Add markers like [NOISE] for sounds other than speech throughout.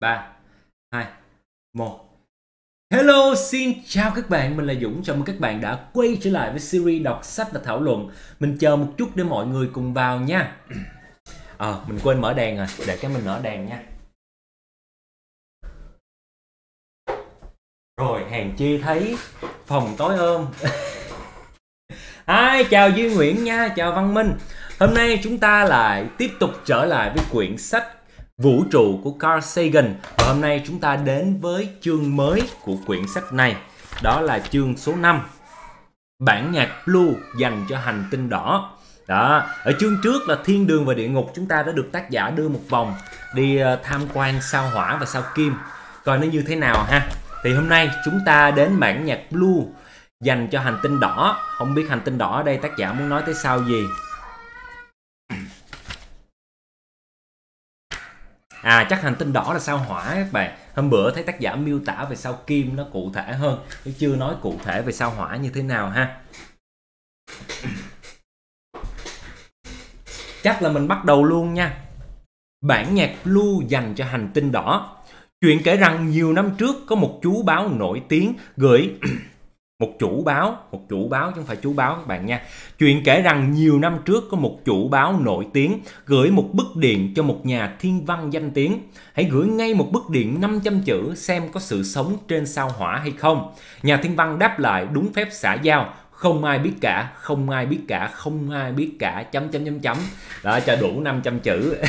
3, 2, 1 Hello, xin chào các bạn, mình là Dũng Chào mừng các bạn đã quay trở lại với series đọc sách và thảo luận Mình chờ một chút để mọi người cùng vào nha À, mình quên mở đèn rồi, để cái mình mở đèn nha Rồi, hàng chi thấy phòng tối ôm [LAUGHS] Ai, chào Duy Nguyễn nha, chào Văn Minh Hôm nay chúng ta lại tiếp tục trở lại với quyển sách Vũ trụ của Carl Sagan và hôm nay chúng ta đến với chương mới của quyển sách này đó là chương số 5 bản nhạc blue dành cho hành tinh đỏ đó ở chương trước là thiên đường và địa ngục chúng ta đã được tác giả đưa một vòng đi ờ, tham quan sao hỏa và sao kim coi nó như thế nào ha thì hôm nay chúng ta đến bản nhạc blue dành cho hành tinh đỏ không biết hành tinh đỏ ở đây tác giả muốn nói tới sao gì à chắc hành tinh đỏ là sao hỏa các bạn hôm bữa thấy tác giả miêu tả về sao kim nó cụ thể hơn chứ chưa nói cụ thể về sao hỏa như thế nào ha chắc là mình bắt đầu luôn nha bản nhạc blue dành cho hành tinh đỏ chuyện kể rằng nhiều năm trước có một chú báo nổi tiếng gửi một chủ báo một chủ báo chứ không phải chú báo các bạn nha chuyện kể rằng nhiều năm trước có một chủ báo nổi tiếng gửi một bức điện cho một nhà thiên văn danh tiếng hãy gửi ngay một bức điện 500 chữ xem có sự sống trên sao hỏa hay không nhà thiên văn đáp lại đúng phép xã giao không ai biết cả không ai biết cả không ai biết cả chấm chấm chấm chấm đó cho đủ 500 chữ [LAUGHS]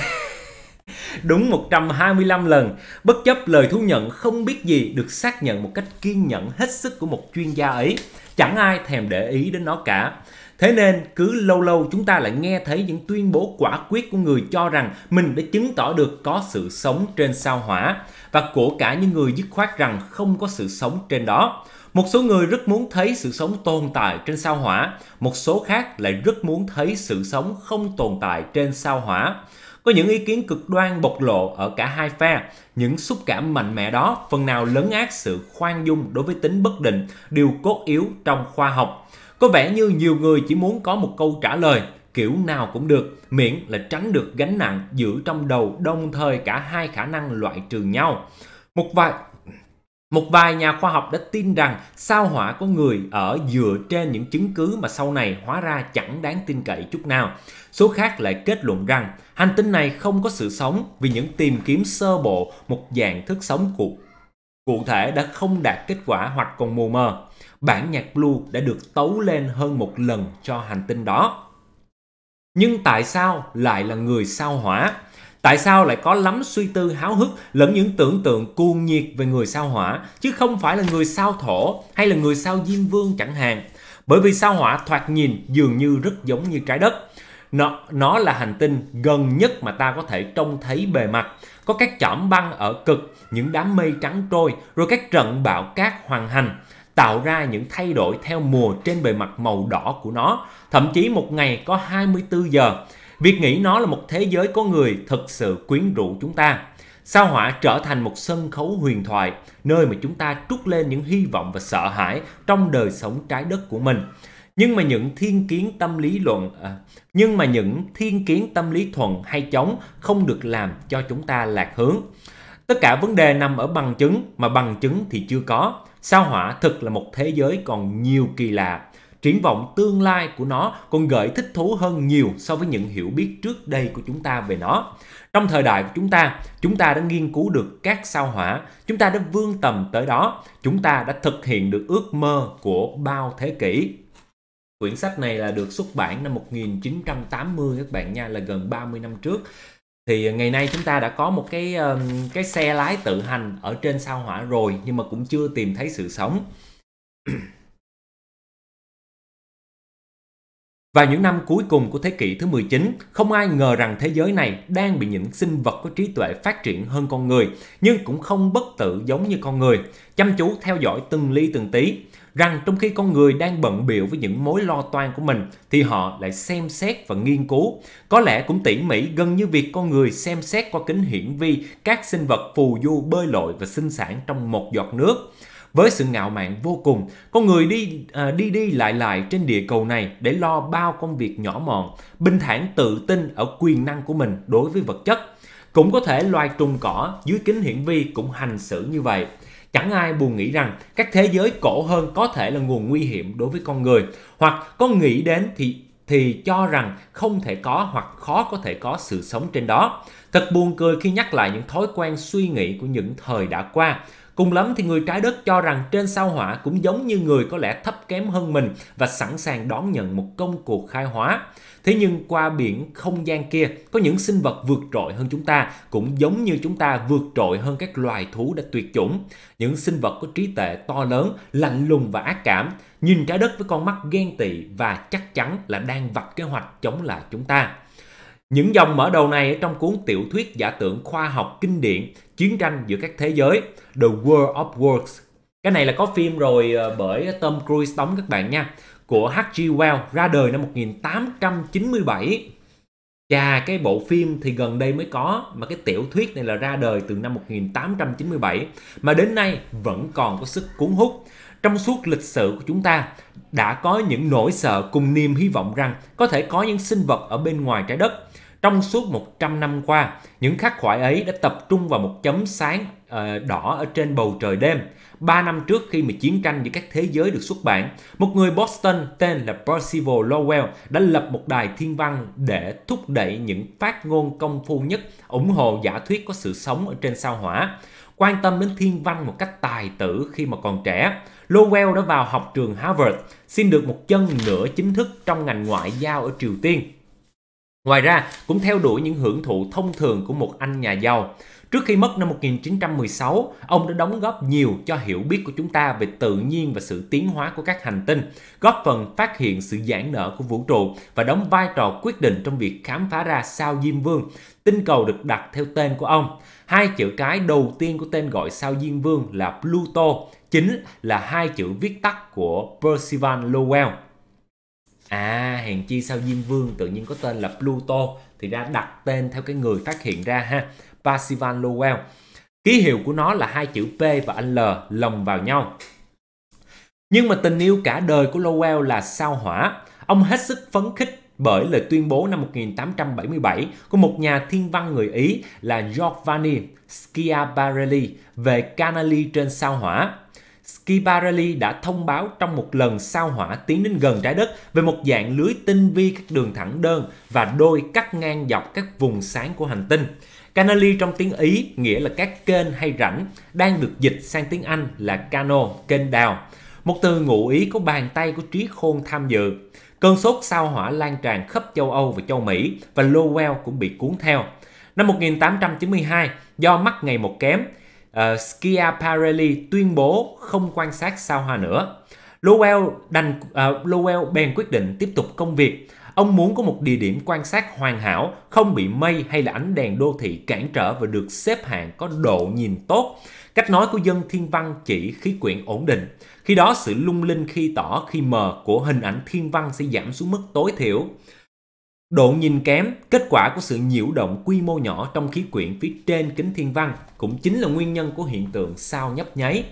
Đúng 125 lần, bất chấp lời thú nhận không biết gì được xác nhận một cách kiên nhẫn hết sức của một chuyên gia ấy. Chẳng ai thèm để ý đến nó cả. Thế nên cứ lâu lâu chúng ta lại nghe thấy những tuyên bố quả quyết của người cho rằng mình đã chứng tỏ được có sự sống trên sao hỏa và của cả những người dứt khoát rằng không có sự sống trên đó. Một số người rất muốn thấy sự sống tồn tại trên sao hỏa, một số khác lại rất muốn thấy sự sống không tồn tại trên sao hỏa. Với những ý kiến cực đoan bộc lộ ở cả hai phe, những xúc cảm mạnh mẽ đó phần nào lấn át sự khoan dung đối với tính bất định, điều cốt yếu trong khoa học. Có vẻ như nhiều người chỉ muốn có một câu trả lời kiểu nào cũng được, miễn là tránh được gánh nặng giữ trong đầu đồng thời cả hai khả năng loại trừ nhau. Một vài một vài nhà khoa học đã tin rằng sao hỏa của người ở dựa trên những chứng cứ mà sau này hóa ra chẳng đáng tin cậy chút nào. Số khác lại kết luận rằng hành tinh này không có sự sống vì những tìm kiếm sơ bộ một dạng thức sống cụ cụ thể đã không đạt kết quả hoặc còn mù mờ. Bản nhạc Blue đã được tấu lên hơn một lần cho hành tinh đó. Nhưng tại sao lại là người sao hỏa? Tại sao lại có lắm suy tư háo hức lẫn những tưởng tượng cuồng nhiệt về người sao hỏa, chứ không phải là người sao thổ hay là người sao diêm vương chẳng hạn? Bởi vì sao hỏa thoạt nhìn dường như rất giống như trái đất. Nó, nó là hành tinh gần nhất mà ta có thể trông thấy bề mặt. Có các chỏm băng ở cực, những đám mây trắng trôi, rồi các trận bão cát hoàn hành tạo ra những thay đổi theo mùa trên bề mặt màu đỏ của nó, thậm chí một ngày có 24 giờ. Việc nghĩ nó là một thế giới có người thực sự quyến rũ chúng ta. Sao hỏa trở thành một sân khấu huyền thoại, nơi mà chúng ta trút lên những hy vọng và sợ hãi trong đời sống trái đất của mình. Nhưng mà những thiên kiến tâm lý luận à, nhưng mà những thiên kiến tâm lý thuận hay chống không được làm cho chúng ta lạc hướng. Tất cả vấn đề nằm ở bằng chứng mà bằng chứng thì chưa có. Sao hỏa thực là một thế giới còn nhiều kỳ lạ triển vọng tương lai của nó còn gợi thích thú hơn nhiều so với những hiểu biết trước đây của chúng ta về nó. Trong thời đại của chúng ta, chúng ta đã nghiên cứu được các sao hỏa, chúng ta đã vươn tầm tới đó, chúng ta đã thực hiện được ước mơ của bao thế kỷ. Quyển sách này là được xuất bản năm 1980 các bạn nha, là gần 30 năm trước thì ngày nay chúng ta đã có một cái cái xe lái tự hành ở trên sao hỏa rồi nhưng mà cũng chưa tìm thấy sự sống Vào những năm cuối cùng của thế kỷ thứ 19, không ai ngờ rằng thế giới này đang bị những sinh vật có trí tuệ phát triển hơn con người, nhưng cũng không bất tử giống như con người, chăm chú theo dõi từng ly từng tí. Rằng trong khi con người đang bận biểu với những mối lo toan của mình, thì họ lại xem xét và nghiên cứu. Có lẽ cũng tỉ mỉ gần như việc con người xem xét qua kính hiển vi các sinh vật phù du bơi lội và sinh sản trong một giọt nước. Với sự ngạo mạn vô cùng, con người đi à, đi đi lại lại trên địa cầu này để lo bao công việc nhỏ mọn, bình thản tự tin ở quyền năng của mình đối với vật chất. Cũng có thể loài trùng cỏ dưới kính hiển vi cũng hành xử như vậy. Chẳng ai buồn nghĩ rằng các thế giới cổ hơn có thể là nguồn nguy hiểm đối với con người, hoặc có nghĩ đến thì thì cho rằng không thể có hoặc khó có thể có sự sống trên đó. Thật buồn cười khi nhắc lại những thói quen suy nghĩ của những thời đã qua. Cùng lắm thì người trái đất cho rằng trên sao hỏa cũng giống như người có lẽ thấp kém hơn mình và sẵn sàng đón nhận một công cuộc khai hóa. Thế nhưng qua biển không gian kia, có những sinh vật vượt trội hơn chúng ta, cũng giống như chúng ta vượt trội hơn các loài thú đã tuyệt chủng. Những sinh vật có trí tệ to lớn, lạnh lùng và ác cảm, nhìn trái đất với con mắt ghen tị và chắc chắn là đang vạch kế hoạch chống lại chúng ta. Những dòng mở đầu này trong cuốn tiểu thuyết giả tưởng khoa học kinh điển Chiến tranh giữa các thế giới The World of Worlds. Cái này là có phim rồi ờ, bởi Tom Cruise đóng các bạn nha của H.G. Wells ra đời năm 1897. Chà, cái bộ phim thì gần đây mới có, mà cái tiểu thuyết này là ra đời từ năm 1897, mà đến nay vẫn còn có sức cuốn hút. Trong suốt lịch sử của chúng ta, đã có những nỗi sợ cùng niềm hy vọng rằng có thể có những sinh vật ở bên ngoài trái đất trong suốt 100 năm qua, những khắc khoải ấy đã tập trung vào một chấm sáng ờ, đỏ ở trên bầu trời đêm. ba năm trước khi mà chiến tranh giữa các thế giới được xuất bản, một người Boston tên là Percival Lowell đã lập một đài thiên văn để thúc đẩy những phát ngôn công phu nhất ủng hộ giả thuyết có sự sống ở trên sao hỏa quan tâm đến thiên văn một cách tài tử khi mà còn trẻ. Lowell đã vào học trường Harvard, xin được một chân nửa chính thức trong ngành ngoại giao ở Triều Tiên. Ngoài ra, cũng theo đuổi những hưởng thụ thông thường của một anh nhà giàu. Trước khi mất năm 1916, ông đã đóng góp nhiều cho hiểu biết của chúng ta về tự nhiên và sự tiến hóa của các hành tinh, góp phần phát hiện sự giãn nở của vũ trụ và đóng vai trò quyết định trong việc khám phá ra sao Diêm Vương, tinh cầu được đặt theo tên của ông. Hai chữ cái đầu tiên của tên gọi sao Diêm Vương là Pluto, chính là hai chữ viết tắt của Percival Lowell à hèn chi sao diêm vương tự nhiên có tên là pluto thì ra đặt tên theo cái người phát hiện ra ha Parsival Lowell ký hiệu của nó là hai chữ P và L lồng vào nhau nhưng mà tình yêu cả đời của Lowell là sao hỏa ông hết sức phấn khích bởi lời tuyên bố năm 1877 của một nhà thiên văn người Ý là Giovanni Schiaparelli về Canali trên sao hỏa Kibarelli đã thông báo trong một lần sao hỏa tiến đến gần trái đất về một dạng lưới tinh vi các đường thẳng đơn và đôi cắt ngang dọc các vùng sáng của hành tinh. Canali trong tiếng Ý nghĩa là các kênh hay rãnh đang được dịch sang tiếng Anh là cano, kênh đào. Một từ ngụ ý có bàn tay của trí khôn tham dự. Cơn sốt sao hỏa lan tràn khắp châu Âu và châu Mỹ và Lowell cũng bị cuốn theo. Năm 1892, do mắt ngày một kém, uh, ờ, Schiaparelli tuyên bố không quan sát sao hoa nữa. Lowell, đành, uh, Lowell bèn quyết định tiếp tục công việc. Ông muốn có một địa điểm quan sát hoàn hảo, không bị mây hay là ánh đèn đô thị cản trở và được xếp hạng có độ nhìn tốt. Cách nói của dân thiên văn chỉ khí quyển ổn định. Khi đó sự lung linh khi tỏ khi mờ của hình ảnh thiên văn sẽ giảm xuống mức tối thiểu. Độ nhìn kém, kết quả của sự nhiễu động quy mô nhỏ trong khí quyển phía trên kính thiên văn cũng chính là nguyên nhân của hiện tượng sao nhấp nháy.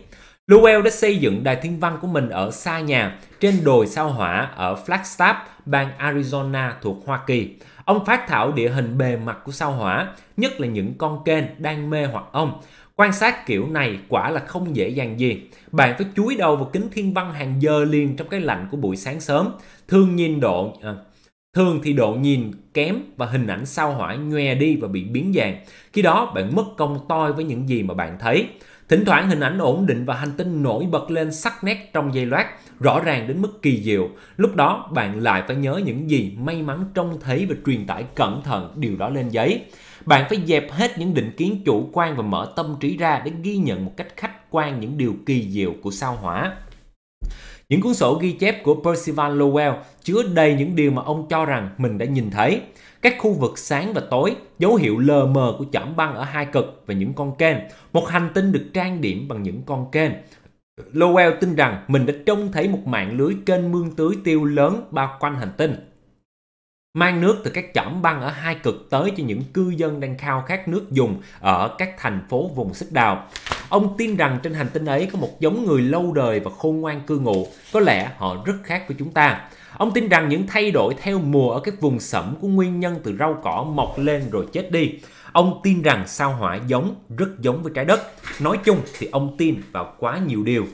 Lowell đã xây dựng đài thiên văn của mình ở xa nhà, trên đồi sao hỏa ở Flagstaff, bang Arizona thuộc Hoa Kỳ. Ông phát thảo địa hình bề mặt của sao hỏa, nhất là những con kênh đang mê hoặc ông. Quan sát kiểu này quả là không dễ dàng gì. Bạn phải chúi đầu vào kính thiên văn hàng giờ liền trong cái lạnh của buổi sáng sớm. thường nhìn độ à, Thường thì độ nhìn kém và hình ảnh sao hỏa nhòe đi và bị biến dạng. Khi đó bạn mất công toi với những gì mà bạn thấy. Thỉnh thoảng hình ảnh ổn định và hành tinh nổi bật lên sắc nét trong dây loát rõ ràng đến mức kỳ diệu. Lúc đó bạn lại phải nhớ những gì may mắn trông thấy và truyền tải cẩn thận điều đó lên giấy. Bạn phải dẹp hết những định kiến chủ quan và mở tâm trí ra để ghi nhận một cách khách quan những điều kỳ diệu của sao hỏa. Những cuốn sổ ghi chép của Percival Lowell chứa đầy những điều mà ông cho rằng mình đã nhìn thấy. Các khu vực sáng và tối, dấu hiệu lờ mờ của chỏm băng ở hai cực và những con kênh. Một hành tinh được trang điểm bằng những con kênh. Lowell tin rằng mình đã trông thấy một mạng lưới kênh mương tưới tiêu lớn bao quanh hành tinh mang nước từ các chỏm băng ở hai cực tới cho những cư dân đang khao khát nước dùng ở các thành phố vùng xích đào. Ông tin rằng trên hành tinh ấy có một giống người lâu đời và khôn ngoan cư ngụ, có lẽ họ rất khác với chúng ta. Ông tin rằng những thay đổi theo mùa ở các vùng sẫm của nguyên nhân từ rau cỏ mọc lên rồi chết đi. Ông tin rằng sao hỏa giống rất giống với trái đất. Nói chung thì ông tin vào quá nhiều điều.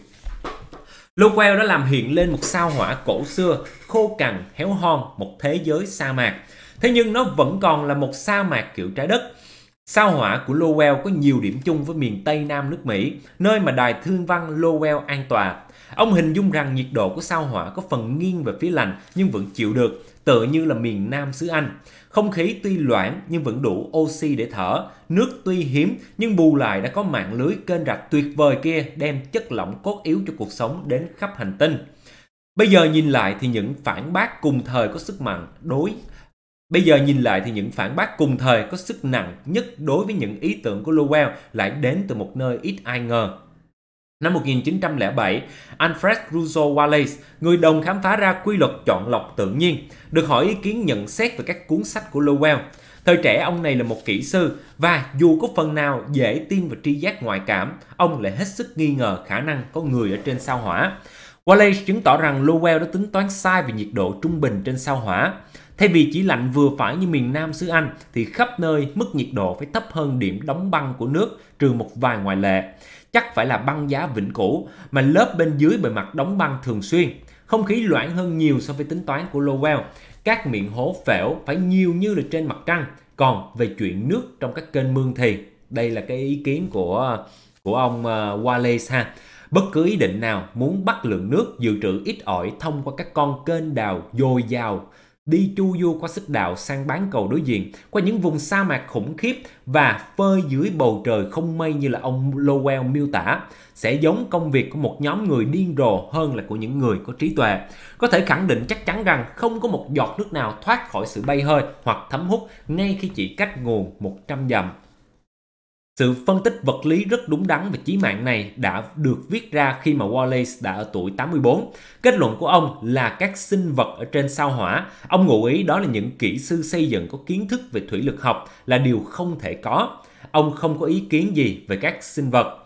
Lowell đã làm hiện lên một sao hỏa cổ xưa, khô cằn, héo hon, một thế giới sa mạc. Thế nhưng nó vẫn còn là một sa mạc kiểu trái đất. Sao hỏa của Lowell có nhiều điểm chung với miền Tây Nam nước Mỹ, nơi mà đài thương văn Lowell an toàn. Ông hình dung rằng nhiệt độ của sao hỏa có phần nghiêng về phía lạnh nhưng vẫn chịu được, tựa như là miền Nam xứ Anh. Không khí tuy loãng nhưng vẫn đủ oxy để thở, nước tuy hiếm nhưng bù lại đã có mạng lưới kênh rạch tuyệt vời kia đem chất lỏng cốt yếu cho cuộc sống đến khắp hành tinh. Bây giờ nhìn lại thì những phản bác cùng thời có sức mạnh đối Bây giờ nhìn lại thì những phản bác cùng thời có sức nặng nhất đối với những ý tưởng của Lowell lại đến từ một nơi ít ai ngờ. Năm 1907, Alfred Russel Wallace, người đồng khám phá ra quy luật chọn lọc tự nhiên, được hỏi ý kiến nhận xét về các cuốn sách của Lowell. Thời trẻ ông này là một kỹ sư và dù có phần nào dễ tin và tri giác ngoại cảm, ông lại hết sức nghi ngờ khả năng có người ở trên sao hỏa. Wallace chứng tỏ rằng Lowell đã tính toán sai về nhiệt độ trung bình trên sao hỏa. Thay vì chỉ lạnh vừa phải như miền Nam xứ Anh thì khắp nơi mức nhiệt độ phải thấp hơn điểm đóng băng của nước trừ một vài ngoại lệ. Chắc phải là băng giá vĩnh cửu mà lớp bên dưới bề mặt đóng băng thường xuyên. Không khí loãng hơn nhiều so với tính toán của Lowell. Các miệng hố phẻo phải nhiều như là trên mặt trăng. Còn về chuyện nước trong các kênh mương thì đây là cái ý kiến của của ông ờ, Wallace ha. Bất cứ ý định nào muốn bắt lượng nước dự trữ ít ỏi thông qua các con kênh đào dồi dào đi chu du qua xích đạo sang bán cầu đối diện, qua những vùng sa mạc khủng khiếp và phơi dưới bầu trời không mây như là ông Lowell miêu tả, sẽ giống công việc của một nhóm người điên rồ hơn là của những người có trí tuệ. Có thể khẳng định chắc chắn rằng không có một giọt nước nào thoát khỏi sự bay hơi hoặc thấm hút ngay khi chỉ cách nguồn 100 dặm. Sự phân tích vật lý rất đúng đắn về chí mạng này đã được viết ra khi mà Wallace đã ở tuổi 84. Kết luận của ông là các sinh vật ở trên sao hỏa. Ông ngụ ý đó là những kỹ sư xây dựng có kiến thức về thủy lực học là điều không thể có. Ông không có ý kiến gì về các sinh vật.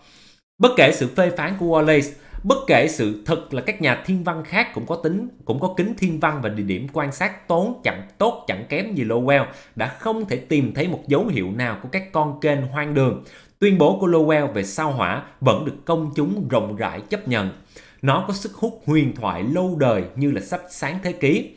Bất kể sự phê phán của Wallace, bất kể sự thật là các nhà thiên văn khác cũng có tính cũng có kính thiên văn và địa điểm quan sát tốn chẳng tốt chẳng kém gì Lowell đã không thể tìm thấy một dấu hiệu nào của các con kênh hoang đường. Tuyên bố của Lowell về sao hỏa vẫn được công chúng rộng rãi chấp nhận. Nó có sức hút huyền thoại lâu đời như là sắp sáng thế kỷ.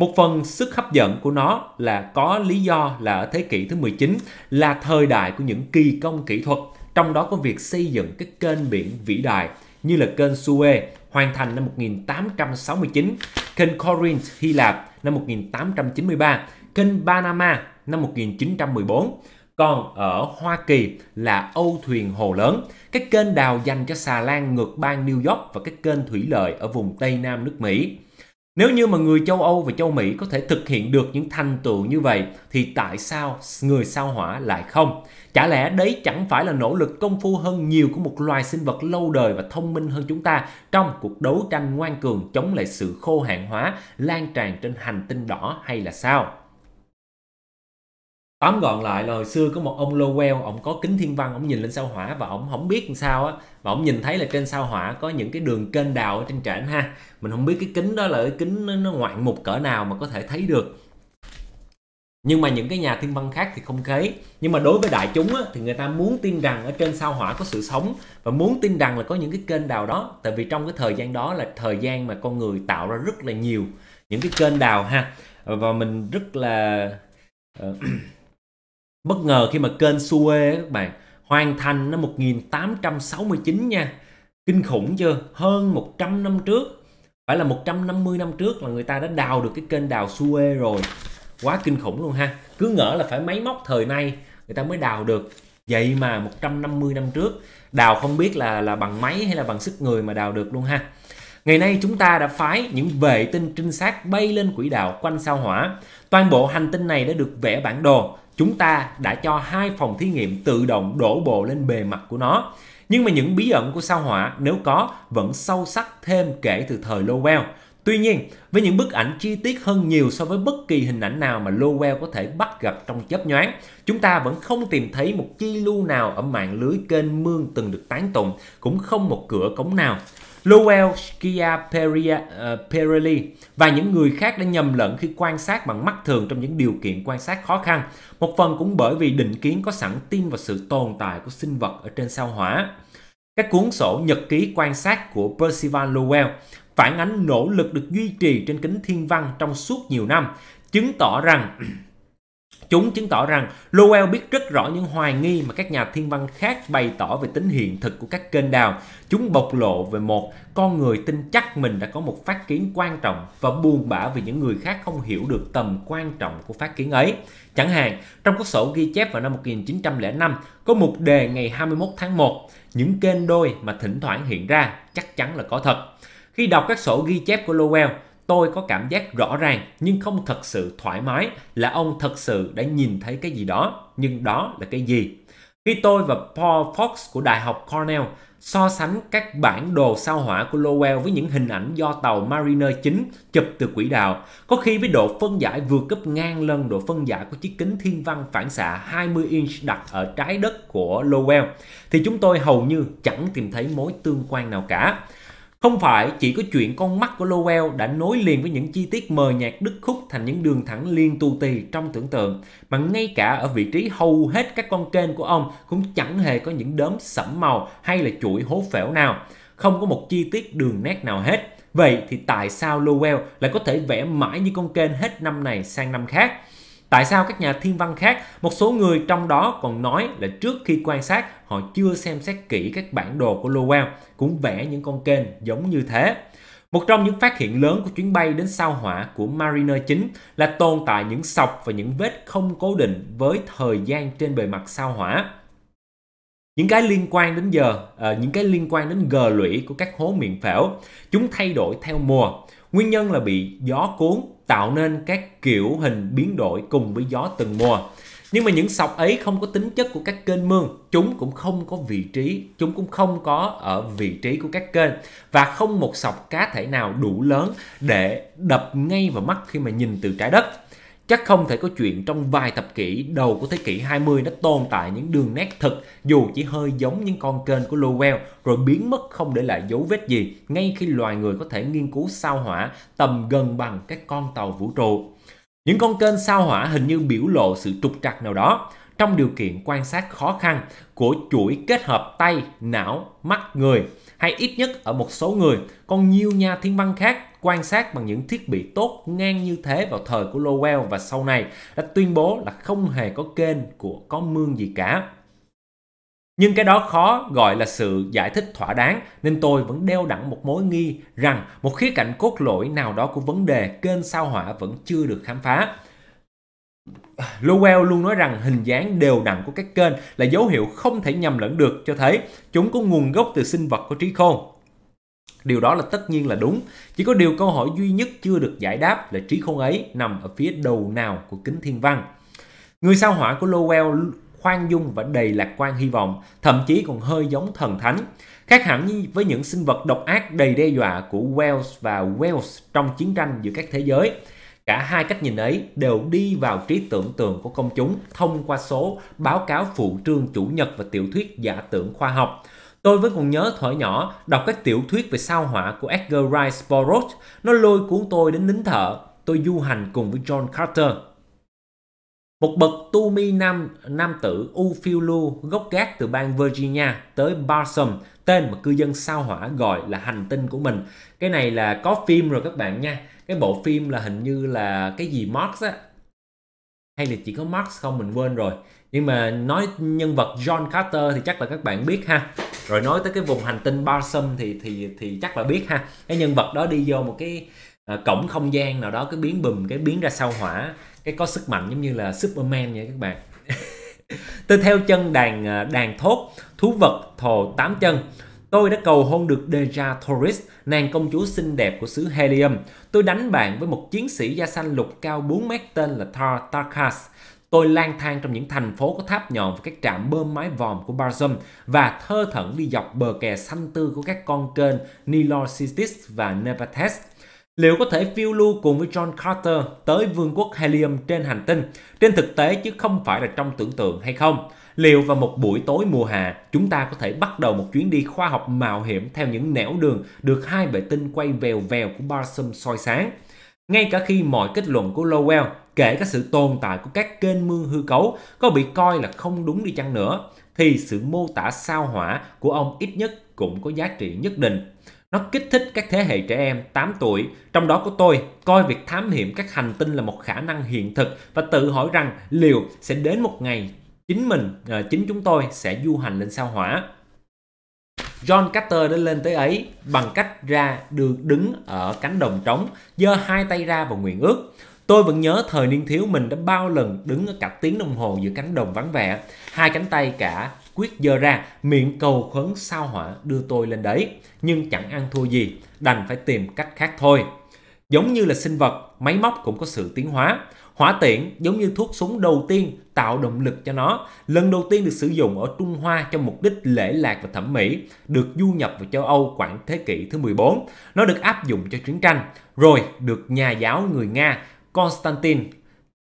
Một phần sức hấp dẫn của nó là có lý do là ở thế kỷ thứ 19 là thời đại của những kỳ công kỹ thuật, trong đó có việc xây dựng các kênh biển vĩ đại như là kênh Suez hoàn thành năm 1869, kênh Corinth Hy Lạp năm 1893, kênh Panama năm 1914. Còn ở Hoa Kỳ là Âu Thuyền Hồ Lớn, cái kênh đào dành cho xà lan ngược bang New York và cái kênh thủy lợi ở vùng Tây Nam nước Mỹ. Nếu như mà người châu Âu và châu Mỹ có thể thực hiện được những thành tựu như vậy thì tại sao người sao hỏa lại không? Chả lẽ đấy chẳng phải là nỗ lực công phu hơn nhiều của một loài sinh vật lâu đời và thông minh hơn chúng ta trong cuộc đấu tranh ngoan cường chống lại sự khô hạn hóa lan tràn trên hành tinh đỏ hay là sao? Tóm gọn lại là hồi xưa có một ông Lowell, ông có kính thiên văn, ông nhìn lên sao hỏa và ông không biết làm sao á, và ông nhìn thấy là trên sao hỏa có những cái đường kênh đào ở trên trển ha. Mình không biết cái kính đó là cái kính nó ngoạn mục cỡ nào mà có thể thấy được nhưng mà những cái nhà thiên văn khác thì không thế nhưng mà đối với đại chúng á, thì người ta muốn tin rằng ở trên sao hỏa có sự sống và muốn tin rằng là có những cái kênh đào đó tại vì trong cái thời gian đó là thời gian mà con người tạo ra rất là nhiều những cái kênh đào ha và mình rất là uh, [CLEARS THROAT] bất ngờ khi mà kênh Suê các bạn hoàn thành năm 1869 nha kinh khủng chưa hơn 100 năm trước phải là 150 năm trước là người ta đã đào được cái kênh đào Suê rồi quá kinh khủng luôn ha cứ ngỡ là phải máy móc thời nay người ta mới đào được vậy mà 150 năm trước đào không biết là là bằng máy hay là bằng sức người mà đào được luôn ha ngày nay chúng ta đã phái những vệ tinh trinh sát bay lên quỹ đạo quanh sao hỏa toàn bộ hành tinh này đã được vẽ bản đồ chúng ta đã cho hai phòng thí nghiệm tự động đổ bộ lên bề mặt của nó nhưng mà những bí ẩn của sao hỏa nếu có vẫn sâu sắc thêm kể từ thời Lowell Tuy nhiên, với những bức ảnh chi tiết hơn nhiều so với bất kỳ hình ảnh nào mà Lowell có thể bắt gặp trong chớp nhoáng, chúng ta vẫn không tìm thấy một chi lưu nào ở mạng lưới kênh mương từng được tán tụng, cũng không một cửa cống nào. Lowell, Schiaparelli ờ, uh, và những người khác đã nhầm lẫn khi quan sát bằng mắt thường trong những điều kiện quan sát khó khăn, một phần cũng bởi vì định kiến có sẵn tin vào sự tồn tại của sinh vật ở trên sao hỏa. Các cuốn sổ nhật ký quan sát của Percival Lowell phản ánh nỗ lực được duy trì trên kính thiên văn trong suốt nhiều năm, chứng tỏ rằng [CLEARS THROAT] Chúng chứng tỏ rằng Lowell biết rất rõ những hoài nghi mà các nhà thiên văn khác bày tỏ về tính hiện thực của các kênh đào. Chúng bộc lộ về một con người tin chắc mình đã có một phát kiến quan trọng và buồn bã vì những người khác không hiểu được tầm quan trọng của phát kiến ấy. Chẳng hạn, trong cuốn sổ ghi chép vào năm 1905 có một đề ngày 21 tháng 1, những kênh đôi mà thỉnh thoảng hiện ra chắc chắn là có thật. Khi đọc các sổ ghi chép của Lowell, tôi có cảm giác rõ ràng nhưng không thật sự thoải mái là ông thật sự đã nhìn thấy cái gì đó, nhưng đó là cái gì. Khi tôi và Paul Fox của Đại học Cornell so sánh các bản đồ sao hỏa của Lowell với những hình ảnh do tàu Mariner 9 chụp từ quỹ đạo, có khi với độ phân giải vượt cấp ngang lần độ phân giải của chiếc kính thiên văn phản xạ 20 inch đặt ở trái đất của Lowell, thì chúng tôi hầu như chẳng tìm thấy mối tương quan nào cả. Không phải chỉ có chuyện con mắt của Lowell đã nối liền với những chi tiết mờ nhạt đứt khúc thành những đường thẳng liên tu tì trong tưởng tượng, mà ngay cả ở vị trí hầu hết các con kênh của ông cũng chẳng hề có những đốm sẫm màu hay là chuỗi hố phễu nào. Không có một chi tiết đường nét nào hết. Vậy thì tại sao Lowell lại có thể vẽ mãi như con kênh hết năm này sang năm khác? Tại sao các nhà thiên văn khác, một số người trong đó còn nói là trước khi quan sát họ chưa xem xét kỹ các bản đồ của Lowell, cũng vẽ những con kênh giống như thế. Một trong những phát hiện lớn của chuyến bay đến sao hỏa của Mariner 9 là tồn tại những sọc và những vết không cố định với thời gian trên bề mặt sao hỏa. Những cái liên quan đến giờ, à, những cái liên quan đến gờ lũy của các hố miệng phễu, chúng thay đổi theo mùa. Nguyên nhân là bị gió cuốn, tạo nên các kiểu hình biến đổi cùng với gió từng mùa. Nhưng mà những sọc ấy không có tính chất của các kênh mương, chúng cũng không có vị trí, chúng cũng không có ở vị trí của các kênh và không một sọc cá thể nào đủ lớn để đập ngay vào mắt khi mà nhìn từ trái đất. Chắc không thể có chuyện trong vài thập kỷ đầu của thế kỷ 20 nó tồn tại những đường nét thực dù chỉ hơi giống những con kênh của Lowell rồi biến mất không để lại dấu vết gì ngay khi loài người có thể nghiên cứu sao hỏa tầm gần bằng các con tàu vũ trụ. Những con kênh sao hỏa hình như biểu lộ sự trục trặc nào đó trong điều kiện quan sát khó khăn của chuỗi kết hợp tay, não, mắt người hay ít nhất ở một số người, còn nhiều nhà thiên văn khác quan sát bằng những thiết bị tốt ngang như thế vào thời của Lowell và sau này đã tuyên bố là không hề có kênh của có mương gì cả. Nhưng cái đó khó gọi là sự giải thích thỏa đáng nên tôi vẫn đeo đẳng một mối nghi rằng một khía cạnh cốt lõi nào đó của vấn đề kênh sao hỏa vẫn chưa được khám phá. Lowell luôn nói rằng hình dáng đều đặn của các kênh là dấu hiệu không thể nhầm lẫn được cho thấy chúng có nguồn gốc từ sinh vật có trí khôn. Điều đó là tất nhiên là đúng, chỉ có điều câu hỏi duy nhất chưa được giải đáp là trí khôn ấy nằm ở phía đầu nào của kính thiên văn. Người sao hỏa của Lowell khoan dung và đầy lạc quan hy vọng, thậm chí còn hơi giống thần thánh. Khác hẳn với những sinh vật độc ác đầy đe dọa của Wells và Wells trong chiến tranh giữa các thế giới. Cả hai cách nhìn ấy đều đi vào trí tưởng tượng của công chúng thông qua số báo cáo phụ trương chủ nhật và tiểu thuyết giả tưởng khoa học. Tôi vẫn còn nhớ thuở nhỏ đọc các tiểu thuyết về sao hỏa của Edgar Rice Burroughs, nó lôi cuốn tôi đến nín thở. Tôi du hành cùng với John Carter. Một bậc tu mi nam nam tử U Phiêu Lu gốc gác từ bang Virginia tới Barsom, tên mà cư dân sao hỏa gọi là hành tinh của mình. Cái này là có phim rồi các bạn nha. Cái bộ phim là hình như là cái gì Marx á. Hay là chỉ có Marx không mình quên rồi nhưng mà nói nhân vật John Carter thì chắc là các bạn biết ha rồi nói tới cái vùng hành tinh Balsam thì thì thì chắc là biết ha cái nhân vật đó đi vô một cái à, cổng không gian nào đó cái biến bùm cái biến ra sao hỏa cái có sức mạnh giống như là Superman vậy các bạn [LAUGHS] tôi theo chân đàn à, đàn thốt thú vật thồ tám chân Tôi đã cầu hôn được Deja Torres, nàng công chúa xinh đẹp của xứ Helium. Tôi đánh bạn với một chiến sĩ da xanh lục cao 4 mét tên là Tar Tarkas. Tôi lang thang trong những thành phố có tháp nhọn và các trạm bơm mái vòm của Barsum và thơ thẩn đi dọc bờ kè xanh tươi của các con kênh Nilorcitis và Nevates. Liệu có thể phiêu lưu cùng với John Carter tới vương quốc Helium trên hành tinh, trên thực tế chứ không phải là trong tưởng tượng hay không? Liệu vào một buổi tối mùa hạ chúng ta có thể bắt đầu một chuyến đi khoa học mạo hiểm theo những nẻo đường được hai vệ tinh quay vèo vèo của Barsum soi sáng? Ngay cả khi mọi kết luận của Lowell kể cả sự tồn tại của các kênh mương hư cấu có bị coi là không đúng đi chăng nữa, thì sự mô tả sao hỏa của ông ít nhất cũng có giá trị nhất định. Nó kích thích các thế hệ trẻ em 8 tuổi, trong đó của tôi, coi việc thám hiểm các hành tinh là một khả năng hiện thực và tự hỏi rằng liệu sẽ đến một ngày chính mình, ờ, chính chúng tôi sẽ du hành lên sao hỏa. John Carter đã lên tới ấy bằng cách ra được đứng ở cánh đồng trống, giơ hai tay ra và nguyện ước. Tôi vẫn nhớ thời niên thiếu mình đã bao lần đứng ở cả tiếng đồng hồ giữa cánh đồng vắng vẻ, hai cánh tay cả quyết dơ ra, miệng cầu khấn sao hỏa đưa tôi lên đấy, nhưng chẳng ăn thua gì, đành phải tìm cách khác thôi. Giống như là sinh vật, máy móc cũng có sự tiến hóa. Hỏa tiễn giống như thuốc súng đầu tiên tạo động lực cho nó, lần đầu tiên được sử dụng ở Trung Hoa cho mục đích lễ lạc và thẩm mỹ, được du nhập vào châu Âu khoảng thế kỷ thứ 14. Nó được áp dụng cho chiến tranh, rồi được nhà giáo người Nga Konstantin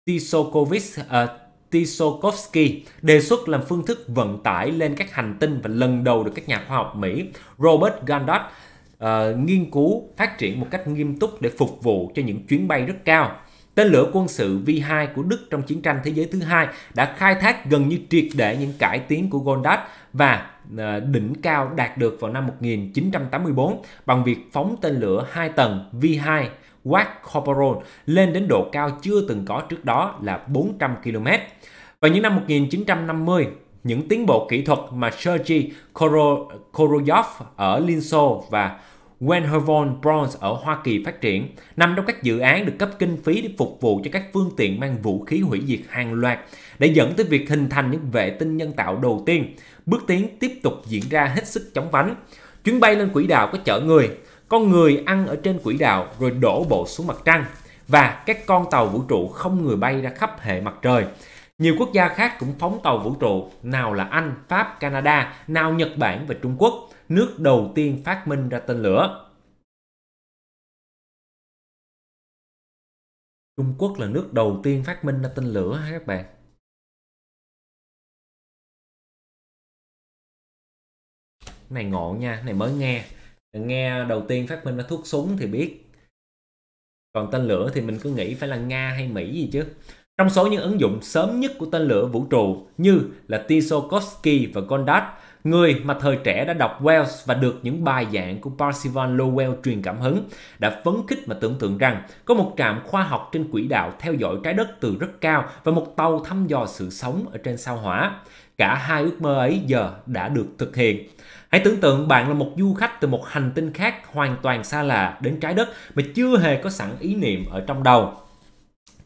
Tisokovich uh, à, Tsiolkovsky đề xuất làm phương thức vận tải lên các hành tinh và lần đầu được các nhà khoa học Mỹ Robert Gandalf uh, à, nghiên cứu phát triển một cách nghiêm túc để phục vụ cho những chuyến bay rất cao. Tên lửa quân sự V2 của Đức trong chiến tranh thế giới thứ hai đã khai thác gần như triệt để những cải tiến của Gandalf và à, đỉnh cao đạt được vào năm 1984 bằng việc phóng tên lửa hai tầng V2 Watt Corporal lên đến độ cao chưa từng có trước đó là 400 km. Vào những năm 1950, những tiến bộ kỹ thuật mà Sergei Korolyov ở Liên Xô và Wenhervon Bronze ở Hoa Kỳ phát triển, nằm trong các dự án được cấp kinh phí để phục vụ cho các phương tiện mang vũ khí hủy diệt hàng loạt để dẫn tới việc hình thành những vệ tinh nhân tạo đầu tiên. Bước tiến tiếp tục diễn ra hết sức chóng vánh. Chuyến bay lên quỹ đạo có chở người, con người ăn ở trên quỹ đạo rồi đổ bộ xuống mặt trăng và các con tàu vũ trụ không người bay ra khắp hệ mặt trời. Nhiều quốc gia khác cũng phóng tàu vũ trụ, nào là Anh, Pháp, Canada, nào Nhật Bản và Trung Quốc, nước đầu tiên phát minh ra tên lửa. Trung Quốc là nước đầu tiên phát minh ra tên lửa ha các bạn. này ngộ nha, này mới nghe nghe đầu tiên phát minh ra thuốc súng thì biết còn tên lửa thì mình cứ nghĩ phải là nga hay mỹ gì chứ trong số những ứng dụng sớm nhất của tên lửa vũ trụ như là Tsiolkovsky và Goddard, người mà thời trẻ đã đọc Wells và được những bài giảng của Parsifal Lowell truyền cảm hứng, đã phấn khích mà tưởng tượng rằng có một trạm khoa học trên quỹ đạo theo dõi trái đất từ rất cao và một tàu thăm dò sự sống ở trên sao hỏa. Cả hai ước mơ ấy giờ đã được thực hiện. Hãy tưởng tượng bạn là một du khách từ một hành tinh khác hoàn toàn xa lạ đến trái đất mà chưa hề có sẵn ý niệm ở trong đầu.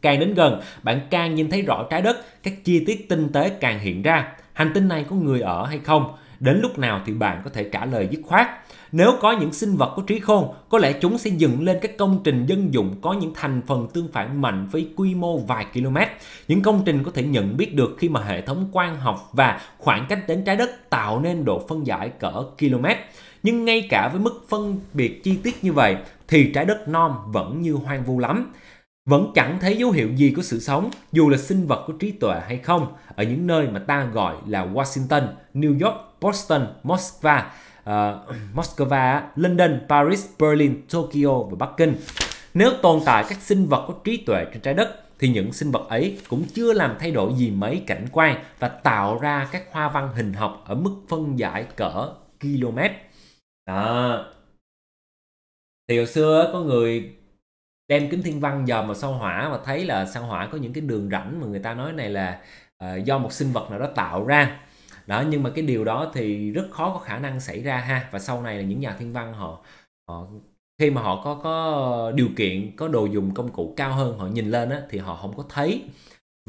Càng đến gần, bạn càng nhìn thấy rõ trái đất, các chi tiết tinh tế càng hiện ra. Hành tinh này có người ở hay không? Đến lúc nào thì bạn có thể trả lời dứt khoát. Nếu có những sinh vật có trí khôn, có lẽ chúng sẽ dựng lên các công trình dân dụng có những thành phần tương phản mạnh với quy mô vài km. Những công trình có thể nhận biết được khi mà hệ thống quang học và khoảng cách đến trái đất tạo nên độ phân giải cỡ km. Nhưng ngay cả với mức phân biệt chi tiết như vậy thì trái đất non vẫn như hoang vu lắm vẫn chẳng thấy dấu hiệu gì của sự sống, dù là sinh vật có trí tuệ hay không, ở những nơi mà ta gọi là Washington, New York, Boston, Moscow uh, Moscow, London, Paris, Berlin, Tokyo và Bắc Kinh. Nếu tồn tại các sinh vật có trí tuệ trên trái đất thì những sinh vật ấy cũng chưa làm thay đổi gì mấy cảnh quan và tạo ra các hoa văn hình học ở mức phân giải cỡ km. Đó. Thì hồi xưa có người đem kính thiên văn dò vào sao hỏa và thấy là sao hỏa có những cái đường rãnh mà người ta nói này là uh, do một sinh vật nào đó tạo ra đó nhưng mà cái điều đó thì rất khó có khả năng xảy ra ha và sau này là những nhà thiên văn họ họ khi mà họ có có điều kiện có đồ dùng công cụ cao hơn họ nhìn lên á, thì họ không có thấy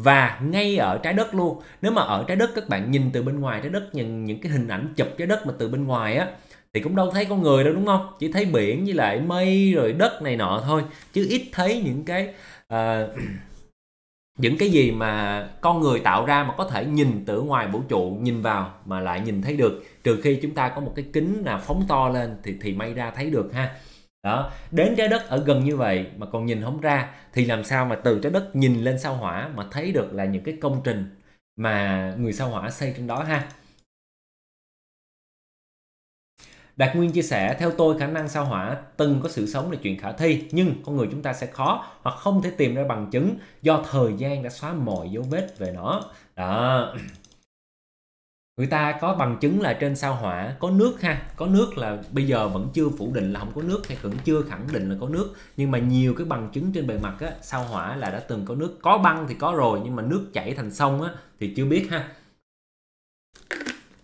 và ngay ở trái đất luôn nếu mà ở trái đất các bạn nhìn từ bên ngoài trái đất nhìn những cái hình ảnh chụp trái đất mà từ bên ngoài á thì cũng đâu thấy con người đâu đúng không chỉ thấy biển với lại mây rồi đất này nọ thôi chứ ít thấy những cái uh, những cái gì mà con người tạo ra mà có thể nhìn từ ngoài vũ trụ nhìn vào mà lại nhìn thấy được trừ khi chúng ta có một cái kính là phóng to lên thì thì may ra thấy được ha đó đến trái đất ở gần như vậy mà còn nhìn không ra thì làm sao mà từ trái đất nhìn lên sao hỏa mà thấy được là những cái công trình mà người sao hỏa xây trên đó ha Đạt Nguyên chia sẻ, theo tôi khả năng sao hỏa từng có sự sống là chuyện khả thi, nhưng con người chúng ta sẽ khó hoặc không thể tìm ra bằng chứng do thời gian đã xóa mọi dấu vết về nó. Đó. Người ta có bằng chứng là trên sao hỏa có nước ha, có nước là bây giờ vẫn chưa phủ định là không có nước hay vẫn chưa khẳng định là có nước, nhưng mà nhiều cái bằng chứng trên bề mặt á, sao hỏa là đã từng có nước, có băng thì có rồi nhưng mà nước chảy thành sông á thì chưa biết ha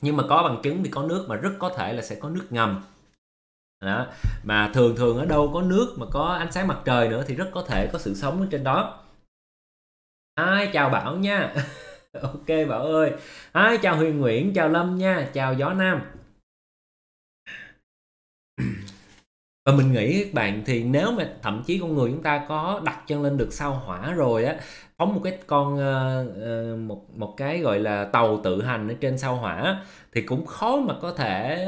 nhưng mà có bằng chứng thì có nước mà rất có thể là sẽ có nước ngầm đó. mà thường thường ở đâu có nước mà có ánh sáng mặt trời nữa thì rất có thể có sự sống ở trên đó ai chào bảo nha [LAUGHS] ok bảo ơi ai chào huyền nguyễn chào lâm nha chào gió nam và mình nghĩ các bạn thì nếu mà thậm chí con người chúng ta có đặt chân lên được sao hỏa rồi á phóng một cái con ờ, ờ, một một cái gọi là tàu tự hành ở trên sao hỏa thì cũng khó mà có thể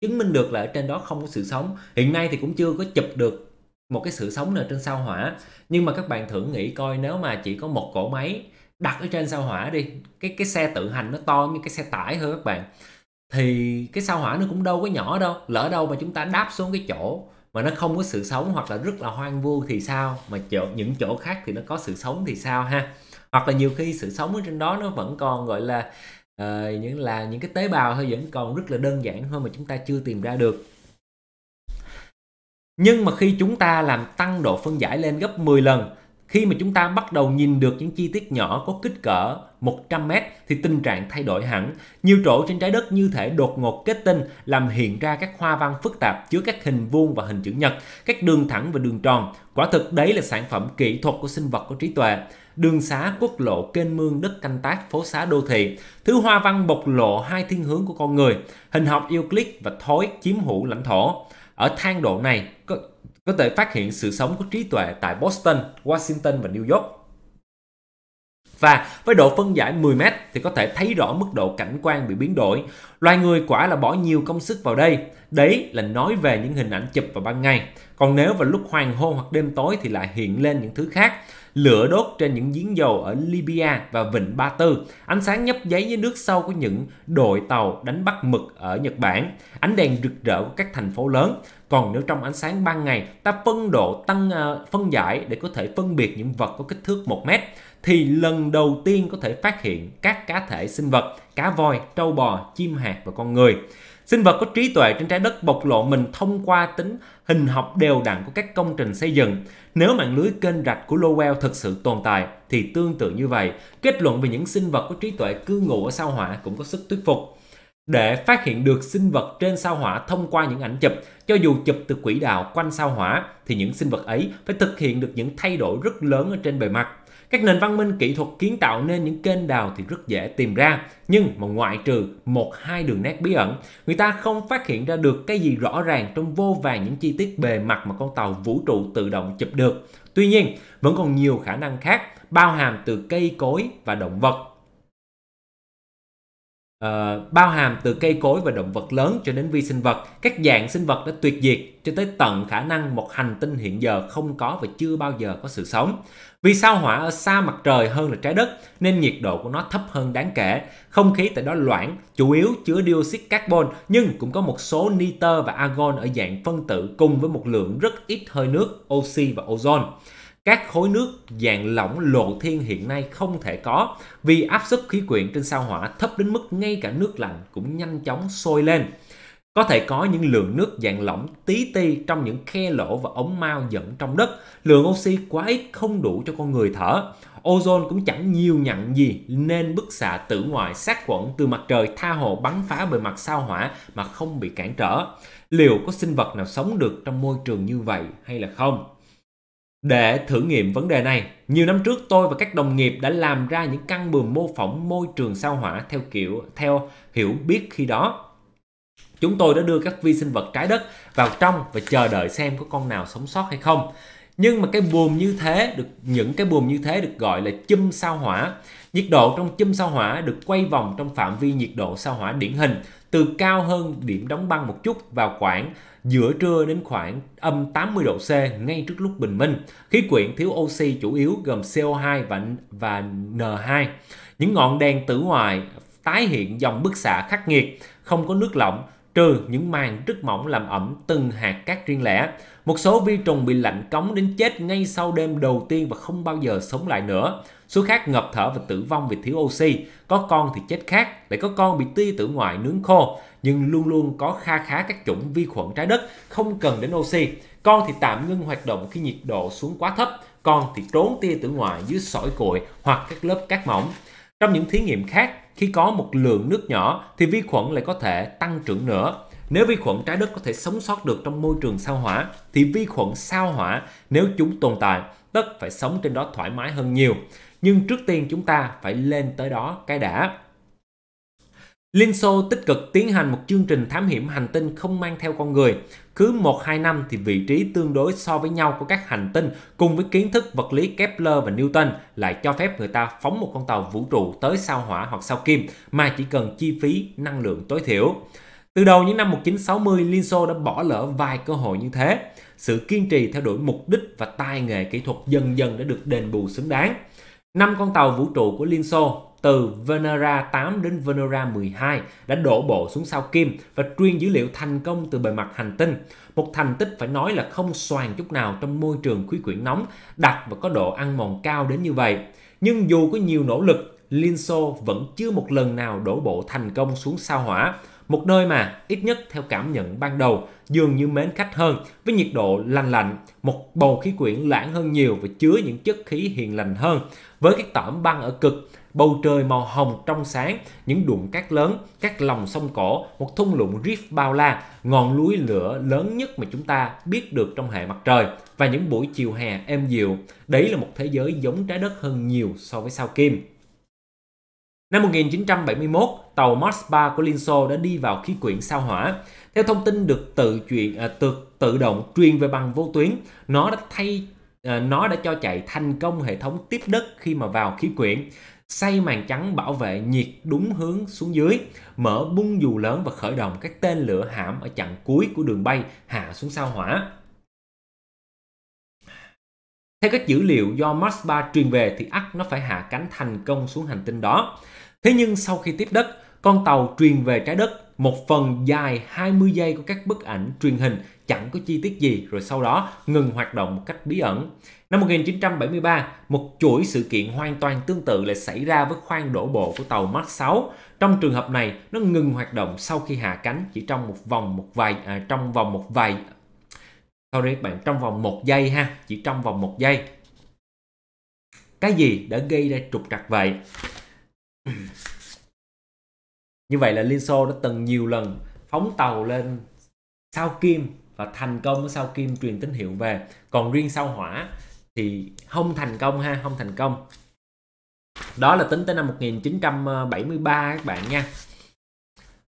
chứng minh được là ở trên đó không có sự sống hiện nay thì cũng chưa có chụp được một cái sự sống nào trên sao hỏa nhưng mà các bạn thử nghĩ coi nếu mà chỉ có một cỗ máy đặt ở trên sao hỏa đi cái cái xe tự hành nó to như cái xe tải thôi các bạn thì cái sao hỏa nó cũng đâu có nhỏ đâu lỡ đâu mà chúng ta đáp xuống cái chỗ mà nó không có sự sống hoặc là rất là hoang vu thì sao mà chỗ những chỗ khác thì nó có sự sống thì sao ha hoặc là nhiều khi sự sống ở trên đó nó vẫn còn gọi là uh, những là những cái tế bào thôi vẫn còn rất là đơn giản thôi mà chúng ta chưa tìm ra được nhưng mà khi chúng ta làm tăng độ phân giải lên gấp 10 lần khi mà chúng ta bắt đầu nhìn được những chi tiết nhỏ có kích cỡ 100m thì tình trạng thay đổi hẳn. Nhiều chỗ trên trái đất như thể đột ngột kết tinh làm hiện ra các hoa văn phức tạp chứa các hình vuông và hình chữ nhật, các đường thẳng và đường tròn. Quả thực đấy là sản phẩm kỹ thuật của sinh vật có trí tuệ đường xá, quốc lộ, kênh mương, đất canh tác, phố xá đô thị. Thứ hoa văn bộc lộ hai thiên hướng của con người, hình học Euclid và thói chiếm hữu lãnh thổ. Ở thang độ này, có thể phát hiện sự sống của trí tuệ tại Boston, Washington và New York. Và với độ phân giải 10 mét thì có thể thấy rõ mức độ cảnh quan bị biến đổi. Loài người quả là bỏ nhiều công sức vào đây. Đấy là nói về những hình ảnh chụp vào ban ngày. Còn nếu vào lúc hoàng hôn hoặc đêm tối thì lại hiện lên những thứ khác. Lửa đốt trên những giếng dầu ở Libya và Vịnh Ba Tư. Ánh sáng nhấp nháy với nước sâu của những đội tàu đánh bắt mực ở Nhật Bản. Ánh đèn rực rỡ của các thành phố lớn còn nếu trong ánh sáng ban ngày ta phân độ tăng ờ, phân giải để có thể phân biệt những vật có kích thước 1 mét thì lần đầu tiên có thể phát hiện các cá thể sinh vật, cá voi, trâu bò, chim hạt và con người. Sinh vật có trí tuệ trên trái đất bộc lộ mình thông qua tính hình học đều đặn của các công trình xây dựng. Nếu mạng lưới kênh rạch của Lowell thực sự tồn tại thì tương tự như vậy, kết luận về những sinh vật có trí tuệ cư ngụ ở sao hỏa cũng có sức thuyết phục để phát hiện được sinh vật trên sao hỏa thông qua những ảnh chụp, cho dù chụp từ quỹ đạo quanh sao hỏa thì những sinh vật ấy phải thực hiện được những thay đổi rất lớn ở trên bề mặt. Các nền văn minh kỹ thuật kiến tạo nên những kênh đào thì rất dễ tìm ra, nhưng mà ngoại trừ một hai đường nét bí ẩn, người ta không phát hiện ra được cái gì rõ ràng trong vô vàng những chi tiết bề mặt mà con tàu vũ trụ tự động chụp được. Tuy nhiên, vẫn còn nhiều khả năng khác bao hàm từ cây cối và động vật Ờ, bao hàm từ cây cối và động vật lớn cho đến vi sinh vật. Các dạng sinh vật đã tuyệt diệt cho tới tận khả năng một hành tinh hiện giờ không có và chưa bao giờ có sự sống. Vì sao hỏa ở xa mặt trời hơn là trái đất nên nhiệt độ của nó thấp hơn đáng kể. Không khí tại đó loãng, chủ yếu chứa dioxide carbon nhưng cũng có một số nitơ và argon ở dạng phân tử cùng với một lượng rất ít hơi nước, oxy và ozone các khối nước dạng lỏng lộ thiên hiện nay không thể có vì áp suất khí quyển trên sao hỏa thấp đến mức ngay cả nước lạnh cũng nhanh chóng sôi lên. Có thể có những lượng nước dạng lỏng tí ti trong những khe lỗ và ống mao dẫn trong đất. Lượng oxy quá ít không đủ cho con người thở. Ozone cũng chẳng nhiều nhận gì nên bức xạ tử ngoại sát quẩn từ mặt trời tha hồ bắn phá bề mặt sao hỏa mà không bị cản trở. Liệu có sinh vật nào sống được trong môi trường như vậy hay là không? Để thử nghiệm vấn đề này, nhiều năm trước tôi và các đồng nghiệp đã làm ra những căn buồng mô phỏng môi trường sao hỏa theo kiểu theo hiểu biết khi đó. Chúng tôi đã đưa các vi sinh vật trái đất vào trong và chờ đợi xem có con nào sống sót hay không. Nhưng mà cái buồm như thế được những cái buồm như thế được gọi là chum sao hỏa. Nhiệt độ trong chum sao hỏa được quay vòng trong phạm vi nhiệt độ sao hỏa điển hình từ cao hơn điểm đóng băng một chút vào khoảng giữa trưa đến khoảng âm 80 độ C ngay trước lúc bình minh. Khí quyển thiếu oxy chủ yếu gồm CO2 và và N2. Những ngọn đèn tử ngoại tái hiện dòng bức xạ khắc nghiệt, không có nước lỏng, trừ những màng rất mỏng làm ẩm từng hạt cát riêng lẻ. Một số vi trùng bị lạnh cống đến chết ngay sau đêm đầu tiên và không bao giờ sống lại nữa. Số khác ngập thở và tử vong vì thiếu oxy, có con thì chết khác, lại có con bị tia tử ngoại nướng khô nhưng luôn luôn có kha khá các chủng vi khuẩn trái đất không cần đến oxy. Con thì tạm ngưng hoạt động khi nhiệt độ xuống quá thấp, con thì trốn tia tử ngoại dưới sỏi cuội hoặc các lớp cát mỏng. Trong những thí nghiệm khác, khi có một lượng nước nhỏ thì vi khuẩn lại có thể tăng trưởng nữa. Nếu vi khuẩn trái đất có thể sống sót được trong môi trường sao hỏa thì vi khuẩn sao hỏa nếu chúng tồn tại tất phải sống trên đó thoải mái hơn nhiều. Nhưng trước tiên chúng ta phải lên tới đó cái đã. Liên Xô tích cực tiến hành một chương trình thám hiểm hành tinh không mang theo con người. Cứ 1-2 năm thì vị trí tương đối so với nhau của các hành tinh cùng với kiến thức vật lý Kepler và Newton lại cho phép người ta phóng một con tàu vũ trụ tới sao hỏa hoặc sao kim mà chỉ cần chi phí năng lượng tối thiểu. Từ đầu những năm 1960, Liên Xô đã bỏ lỡ vài cơ hội như thế. Sự kiên trì theo đuổi mục đích và tài nghệ kỹ thuật dần dần đã được đền bù xứng đáng. Năm con tàu vũ trụ của Liên Xô từ Venera 8 đến Venera 12 đã đổ bộ xuống sao Kim và truyền dữ liệu thành công từ bề mặt hành tinh. Một thành tích phải nói là không xoàn chút nào trong môi trường khí quyển nóng, đặc và có độ ăn mòn cao đến như vậy. Nhưng dù có nhiều nỗ lực, Liên Xô vẫn chưa một lần nào đổ bộ thành công xuống sao hỏa, một nơi mà ít nhất theo cảm nhận ban đầu dường như mến khách hơn với nhiệt độ lành lạnh, một bầu khí quyển lãng hơn nhiều và chứa những chất khí hiền lành hơn. Với các tỏm băng ở cực bầu trời màu hồng trong sáng, những đụng cát lớn, các lòng sông cổ, một thung lũng rift bao la, ngọn núi lửa lớn nhất mà chúng ta biết được trong hệ mặt trời và những buổi chiều hè êm dịu. Đấy là một thế giới giống trái đất hơn nhiều so với sao Kim. Năm 1971, tàu Mars 3 của Liên Xô đã đi vào khí quyển sao hỏa. Theo thông tin được tự chuyện à, tự, tự động truyền về bằng vô tuyến, nó đã thay à, nó đã cho chạy thành công hệ thống tiếp đất khi mà vào khí quyển xây màn chắn bảo vệ nhiệt đúng hướng xuống dưới, mở bung dù lớn và khởi động các tên lửa hãm ở chặng cuối của đường bay hạ xuống sao hỏa. Theo các dữ liệu do Mars 3 truyền về thì ắt nó phải hạ cánh thành công xuống hành tinh đó. Thế nhưng sau khi tiếp đất, con tàu truyền về trái đất một phần dài 20 giây của các bức ảnh truyền hình chẳng có chi tiết gì rồi sau đó ngừng hoạt động một cách bí ẩn. Năm 1973, một chuỗi sự kiện hoàn toàn tương tự lại xảy ra với khoang đổ bộ của tàu Mark 6. Trong trường hợp này, nó ngừng hoạt động sau khi hạ cánh chỉ trong một vòng một vài à, trong vòng một vài sorry bạn trong vòng một giây ha, chỉ trong vòng một giây. Cái gì đã gây ra trục trặc vậy? Như vậy là Liên Xô đã từng nhiều lần phóng tàu lên sao Kim và thành công với sao Kim truyền tín hiệu về. Còn riêng sao Hỏa thì không thành công ha, không thành công. Đó là tính tới năm 1973 các bạn nha.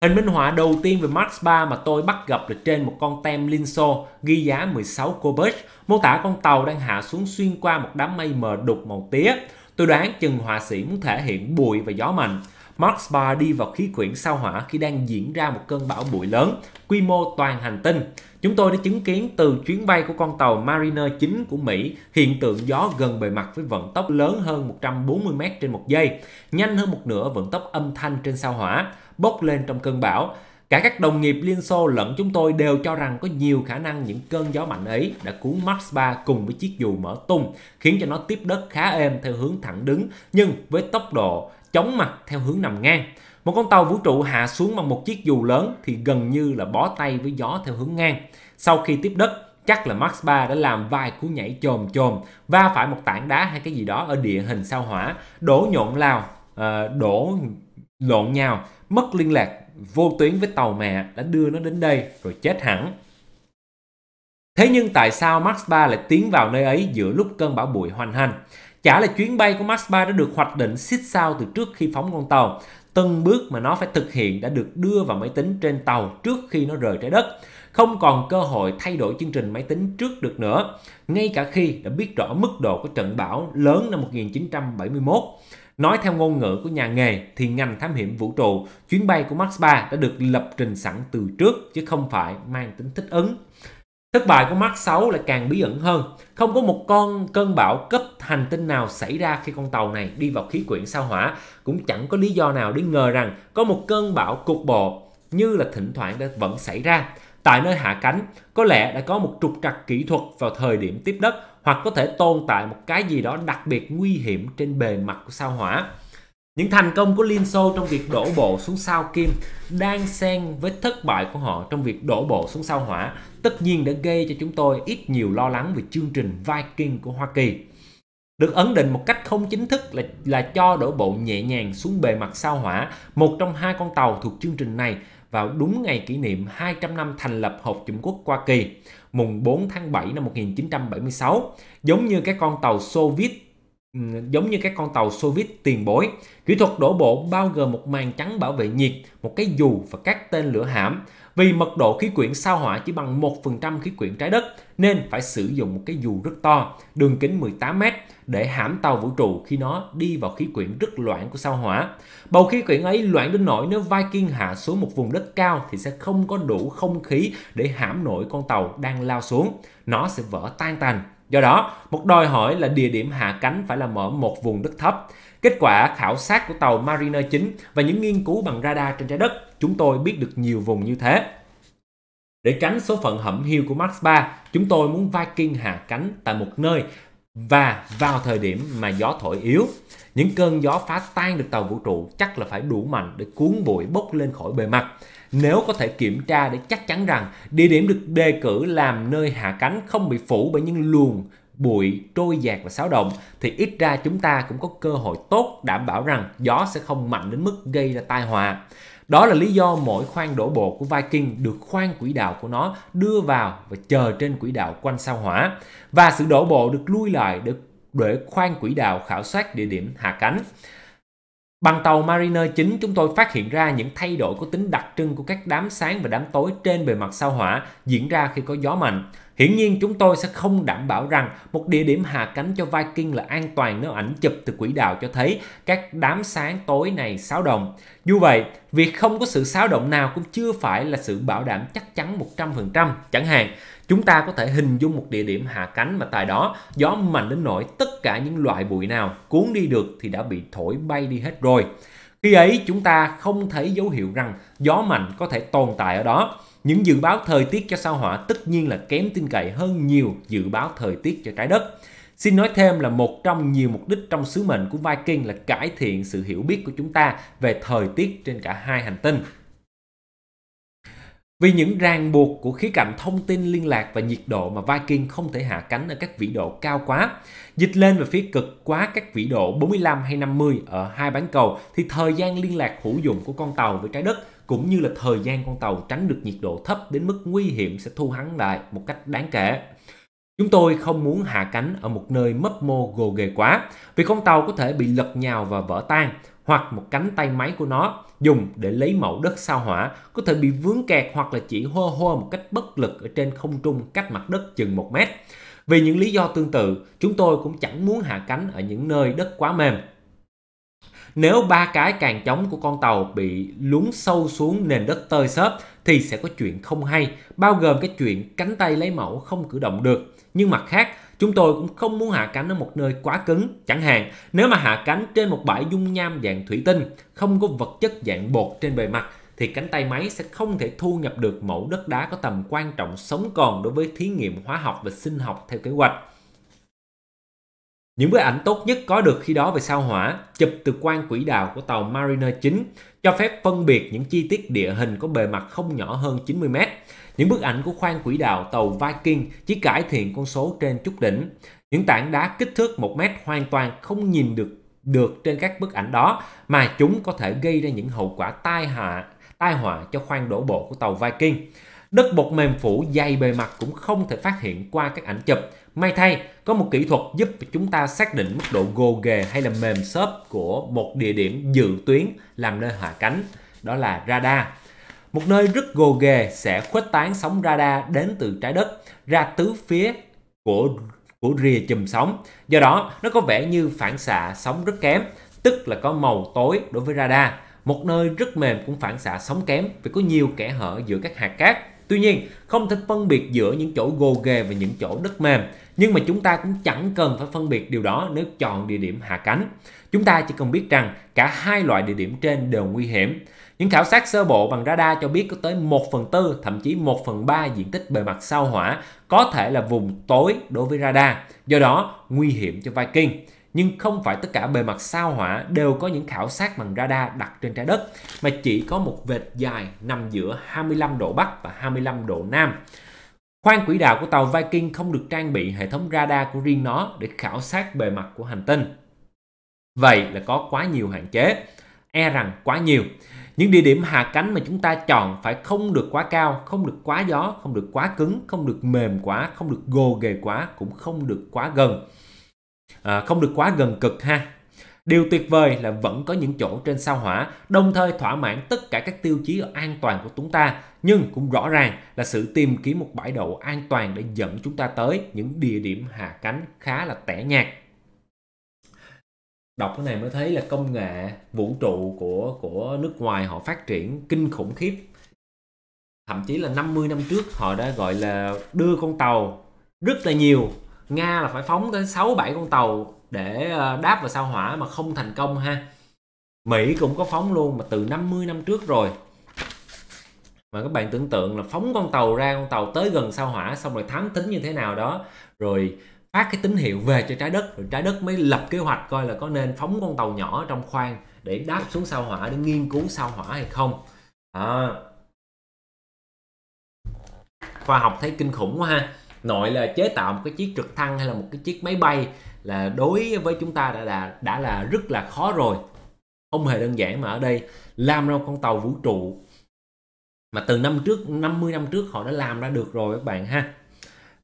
Hình minh họa đầu tiên về mars 3 mà tôi bắt gặp được trên một con tem Liên Xô ghi giá 16 Kobuch, mô tả con tàu đang hạ xuống xuyên qua một đám mây mờ đục màu tía. Tôi đoán chừng họa sĩ muốn thể hiện bụi và gió mạnh. Mars Bar đi vào khí quyển sao hỏa khi đang diễn ra một cơn bão bụi lớn, quy mô toàn hành tinh. Chúng tôi đã chứng kiến từ chuyến bay của con tàu Mariner 9 của Mỹ hiện tượng gió gần bề mặt với vận tốc lớn hơn 140 m trên một giây, nhanh hơn một nửa vận tốc âm thanh trên sao hỏa, bốc lên trong cơn bão. Cả các đồng nghiệp Liên Xô lẫn chúng tôi đều cho rằng có nhiều khả năng những cơn gió mạnh ấy đã cuốn Max 3 cùng với chiếc dù mở tung, khiến cho nó tiếp đất khá êm theo hướng thẳng đứng, nhưng với tốc độ chống mặt theo hướng nằm ngang. Một con tàu vũ trụ hạ xuống bằng một chiếc dù lớn thì gần như là bó tay với gió theo hướng ngang. Sau khi tiếp đất, chắc là Max 3 đã làm vài cú nhảy chồm chồm, va phải một tảng đá hay cái gì đó ở địa hình sao hỏa, đổ nhộn lào, ờ, đổ lộn nhào, mất liên lạc, vô tuyến với tàu mẹ đã đưa nó đến đây rồi chết hẳn. Thế nhưng tại sao Max 3 lại tiến vào nơi ấy giữa lúc cơn bão bụi hoành hành? Chả là chuyến bay của Max 3 đã được hoạch định xích sao từ trước khi phóng con tàu. Từng bước mà nó phải thực hiện đã được đưa vào máy tính trên tàu trước khi nó rời trái đất. Không còn cơ hội thay đổi chương trình máy tính trước được nữa, ngay cả khi đã biết rõ mức độ của trận bão lớn năm 1971. Nói theo ngôn ngữ của nhà nghề thì ngành thám hiểm vũ trụ, chuyến bay của Max 3 đã được lập trình sẵn từ trước chứ không phải mang tính thích ứng. Thất bại của Mark 6 lại càng bí ẩn hơn. Không có một con cơn bão cấp hành tinh nào xảy ra khi con tàu này đi vào khí quyển sao hỏa, cũng chẳng có lý do nào để ngờ rằng có một cơn bão cục bộ như là thỉnh thoảng đã vẫn xảy ra. Tại nơi hạ cánh, có lẽ đã có một trục trặc kỹ thuật vào thời điểm tiếp đất hoặc có thể tồn tại một cái gì đó đặc biệt nguy hiểm trên bề mặt của sao hỏa. Những thành công của Liên Xô trong việc đổ bộ xuống sao Kim đang xen với thất bại của họ trong việc đổ bộ xuống sao Hỏa tất nhiên đã gây cho chúng tôi ít nhiều lo lắng về chương trình Viking của Hoa Kỳ. Được ấn định một cách không chính thức là, là cho đổ bộ nhẹ nhàng xuống bề mặt sao hỏa, một trong hai con tàu thuộc chương trình này vào đúng ngày kỷ niệm 200 năm thành lập Hợp Chủng Quốc Hoa Kỳ, mùng 4 tháng 7 năm 1976, giống như các con tàu Soviet giống như các con tàu Soviet tiền bối. Kỹ thuật đổ bộ bao gồm một màn trắng bảo vệ nhiệt, một cái dù và các tên lửa hãm. Vì mật độ khí quyển sao hỏa chỉ bằng 1% khí quyển trái đất nên phải sử dụng một cái dù rất to, đường kính 18m để hãm tàu vũ trụ khi nó đi vào khí quyển rất loãng của sao hỏa. Bầu khí quyển ấy loãng đến nỗi nếu Viking hạ xuống một vùng đất cao thì sẽ không có đủ không khí để hãm nổi con tàu đang lao xuống. Nó sẽ vỡ tan tành. Do đó, một đòi hỏi là địa điểm hạ cánh phải là mở một vùng đất thấp. Kết quả khảo sát của tàu Mariner 9 và những nghiên cứu bằng radar trên trái đất, chúng tôi biết được nhiều vùng như thế. Để tránh số phận hẩm hiu của Max 3, chúng tôi muốn Viking hạ cánh tại một nơi và vào thời điểm mà gió thổi yếu. Những cơn gió phá tan được tàu vũ trụ chắc là phải đủ mạnh để cuốn bụi bốc lên khỏi bề mặt. Nếu có thể kiểm tra để chắc chắn rằng địa điểm được đề cử làm nơi hạ cánh không bị phủ bởi những luồng bụi trôi dạt và xáo động thì ít ra chúng ta cũng có cơ hội tốt đảm bảo rằng gió sẽ không mạnh đến mức gây ra tai họa. Đó là lý do mỗi khoang đổ bộ của Viking được khoang quỹ đạo của nó đưa vào và chờ trên quỹ đạo quanh sao hỏa và sự đổ bộ được lui lại để, để khoang quỹ đạo khảo sát địa điểm hạ cánh. Bằng tàu Mariner 9, chúng tôi phát hiện ra những thay đổi có tính đặc trưng của các đám sáng và đám tối trên bề mặt sao hỏa diễn ra khi có gió mạnh. Hiển nhiên chúng tôi sẽ không đảm bảo rằng một địa điểm hạ cánh cho Viking là an toàn nếu ảnh chụp từ quỹ đạo cho thấy các đám sáng tối này xáo động. Dù vậy, việc không có sự xáo động nào cũng chưa phải là sự bảo đảm chắc chắn 100%. Chẳng hạn, chúng ta có thể hình dung một địa điểm hạ cánh mà tại đó gió mạnh đến nỗi tất cả những loại bụi nào cuốn đi được thì đã bị thổi bay đi hết rồi. Khi ấy chúng ta không thấy dấu hiệu rằng gió mạnh có thể tồn tại ở đó. Những dự báo thời tiết cho sao hỏa tất nhiên là kém tin cậy hơn nhiều dự báo thời tiết cho trái đất. Xin nói thêm là một trong nhiều mục đích trong sứ mệnh của Viking là cải thiện sự hiểu biết của chúng ta về thời tiết trên cả hai hành tinh. Vì những ràng buộc của khí cạnh thông tin liên lạc và nhiệt độ mà Viking không thể hạ cánh ở các vĩ độ cao quá, dịch lên về phía cực quá các vĩ độ 45 hay 50 ở hai bán cầu thì thời gian liên lạc hữu dụng của con tàu với trái đất cũng như là thời gian con tàu tránh được nhiệt độ thấp đến mức nguy hiểm sẽ thu hắn lại một cách đáng kể. Chúng tôi không muốn hạ cánh ở một nơi mấp mô gồ ghề quá, vì con tàu có thể bị lật nhào và vỡ tan, hoặc một cánh tay máy của nó dùng để lấy mẫu đất sao hỏa có thể bị vướng kẹt hoặc là chỉ hô hô một cách bất lực ở trên không trung cách mặt đất chừng 1 mét. Vì những lý do tương tự, chúng tôi cũng chẳng muốn hạ cánh ở những nơi đất quá mềm nếu ba cái càng chống của con tàu bị lún sâu xuống nền đất tơi xốp thì sẽ có chuyện không hay, bao gồm cái chuyện cánh tay lấy mẫu không cử động được. Nhưng mặt khác, chúng tôi cũng không muốn hạ cánh ở một nơi quá cứng. Chẳng hạn, nếu mà hạ cánh trên một bãi dung nham dạng thủy tinh, không có vật chất dạng bột trên bề mặt, thì cánh tay máy sẽ không thể thu nhập được mẫu đất đá có tầm quan trọng sống còn đối với thí nghiệm hóa học và sinh học theo kế hoạch. Những bức ảnh tốt nhất có được khi đó về sao hỏa chụp từ quang quỹ đạo của tàu Mariner 9 cho phép phân biệt những chi tiết địa hình có bề mặt không nhỏ hơn 90 mét. Những bức ảnh của khoang quỹ đạo tàu Viking chỉ cải thiện con số trên chút đỉnh. Những tảng đá kích thước 1 mét hoàn toàn không nhìn được được trên các bức ảnh đó mà chúng có thể gây ra những hậu quả tai họa tai họa cho khoang đổ bộ của tàu Viking. Đất bột mềm phủ dày bề mặt cũng không thể phát hiện qua các ảnh chụp May thay, có một kỹ thuật giúp chúng ta xác định mức độ gồ ghề hay là mềm xốp của một địa điểm dự tuyến làm nơi hạ cánh, đó là radar. Một nơi rất gồ ghề sẽ khuếch tán sóng radar đến từ trái đất ra tứ phía của của rìa chùm sóng. Do đó, nó có vẻ như phản xạ sóng rất kém, tức là có màu tối đối với radar. Một nơi rất mềm cũng phản xạ sóng kém vì có nhiều kẽ hở giữa các hạt cát Tuy nhiên, không thể phân biệt giữa những chỗ gồ ghề và những chỗ đất mềm, nhưng mà chúng ta cũng chẳng cần phải phân biệt điều đó nếu chọn địa điểm hạ cánh. Chúng ta chỉ cần biết rằng cả hai loại địa điểm trên đều nguy hiểm. Những khảo sát sơ bộ bằng radar cho biết có tới 1 phần 4, thậm chí 1 phần 3 diện tích bề mặt sao hỏa có thể là vùng tối đối với radar, do đó nguy hiểm cho Viking nhưng không phải tất cả bề mặt sao hỏa đều có những khảo sát bằng radar đặt trên trái đất mà chỉ có một vệt dài nằm giữa 25 độ Bắc và 25 độ Nam. Khoang quỹ đạo của tàu Viking không được trang bị hệ thống radar của riêng nó để khảo sát bề mặt của hành tinh. Vậy là có quá nhiều hạn chế, e rằng quá nhiều. Những địa điểm hạ cánh mà chúng ta chọn phải không được quá cao, không được quá gió, không được quá cứng, không được mềm quá, không được gồ ghề quá, cũng không được quá gần À, không được quá gần cực ha Điều tuyệt vời là vẫn có những chỗ trên sao hỏa, đồng thời thỏa mãn tất cả các tiêu chí an toàn của chúng ta, nhưng cũng rõ ràng là sự tìm kiếm một bãi đậu an toàn để dẫn chúng ta tới những địa điểm hạ cánh khá là tẻ nhạt. Đọc cái này mới thấy là công nghệ vũ trụ của của nước ngoài họ phát triển kinh khủng khiếp. Thậm chí là 50 năm trước họ đã gọi là đưa con tàu rất là nhiều nga là phải phóng tới 6 7 con tàu để ờ, đáp vào sao hỏa mà không thành công ha mỹ cũng có phóng luôn mà từ 50 năm trước rồi mà các bạn tưởng tượng là phóng con tàu ra con tàu tới gần sao hỏa xong rồi thám tính như thế nào đó rồi phát cái tín hiệu về cho trái đất rồi trái đất mới lập kế hoạch coi là có nên phóng con tàu nhỏ trong khoang để đáp xuống sao hỏa để nghiên cứu sao hỏa hay không à. khoa học thấy kinh khủng quá ha nội là chế tạo một cái chiếc trực thăng hay là một cái chiếc máy bay là đối với chúng ta đã là đã là rất là khó rồi không hề đơn giản mà ở đây làm ra con tàu vũ trụ mà từ năm trước 50 năm trước họ đã làm ra được rồi các bạn ha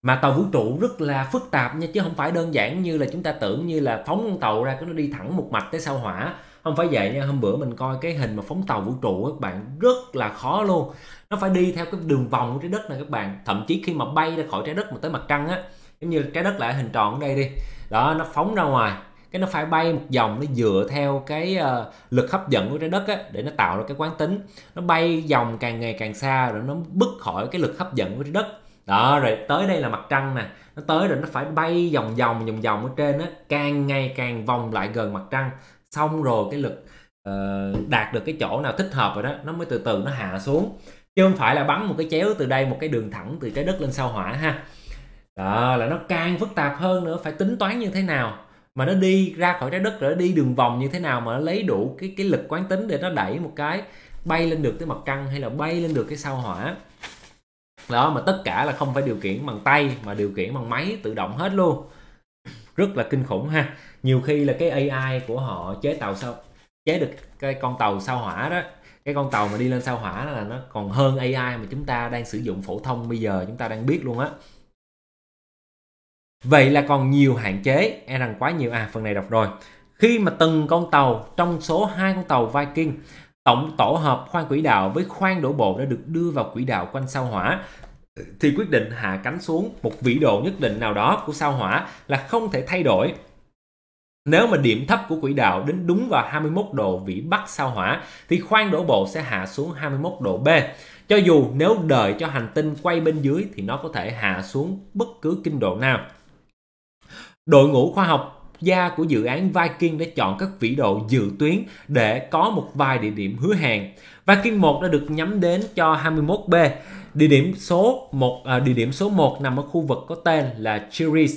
mà tàu vũ trụ rất là phức tạp nha chứ không phải đơn giản như là chúng ta tưởng như là phóng con tàu ra cái nó đi thẳng một mạch tới sao hỏa không phải vậy nha hôm bữa mình coi cái hình mà phóng tàu vũ trụ các bạn rất là khó luôn nó phải đi theo cái đường vòng của trái đất này các bạn thậm chí khi mà bay ra khỏi trái đất mà tới mặt trăng á giống như trái đất lại hình tròn ở đây đi đó nó phóng ra ngoài cái nó phải bay một vòng nó dựa theo cái uh, lực hấp dẫn của trái đất á, để nó tạo ra cái quán tính nó bay vòng càng ngày càng xa rồi nó bứt khỏi cái lực hấp dẫn của trái đất đó rồi tới đây là mặt trăng nè nó tới rồi nó phải bay vòng vòng vòng vòng ở trên á càng ngày càng vòng lại gần mặt trăng xong rồi cái lực uh, đạt được cái chỗ nào thích hợp rồi đó nó mới từ từ nó hạ xuống chứ không phải là bắn một cái chéo từ đây một cái đường thẳng từ trái đất lên sao hỏa ha đó là nó càng phức tạp hơn nữa phải tính toán như thế nào mà nó đi ra khỏi trái đất rồi nó đi đường vòng như thế nào mà nó lấy đủ cái cái lực quán tính để nó đẩy một cái bay lên được tới mặt trăng hay là bay lên được cái sao hỏa đó mà tất cả là không phải điều khiển bằng tay mà điều khiển bằng máy tự động hết luôn rất là kinh khủng ha nhiều khi là cái AI của họ chế tàu sao chế được cái con tàu sao hỏa đó cái con tàu mà đi lên sao hỏa là nó còn hơn AI mà chúng ta đang sử dụng phổ thông bây giờ chúng ta đang biết luôn á vậy là còn nhiều hạn chế e rằng quá nhiều à phần này đọc rồi khi mà từng con tàu trong số hai con tàu Viking tổng tổ hợp khoan quỹ đạo với khoan đổ bộ đã được đưa vào quỹ đạo quanh sao hỏa thì quyết định hạ cánh xuống một vĩ độ nhất định nào đó của sao hỏa là không thể thay đổi nếu mà điểm thấp của quỹ đạo đến đúng vào 21 độ vĩ Bắc sao hỏa thì khoang đổ bộ sẽ hạ xuống 21 độ B. Cho dù nếu đợi cho hành tinh quay bên dưới thì nó có thể hạ xuống bất cứ kinh độ nào. Đội ngũ khoa học gia của dự án Viking đã chọn các vĩ độ dự tuyến để có một vài địa điểm hứa hẹn. Viking 1 đã được nhắm đến cho 21B. Địa điểm số 1 à, địa điểm số 1 nằm ở khu vực có tên là Chiris,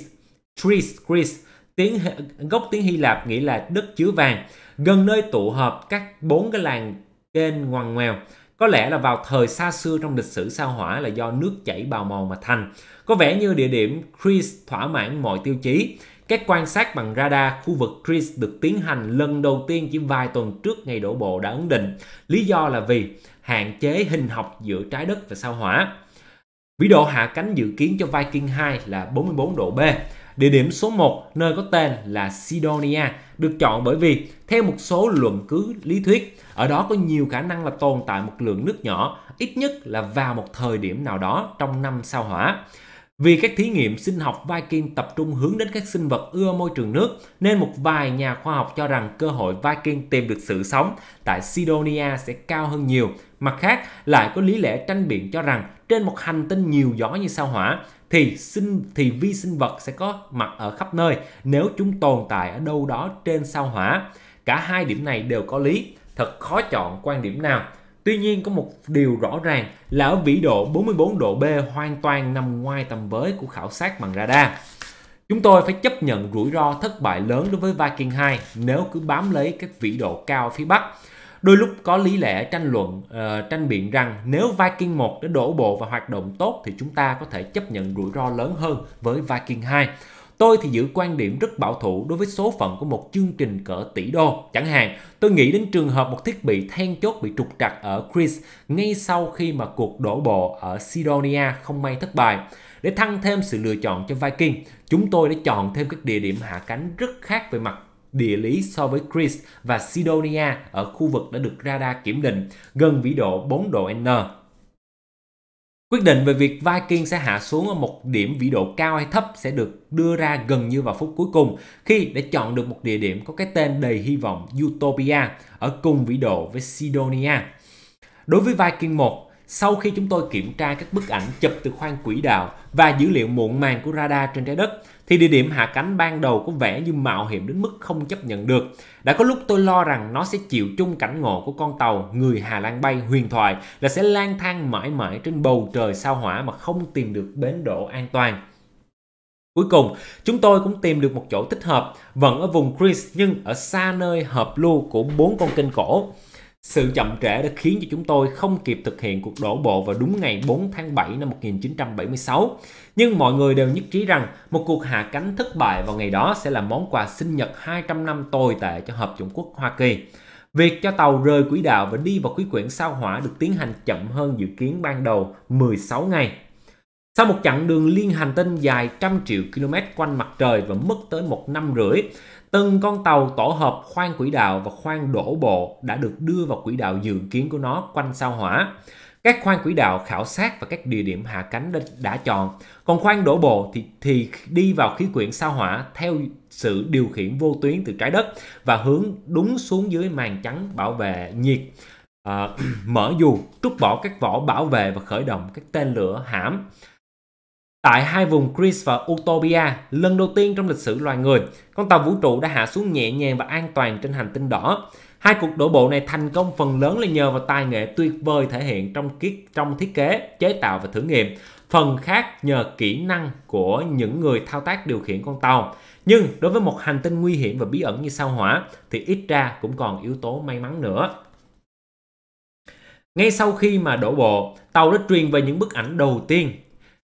Tris, Chris tiếng gốc tiếng Hy Lạp nghĩa là đất chứa vàng gần nơi tụ hợp các bốn cái làng kênh ngoằn ngoèo có lẽ là vào thời xa xưa trong lịch sử sao hỏa là do nước chảy bào mòn mà thành có vẻ như địa điểm Chris thỏa mãn mọi tiêu chí các quan sát bằng radar khu vực Chris được tiến hành lần đầu tiên chỉ vài tuần trước ngày đổ bộ đã ấn định lý do là vì hạn chế hình học giữa trái đất và sao hỏa Vĩ độ hạ cánh dự kiến cho Viking 2 là 44 độ B Địa điểm số 1 nơi có tên là Sidonia được chọn bởi vì theo một số luận cứ lý thuyết, ở đó có nhiều khả năng là tồn tại một lượng nước nhỏ, ít nhất là vào một thời điểm nào đó trong năm sao hỏa. Vì các thí nghiệm sinh học Viking tập trung hướng đến các sinh vật ưa môi trường nước, nên một vài nhà khoa học cho rằng cơ hội Viking tìm được sự sống tại Sidonia sẽ cao hơn nhiều. Mặt khác, lại có lý lẽ tranh biện cho rằng trên một hành tinh nhiều gió như sao hỏa, thì sinh thì vi sinh vật sẽ có mặt ở khắp nơi nếu chúng tồn tại ở đâu đó trên sao hỏa. Cả hai điểm này đều có lý, thật khó chọn quan điểm nào. Tuy nhiên có một điều rõ ràng là ở vĩ độ 44 độ B hoàn toàn nằm ngoài tầm với của khảo sát bằng radar. Chúng tôi phải chấp nhận rủi ro thất bại lớn đối với Viking 2 nếu cứ bám lấy các vĩ độ cao phía Bắc Đôi lúc có lý lẽ tranh luận, uh, tranh biện rằng nếu Viking 1 đã đổ bộ và hoạt động tốt thì chúng ta có thể chấp nhận rủi ro lớn hơn với Viking 2. Tôi thì giữ quan điểm rất bảo thủ đối với số phận của một chương trình cỡ tỷ đô. Chẳng hạn, tôi nghĩ đến trường hợp một thiết bị then chốt bị trục trặc ở Chris ngay sau khi mà cuộc đổ bộ ở Sidonia không may thất bại. Để thăng thêm sự lựa chọn cho Viking, chúng tôi đã chọn thêm các địa điểm hạ cánh rất khác về mặt địa lý so với Chris và Sidonia ở khu vực đã được radar kiểm định gần vĩ độ 4 độ N. Quyết định về việc Viking sẽ hạ xuống ở một điểm vĩ độ cao hay thấp sẽ được đưa ra gần như vào phút cuối cùng khi để chọn được một địa điểm có cái tên đầy hy vọng Utopia ở cùng vĩ độ với Sidonia. Đối với Viking 1, sau khi chúng tôi kiểm tra các bức ảnh chụp từ khoang quỹ đạo và dữ liệu muộn màng của radar trên trái đất, thì địa điểm hạ cánh ban đầu có vẻ như mạo hiểm đến mức không chấp nhận được. Đã có lúc tôi lo rằng nó sẽ chịu chung cảnh ngộ của con tàu người Hà Lan bay huyền thoại là sẽ lang thang mãi mãi trên bầu trời sao hỏa mà không tìm được bến đỗ an toàn. Cuối cùng, chúng tôi cũng tìm được một chỗ thích hợp, vẫn ở vùng Chris nhưng ở xa nơi hợp lưu của bốn con kênh cổ. Sự chậm trễ đã khiến cho chúng tôi không kịp thực hiện cuộc đổ bộ vào đúng ngày 4 tháng 7 năm 1976. Nhưng mọi người đều nhất trí rằng một cuộc hạ cánh thất bại vào ngày đó sẽ là món quà sinh nhật 200 năm tồi tệ cho Hợp Chủng Quốc Hoa Kỳ. Việc cho tàu rời quỹ đạo và đi vào khí quyển sao hỏa được tiến hành chậm hơn dự kiến ban đầu 16 ngày. Sau một chặng đường liên hành tinh dài trăm triệu km quanh mặt trời và mất tới một năm rưỡi, Từng con tàu tổ hợp khoang quỹ đạo và khoang đổ bộ đã được đưa vào quỹ đạo dự kiến của nó quanh sao hỏa. Các khoang quỹ đạo khảo sát và các địa điểm hạ cánh đã đã chọn. Còn khoang đổ bộ thì, thì đi vào khí quyển sao hỏa theo sự điều khiển vô tuyến từ trái đất và hướng đúng xuống dưới màn trắng bảo vệ nhiệt. À, [CLEARS THROAT] mở dù, trút bỏ các vỏ bảo vệ và khởi động các tên lửa hãm. Tại hai vùng Chris và Utopia, lần đầu tiên trong lịch sử loài người, con tàu vũ trụ đã hạ xuống nhẹ nhàng và an toàn trên hành tinh đỏ. Hai cuộc đổ bộ này thành công phần lớn là nhờ vào tài nghệ tuyệt vời thể hiện trong kiết, trong thiết kế, chế tạo và thử nghiệm. Phần khác nhờ kỹ năng của những người thao tác điều khiển con tàu. Nhưng đối với một hành tinh nguy hiểm và bí ẩn như sao hỏa thì ít ra cũng còn yếu tố may mắn nữa. Ngay sau khi mà đổ bộ, tàu đã truyền về những bức ảnh đầu tiên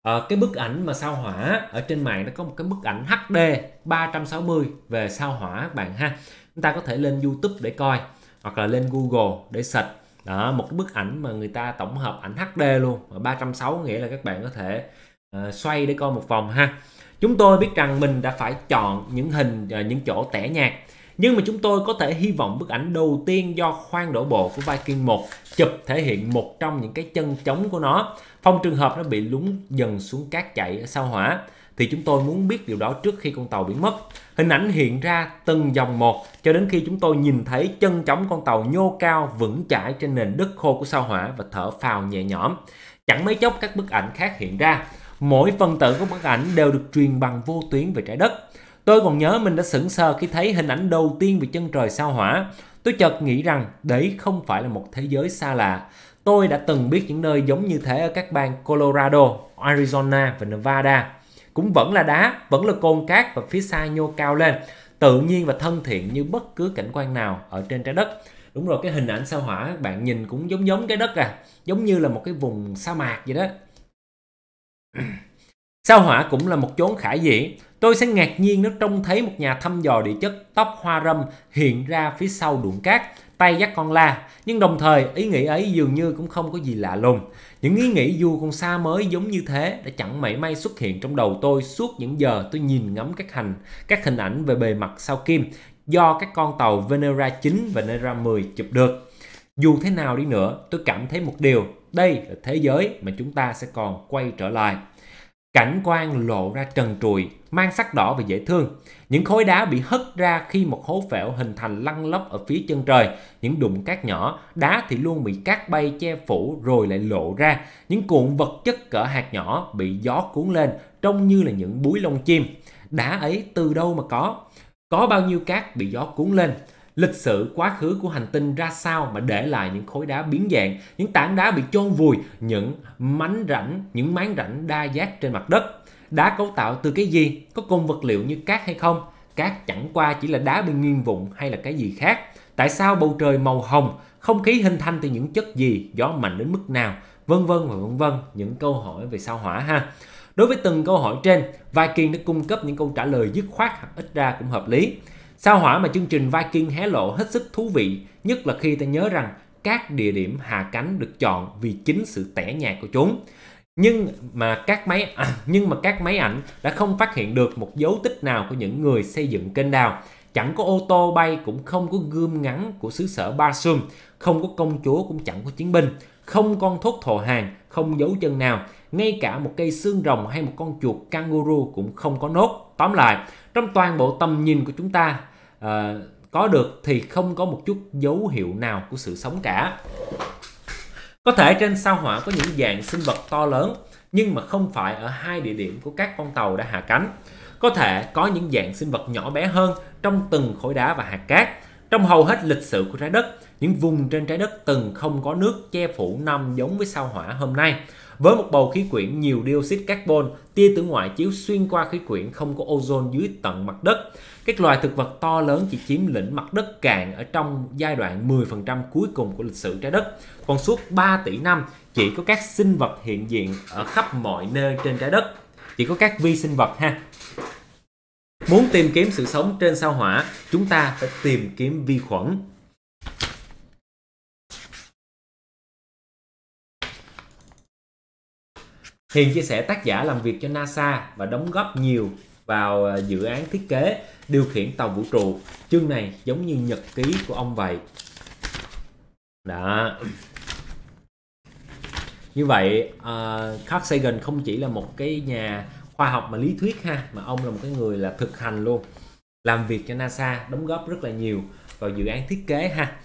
à, cái bức ảnh mà sao hỏa ở trên mạng nó có một cái bức ảnh HD 360 về sao hỏa các bạn ha chúng ta có thể lên YouTube để coi hoặc là lên Google để search đó một cái bức ảnh mà người ta tổng hợp ảnh HD luôn 360 nghĩa là các bạn có thể uh, xoay để coi một vòng ha chúng tôi biết rằng mình đã phải chọn những hình uh, những chỗ tẻ nhạt nhưng mà chúng tôi có thể hy vọng bức ảnh đầu tiên do khoan đổ bộ của Viking 1 chụp thể hiện một trong những cái chân chống của nó. Phong trường hợp nó bị lún dần xuống cát chạy ở sao hỏa thì chúng tôi muốn biết điều đó trước khi con tàu biến mất. Hình ảnh hiện ra từng dòng một cho đến khi chúng tôi nhìn thấy chân chống con tàu nhô cao vững chãi trên nền đất khô của sao hỏa và thở phào nhẹ nhõm. Chẳng mấy chốc các bức ảnh khác hiện ra. Mỗi phần tử của bức ảnh đều được truyền bằng vô tuyến về trái đất. Tôi còn nhớ mình đã sững sờ khi thấy hình ảnh đầu tiên về chân trời sao hỏa. Tôi chợt nghĩ rằng đấy không phải là một thế giới xa lạ. Tôi đã từng biết những nơi giống như thế ở các bang Colorado, Arizona và Nevada. Cũng vẫn là đá, vẫn là cồn cát và phía xa nhô cao lên, tự nhiên và thân thiện như bất cứ cảnh quan nào ở trên trái đất. Đúng rồi, cái hình ảnh sao hỏa bạn nhìn cũng giống giống cái đất à, giống như là một cái vùng sa mạc vậy đó. [CLEARS THROAT] Sao hỏa cũng là một chốn khả dĩ, Tôi sẽ ngạc nhiên nếu trông thấy một nhà thăm dò địa chất tóc hoa râm hiện ra phía sau đụng cát, tay dắt con la. Nhưng đồng thời, ý nghĩ ấy dường như cũng không có gì lạ lùng. Những ý nghĩ dù còn xa mới giống như thế đã chẳng mảy may xuất hiện trong đầu tôi suốt những giờ tôi nhìn ngắm các hành, các hình ảnh về bề mặt sao kim do các con tàu Venera 9 và Venera 10 chụp được. Dù thế nào đi nữa, tôi cảm thấy một điều, đây là thế giới mà chúng ta sẽ còn quay trở lại. Cảnh quan lộ ra trần trụi, mang sắc đỏ và dễ thương. Những khối đá bị hất ra khi một hố phễu hình thành lăn lóc ở phía chân trời. Những đụng cát nhỏ, đá thì luôn bị cát bay che phủ rồi lại lộ ra. Những cuộn vật chất cỡ hạt nhỏ bị gió cuốn lên, trông như là những búi lông chim. Đá ấy từ đâu mà có? Có bao nhiêu cát bị gió cuốn lên, lịch sử quá khứ của hành tinh ra sao mà để lại những khối đá biến dạng, những tảng đá bị chôn vùi, những mánh rãnh, những máng rãnh đa giác trên mặt đất. Đá cấu tạo từ cái gì? Có cùng vật liệu như cát hay không? Cát chẳng qua chỉ là đá bị nghiêng vụn hay là cái gì khác. Tại sao bầu trời màu hồng, không khí hình thành từ những chất gì, gió mạnh đến mức nào, vân vân và vân vân, những câu hỏi về sao hỏa ha. Đối với từng câu hỏi trên, Viking đã cung cấp những câu trả lời dứt khoát ít ra cũng hợp lý. Sao hỏa mà chương trình Viking hé lộ hết sức thú vị, nhất là khi ta nhớ rằng các địa điểm hạ cánh được chọn vì chính sự tẻ nhạt của chúng. Nhưng mà các máy à, nhưng mà các máy ảnh đã không phát hiện được một dấu tích nào của những người xây dựng kênh đào. Chẳng có ô tô bay cũng không có gươm ngắn của xứ sở ba Barsum, không có công chúa cũng chẳng có chiến binh, không con thốt thổ hàng, không dấu chân nào, ngay cả một cây xương rồng hay một con chuột kangaroo cũng không có nốt. Tóm lại, trong toàn bộ tầm nhìn của chúng ta, à, có được thì không có một chút dấu hiệu nào của sự sống cả. Có thể trên sao hỏa có những dạng sinh vật to lớn nhưng mà không phải ở hai địa điểm của các con tàu đã hạ cánh. Có thể có những dạng sinh vật nhỏ bé hơn trong từng khối đá và hạt cát. Trong hầu hết lịch sử của trái đất, những vùng trên trái đất từng không có nước che phủ năm giống với sao hỏa hôm nay. Với một bầu khí quyển nhiều dioxide carbon, tia tử ngoại chiếu xuyên qua khí quyển không có ozone dưới tận mặt đất. Các loài thực vật to lớn chỉ chiếm lĩnh mặt đất cạn ở trong giai đoạn 10% cuối cùng của lịch sử trái đất. Còn suốt 3 tỷ năm, chỉ có các sinh vật hiện diện ở khắp mọi nơi trên trái đất. Chỉ có các vi sinh vật ha. Muốn tìm kiếm sự sống trên sao hỏa, chúng ta phải tìm kiếm vi khuẩn. Hiền chia sẻ tác giả làm việc cho NASA và đóng góp nhiều vào ờ, dự án thiết kế điều khiển tàu vũ trụ. Chương này giống như nhật ký của ông vậy. Đó. Như vậy, uh, ờ, Carl Sagan không chỉ là một cái nhà khoa học mà lý thuyết ha, mà ông là một cái người là thực hành luôn. Làm việc cho NASA, đóng góp rất là nhiều vào dự án thiết kế ha.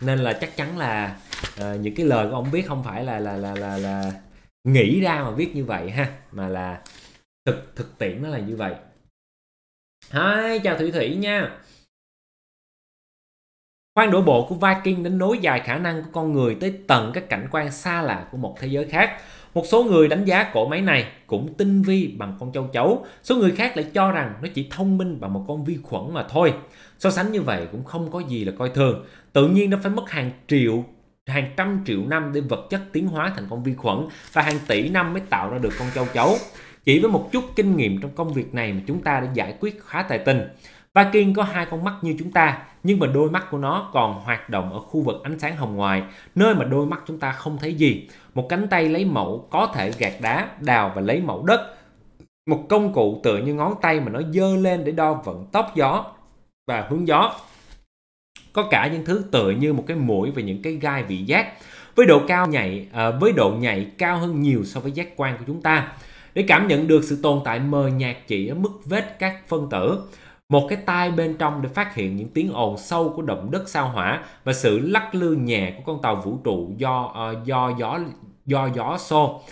Nên là chắc chắn là uh, những cái lời của ông viết không phải là là là là, là nghĩ ra mà viết như vậy ha mà là thực thực tiễn nó là như vậy Hai chào Thủy Thủy nha Khoang đổ bộ của Viking đến nối dài khả năng của con người tới tận các cảnh quan xa lạ của một thế giới khác. Một số người đánh giá cỗ máy này cũng tinh vi bằng con châu chấu, số người khác lại cho rằng nó chỉ thông minh bằng một con vi khuẩn mà thôi. So sánh như vậy cũng không có gì là coi thường, tự nhiên nó phải mất hàng triệu hàng trăm triệu năm để vật chất tiến hóa thành con vi khuẩn và hàng tỷ năm mới tạo ra được con châu chấu chỉ với một chút kinh nghiệm trong công việc này mà chúng ta đã giải quyết khá tài tình Viking có hai con mắt như chúng ta nhưng mà đôi mắt của nó còn hoạt động ở khu vực ánh sáng hồng ngoại nơi mà đôi mắt chúng ta không thấy gì một cánh tay lấy mẫu có thể gạt đá đào và lấy mẫu đất một công cụ tựa như ngón tay mà nó dơ lên để đo vận tốc gió và hướng gió có cả những thứ tựa như một cái mũi và những cái gai vị giác với độ cao nhạy à, với độ nhạy cao hơn nhiều so với giác quan của chúng ta để cảm nhận được sự tồn tại mờ nhạt chỉ ở mức vết các phân tử một cái tai bên trong để phát hiện những tiếng ồn sâu của động đất sao hỏa và sự lắc lư nhẹ của con tàu vũ trụ do uh, do gió do gió xô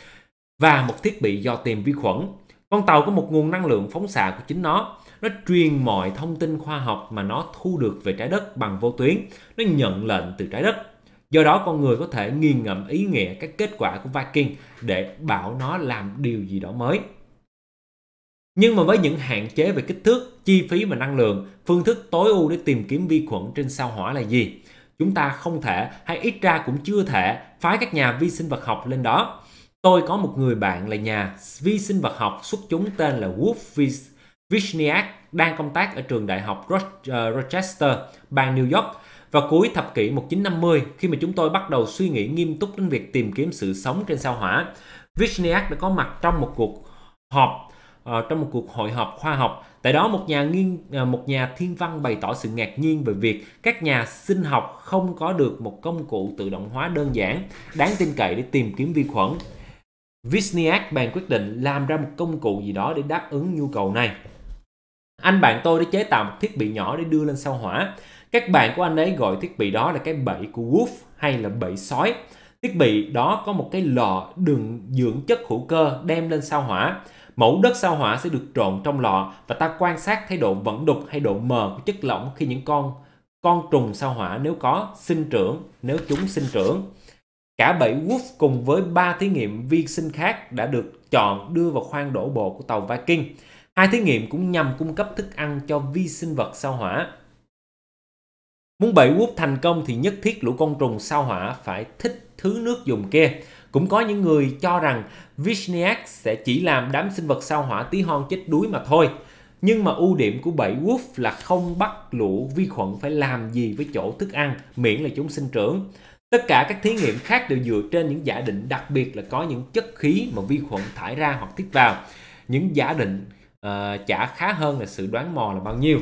và một thiết bị do tìm vi khuẩn con tàu có một nguồn năng lượng phóng xạ của chính nó nó truyền mọi thông tin khoa học mà nó thu được về trái đất bằng vô tuyến nó nhận lệnh từ trái đất do đó con người có thể nghiền ngẫm ý nghĩa các kết quả của viking để bảo nó làm điều gì đó mới nhưng mà với những hạn chế về kích thước chi phí và năng lượng phương thức tối ưu để tìm kiếm vi khuẩn trên sao hỏa là gì chúng ta không thể hay ít ra cũng chưa thể phái các nhà vi sinh vật học lên đó Tôi có một người bạn là nhà vi sinh vật học xuất chúng tên là Wolf Wozniak đang công tác ở trường đại học ờ, Rochester, bang New York. Vào cuối thập kỷ 1950, khi mà chúng tôi bắt đầu suy nghĩ nghiêm túc đến việc tìm kiếm sự sống trên sao hỏa, Wozniak đã có mặt trong một cuộc họp uh, trong một cuộc hội họp khoa học. Tại đó một nhà nghiên ờ, một nhà thiên văn bày tỏ sự ngạc nhiên về việc các nhà sinh học không có được một công cụ tự động hóa đơn giản đáng tin cậy để tìm kiếm vi khuẩn. Wozniak bèn quyết định làm ra một công cụ gì đó để đáp ứng nhu cầu này. Anh bạn tôi đã chế tạo một thiết bị nhỏ để đưa lên sao hỏa. Các bạn của anh ấy gọi thiết bị đó là cái bẫy của Wolf hay là bẫy sói. Thiết bị đó có một cái lọ đựng dưỡng chất hữu cơ đem lên sao hỏa. Mẫu đất sao hỏa sẽ được trộn trong lọ và ta quan sát thấy độ vẫn đục hay độ mờ của chất lỏng khi những con con trùng sao hỏa nếu có sinh trưởng, nếu chúng sinh trưởng. Cả bảy Wolf cùng với ba thí nghiệm vi sinh khác đã được chọn đưa vào khoang đổ bộ của tàu Viking. Hai thí nghiệm cũng nhằm cung cấp thức ăn cho vi sinh vật sao hỏa. Muốn bẫy quốc thành công thì nhất thiết lũ côn trùng sao hỏa phải thích thứ nước dùng kia. Cũng có những người cho rằng Vishniak sẽ chỉ làm đám sinh vật sao hỏa tí hon chết đuối mà thôi. Nhưng mà ưu điểm của bẫy Wolf là không bắt lũ vi khuẩn phải làm gì với chỗ thức ăn, miễn là chúng sinh trưởng. Tất cả các thí nghiệm khác đều dựa trên những giả định đặc biệt là có những chất khí mà vi khuẩn thải ra hoặc tiết vào. Những giả định uh, ờ, trả khá hơn là sự đoán mò là bao nhiêu.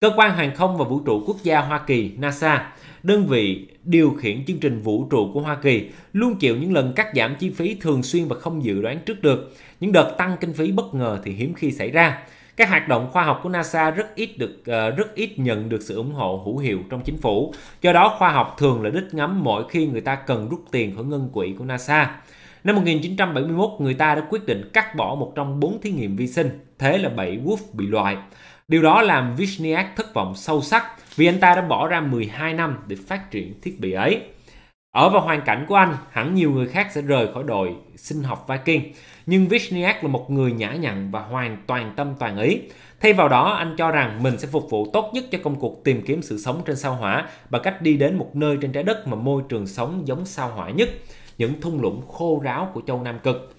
Cơ quan Hàng không và Vũ trụ Quốc gia Hoa Kỳ NASA, đơn vị điều khiển chương trình vũ trụ của Hoa Kỳ, luôn chịu những lần cắt giảm chi phí thường xuyên và không dự đoán trước được. Những đợt tăng kinh phí bất ngờ thì hiếm khi xảy ra. Các hoạt động khoa học của NASA rất ít được uh, rất ít nhận được sự ủng hộ hữu hiệu trong chính phủ. Do đó khoa học thường là đích ngắm mỗi khi người ta cần rút tiền khỏi ngân quỹ của NASA. Năm 1971, người ta đã quyết định cắt bỏ một trong bốn thí nghiệm vi sinh, thế là bảy Wolf bị loại. Điều đó làm Vishniak thất vọng sâu sắc vì anh ta đã bỏ ra 12 năm để phát triển thiết bị ấy. Ở vào hoàn cảnh của anh, hẳn nhiều người khác sẽ rời khỏi đội sinh học Viking. Nhưng Vishniak là một người nhã nhặn và hoàn toàn tâm toàn ý. Thay vào đó, anh cho rằng mình sẽ phục vụ tốt nhất cho công cuộc tìm kiếm sự sống trên sao hỏa bằng cách đi đến một nơi trên trái đất mà môi trường sống giống sao hỏa nhất những thung lũng khô ráo của châu Nam Cực.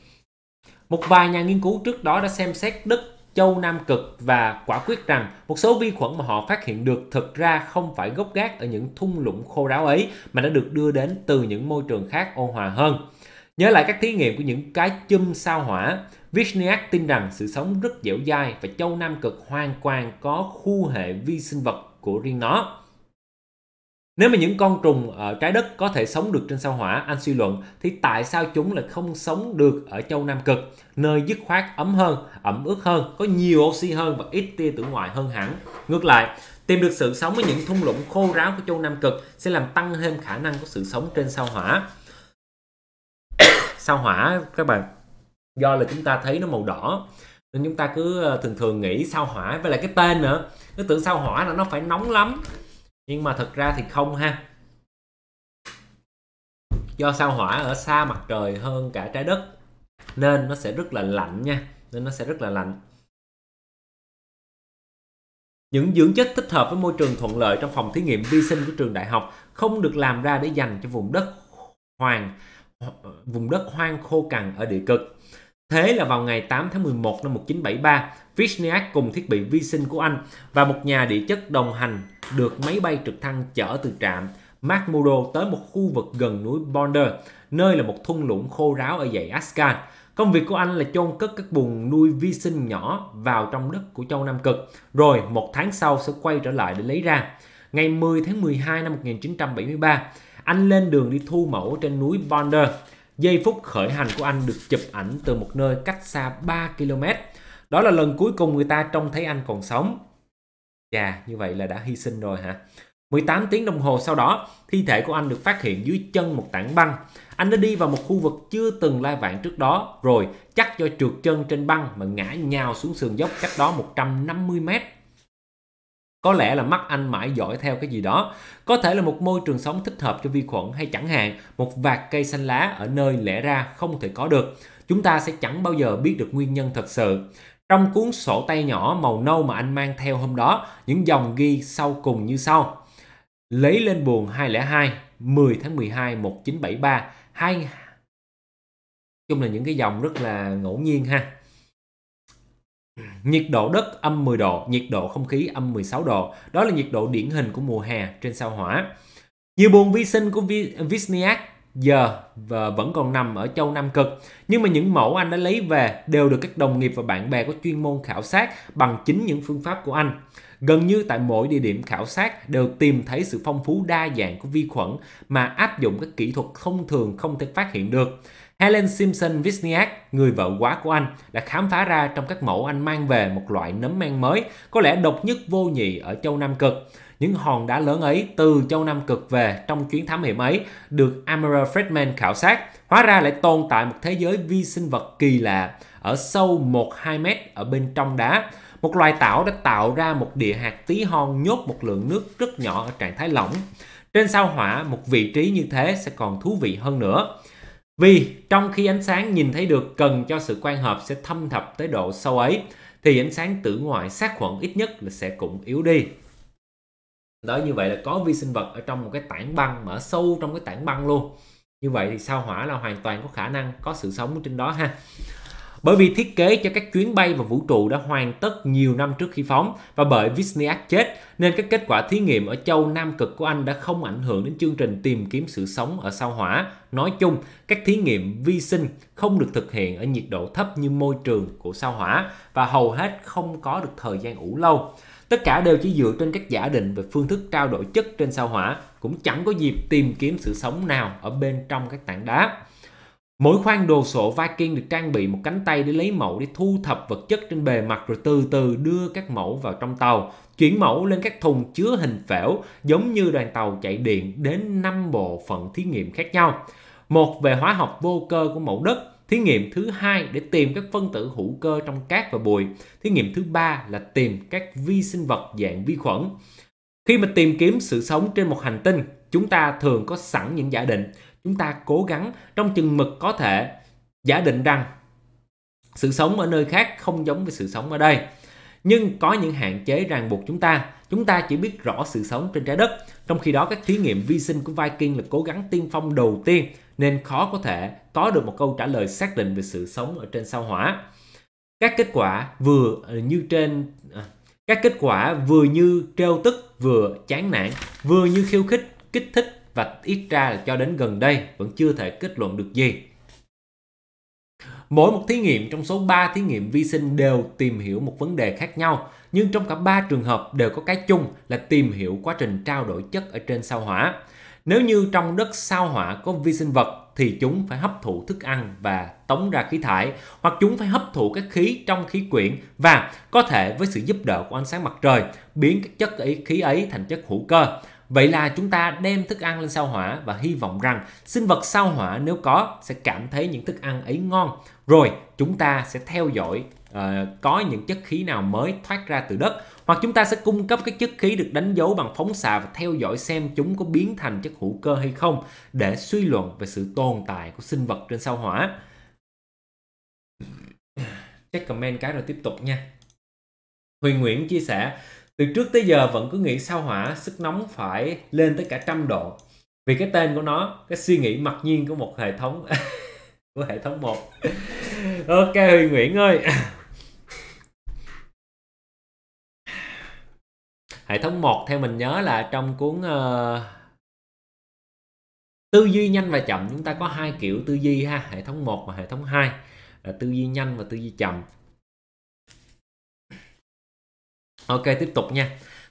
Một vài nhà nghiên cứu trước đó đã xem xét đất châu Nam Cực và quả quyết rằng một số vi khuẩn mà họ phát hiện được thực ra không phải gốc gác ở những thung lũng khô ráo ấy mà đã được đưa đến từ những môi trường khác ôn hòa hơn. Nhớ lại các thí nghiệm của những cái chum sao hỏa, Vishniak tin rằng sự sống rất dẻo dai và châu Nam Cực hoàn toàn có khu hệ vi sinh vật của riêng nó. Nếu mà những con trùng ở trái đất có thể sống được trên sao hỏa, anh suy luận thì tại sao chúng lại không sống được ở châu Nam Cực, nơi dứt khoát ấm hơn, ẩm ướt hơn, có nhiều oxy hơn và ít tia tử ngoại hơn hẳn. Ngược lại, tìm được sự sống ở những thung lũng khô ráo của châu Nam Cực sẽ làm tăng thêm khả năng của sự sống trên sao hỏa. [COUGHS] sao hỏa các bạn do là chúng ta thấy nó màu đỏ nên chúng ta cứ ờ, thường thường nghĩ sao hỏa với lại cái tên nữa cứ tưởng sao hỏa là nó phải nóng lắm nhưng mà thật ra thì không ha do sao hỏa ở xa mặt trời hơn cả trái đất nên nó sẽ rất là lạnh nha nên nó sẽ rất là lạnh những dưỡng chất thích hợp với môi trường thuận lợi trong phòng thí nghiệm vi sinh của trường đại học không được làm ra để dành cho vùng đất hoàng vùng đất hoang khô cằn ở địa cực. Thế là vào ngày 8 tháng 11 năm 1973, Vishniak cùng thiết bị vi sinh của Anh và một nhà địa chất đồng hành được máy bay trực thăng chở từ trạm McMurdo tới một khu vực gần núi Boulder, nơi là một thung lũng khô ráo ở dãy Asgard. Công việc của anh là chôn cất các bùn nuôi vi sinh nhỏ vào trong đất của châu Nam Cực, rồi một tháng sau sẽ quay trở lại để lấy ra. Ngày 10 tháng 12 năm 1973, anh lên đường đi thu mẫu trên núi Boulder. Giây phút khởi hành của anh được chụp ảnh từ một nơi cách xa 3 km. Đó là lần cuối cùng người ta trông thấy anh còn sống. Chà, như vậy là đã hy sinh rồi hả? 18 tiếng đồng hồ sau đó, thi thể của anh được phát hiện dưới chân một tảng băng. Anh đã đi vào một khu vực chưa từng lai vạn trước đó, rồi chắc do trượt chân trên băng mà ngã nhào xuống sườn dốc cách đó 150 mét. Có lẽ là mắt anh mãi dõi theo cái gì đó. Có thể là một môi trường sống thích hợp cho vi khuẩn hay chẳng hạn một vạt cây xanh lá ở nơi lẽ ra không thể có được. Chúng ta sẽ chẳng bao giờ biết được nguyên nhân thật sự. Trong cuốn sổ tay nhỏ màu nâu mà anh mang theo hôm đó, những dòng ghi sau cùng như sau. Lấy lên buồn 202, 10 tháng 12 1973, hai chung là những cái dòng rất là ngẫu nhiên ha. Nhiệt độ đất âm 10 độ, nhiệt độ không khí âm 16 độ. Đó là nhiệt độ điển hình của mùa hè trên sao hỏa. Nhiều buồn vi sinh của Visniak giờ và vẫn còn nằm ở châu Nam Cực. Nhưng mà những mẫu anh đã lấy về đều được các đồng nghiệp và bạn bè có chuyên môn khảo sát bằng chính những phương pháp của anh. Gần như tại mỗi địa điểm khảo sát đều tìm thấy sự phong phú đa dạng của vi khuẩn mà áp dụng các kỹ thuật thông thường không thể phát hiện được. Helen Simpson Wisniak, người vợ quá của anh, đã khám phá ra trong các mẫu anh mang về một loại nấm men mới, có lẽ độc nhất vô nhị ở châu Nam Cực. Những hòn đá lớn ấy từ châu Nam Cực về trong chuyến thám hiểm ấy được Amara fredman khảo sát. Hóa ra lại tồn tại một thế giới vi sinh vật kỳ lạ ở sâu 1-2 mét ở bên trong đá. Một loài tảo đã tạo ra một địa hạt tí hon nhốt một lượng nước rất nhỏ ở trạng thái lỏng. Trên sao hỏa, một vị trí như thế sẽ còn thú vị hơn nữa. Vì trong khi ánh sáng nhìn thấy được cần cho sự quan hợp sẽ thâm thập tới độ sâu ấy, thì ánh sáng tử ngoại sát khuẩn ít nhất là sẽ cũng yếu đi đó như vậy là có vi sinh vật ở trong một cái tảng băng mà ở sâu trong cái tảng băng luôn như vậy thì sao hỏa là hoàn toàn có khả năng có sự sống trên đó ha bởi vì thiết kế cho các chuyến bay vào vũ trụ đã hoàn tất nhiều năm trước khi phóng và bởi Wisniak chết nên các kết quả thí nghiệm ở châu Nam Cực của Anh đã không ảnh hưởng đến chương trình tìm kiếm sự sống ở sao hỏa. Nói chung, các thí nghiệm vi sinh không được thực hiện ở nhiệt độ thấp như môi trường của sao hỏa và hầu hết không có được thời gian ủ lâu. Tất cả đều chỉ dựa trên các giả định về phương thức trao đổi chất trên sao hỏa, cũng chẳng có dịp tìm kiếm sự sống nào ở bên trong các tảng đá. Mỗi khoang đồ sộ Viking được trang bị một cánh tay để lấy mẫu để thu thập vật chất trên bề mặt rồi từ từ đưa các mẫu vào trong tàu, chuyển mẫu lên các thùng chứa hình phễu giống như đoàn tàu chạy điện đến 5 bộ phận thí nghiệm khác nhau. Một về hóa học vô cơ của mẫu đất, Thí nghiệm thứ hai để tìm các phân tử hữu cơ trong cát và bùi. Thí nghiệm thứ ba là tìm các vi sinh vật dạng vi khuẩn. Khi mà tìm kiếm sự sống trên một hành tinh, chúng ta thường có sẵn những giả định. Chúng ta cố gắng trong chừng mực có thể giả định rằng sự sống ở nơi khác không giống với sự sống ở đây. Nhưng có những hạn chế ràng buộc chúng ta. Chúng ta chỉ biết rõ sự sống trên trái đất trong khi đó, các thí nghiệm vi sinh của Viking là cố gắng tiên phong đầu tiên nên khó có thể có được một câu trả lời xác định về sự sống ở trên sao hỏa. Các kết quả vừa như trên à, các kết quả vừa như trêu tức, vừa chán nản, vừa như khiêu khích, kích thích và ít ra là cho đến gần đây vẫn chưa thể kết luận được gì mỗi một thí nghiệm trong số 3 thí nghiệm vi sinh đều tìm hiểu một vấn đề khác nhau, nhưng trong cả 3 trường hợp đều có cái chung là tìm hiểu quá trình trao đổi chất ở trên sao hỏa. Nếu như trong đất sao hỏa có vi sinh vật thì chúng phải hấp thụ thức ăn và tống ra khí thải, hoặc chúng phải hấp thụ các khí trong khí quyển và có thể với sự giúp đỡ của ánh sáng mặt trời biến các chất khí ấy thành chất hữu cơ. Vậy là chúng ta đem thức ăn lên sao hỏa và hy vọng rằng sinh vật sao hỏa nếu có sẽ cảm thấy những thức ăn ấy ngon. Rồi chúng ta sẽ theo dõi uh, có những chất khí nào mới thoát ra từ đất hoặc chúng ta sẽ cung cấp các chất khí được đánh dấu bằng phóng xạ và theo dõi xem chúng có biến thành chất hữu cơ hay không để suy luận về sự tồn tại của sinh vật trên sao hỏa. Check comment cái rồi tiếp tục nha. Huyền Nguyễn chia sẻ từ trước tới giờ vẫn cứ nghĩ sao hỏa sức nóng phải lên tới cả trăm độ vì cái tên của nó cái suy nghĩ mặc nhiên của một hệ thống [LAUGHS] của hệ thống một ok Huy Nguyễn ơi [LAUGHS] hệ thống một theo mình nhớ là trong cuốn uh, tư duy nhanh và chậm chúng ta có hai kiểu tư duy ha hệ thống một và hệ thống hai là tư duy nhanh và tư duy chậm Ok tiếp tục nha.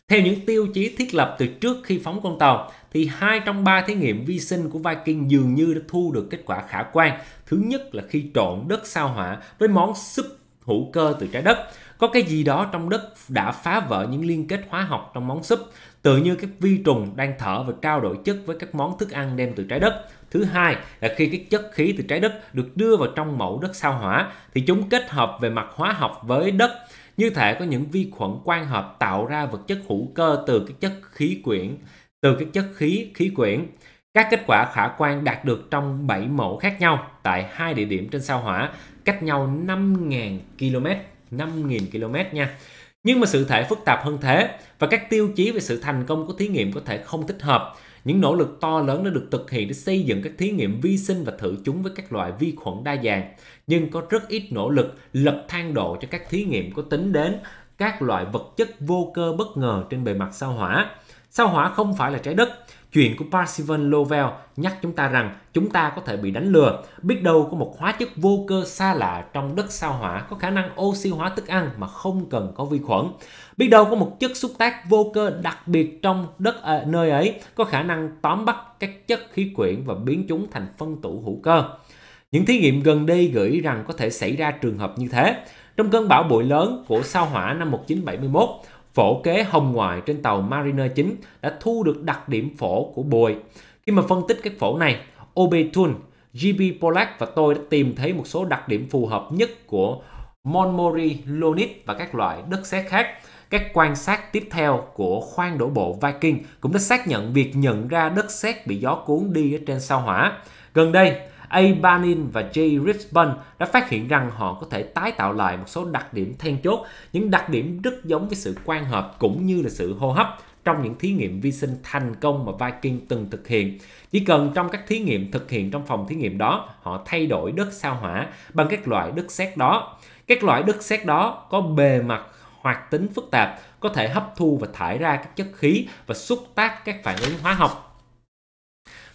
Theo những tiêu chí thiết lập từ trước khi phóng con tàu thì hai trong ba thí nghiệm vi sinh của Viking dường như đã thu được kết quả khả quan. Thứ nhất là khi trộn đất sao hỏa với món súp hữu cơ từ trái đất. Có cái gì đó trong đất đã phá vỡ những liên kết hóa học trong món súp, tự như các vi trùng đang thở và trao đổi chất với các món thức ăn đem từ trái đất. Thứ hai là khi các chất khí từ trái đất được đưa vào trong mẫu đất sao hỏa thì chúng kết hợp về mặt hóa học với đất như thể có những vi khuẩn quang hợp tạo ra vật chất hữu cơ từ các chất khí quyển, từ các chất khí khí quyển. Các kết quả khả quan đạt được trong 7 mẫu khác nhau tại hai địa điểm trên sao hỏa, cách nhau 5.000 km, 5.000 km nha. Nhưng mà sự thể phức tạp hơn thế và các tiêu chí về sự thành công của thí nghiệm có thể không thích hợp. Những nỗ lực to lớn đã được thực hiện để xây dựng các thí nghiệm vi sinh và thử chúng với các loại vi khuẩn đa dạng nhưng có rất ít nỗ lực lập thang độ cho các thí nghiệm có tính đến các loại vật chất vô cơ bất ngờ trên bề mặt sao hỏa. Sao hỏa không phải là trái đất. Chuyện của Parsivan Lovell nhắc chúng ta rằng chúng ta có thể bị đánh lừa. Biết đâu có một hóa chất vô cơ xa lạ trong đất sao hỏa có khả năng oxy hóa thức ăn mà không cần có vi khuẩn. Biết đâu có một chất xúc tác vô cơ đặc biệt trong đất à, nơi ấy có khả năng tóm bắt các chất khí quyển và biến chúng thành phân tử hữu cơ. Những thí nghiệm gần đây gửi rằng có thể xảy ra trường hợp như thế. Trong cơn bão bụi lớn của sao hỏa năm 1971, phổ kế hồng ngoại trên tàu Mariner 9 đã thu được đặc điểm phổ của bụi. Khi mà phân tích các phổ này, Obetun, GB Polak và tôi đã tìm thấy một số đặc điểm phù hợp nhất của Monmori, Lonit và các loại đất sét khác. Các quan sát tiếp theo của khoang đổ bộ Viking cũng đã xác nhận việc nhận ra đất sét bị gió cuốn đi ở trên sao hỏa. Gần đây, A. Banin và J. Richmond đã phát hiện rằng họ có thể tái tạo lại một số đặc điểm then chốt, những đặc điểm rất giống với sự quan hợp cũng như là sự hô hấp trong những thí nghiệm vi sinh thành công mà Viking từng thực hiện. Chỉ cần trong các thí nghiệm thực hiện trong phòng thí nghiệm đó, họ thay đổi đất sao hỏa bằng các loại đất sét đó. Các loại đất sét đó có bề mặt hoạt tính phức tạp, có thể hấp thu và thải ra các chất khí và xúc tác các phản ứng hóa học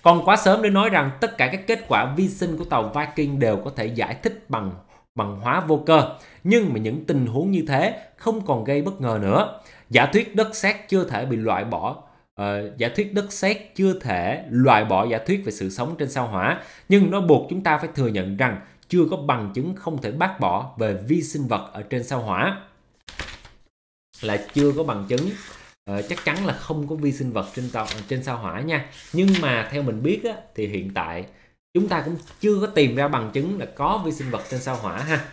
còn quá sớm để nói rằng tất cả các kết quả vi sinh của tàu Viking đều có thể giải thích bằng bằng hóa vô cơ. Nhưng mà những tình huống như thế không còn gây bất ngờ nữa. Giả thuyết đất sét chưa thể bị loại bỏ Uh, giả thuyết đất sét chưa thể loại bỏ giả thuyết về sự sống trên sao hỏa, nhưng nó buộc chúng ta phải thừa nhận rằng chưa có bằng chứng không thể bác bỏ về vi sinh vật ở trên sao hỏa. Là chưa có bằng chứng uh, chắc chắn là không có vi sinh vật trên tàu trên sao hỏa nha nhưng mà theo mình biết á, thì hiện tại chúng ta cũng chưa có tìm ra bằng chứng là có vi sinh vật trên sao hỏa ha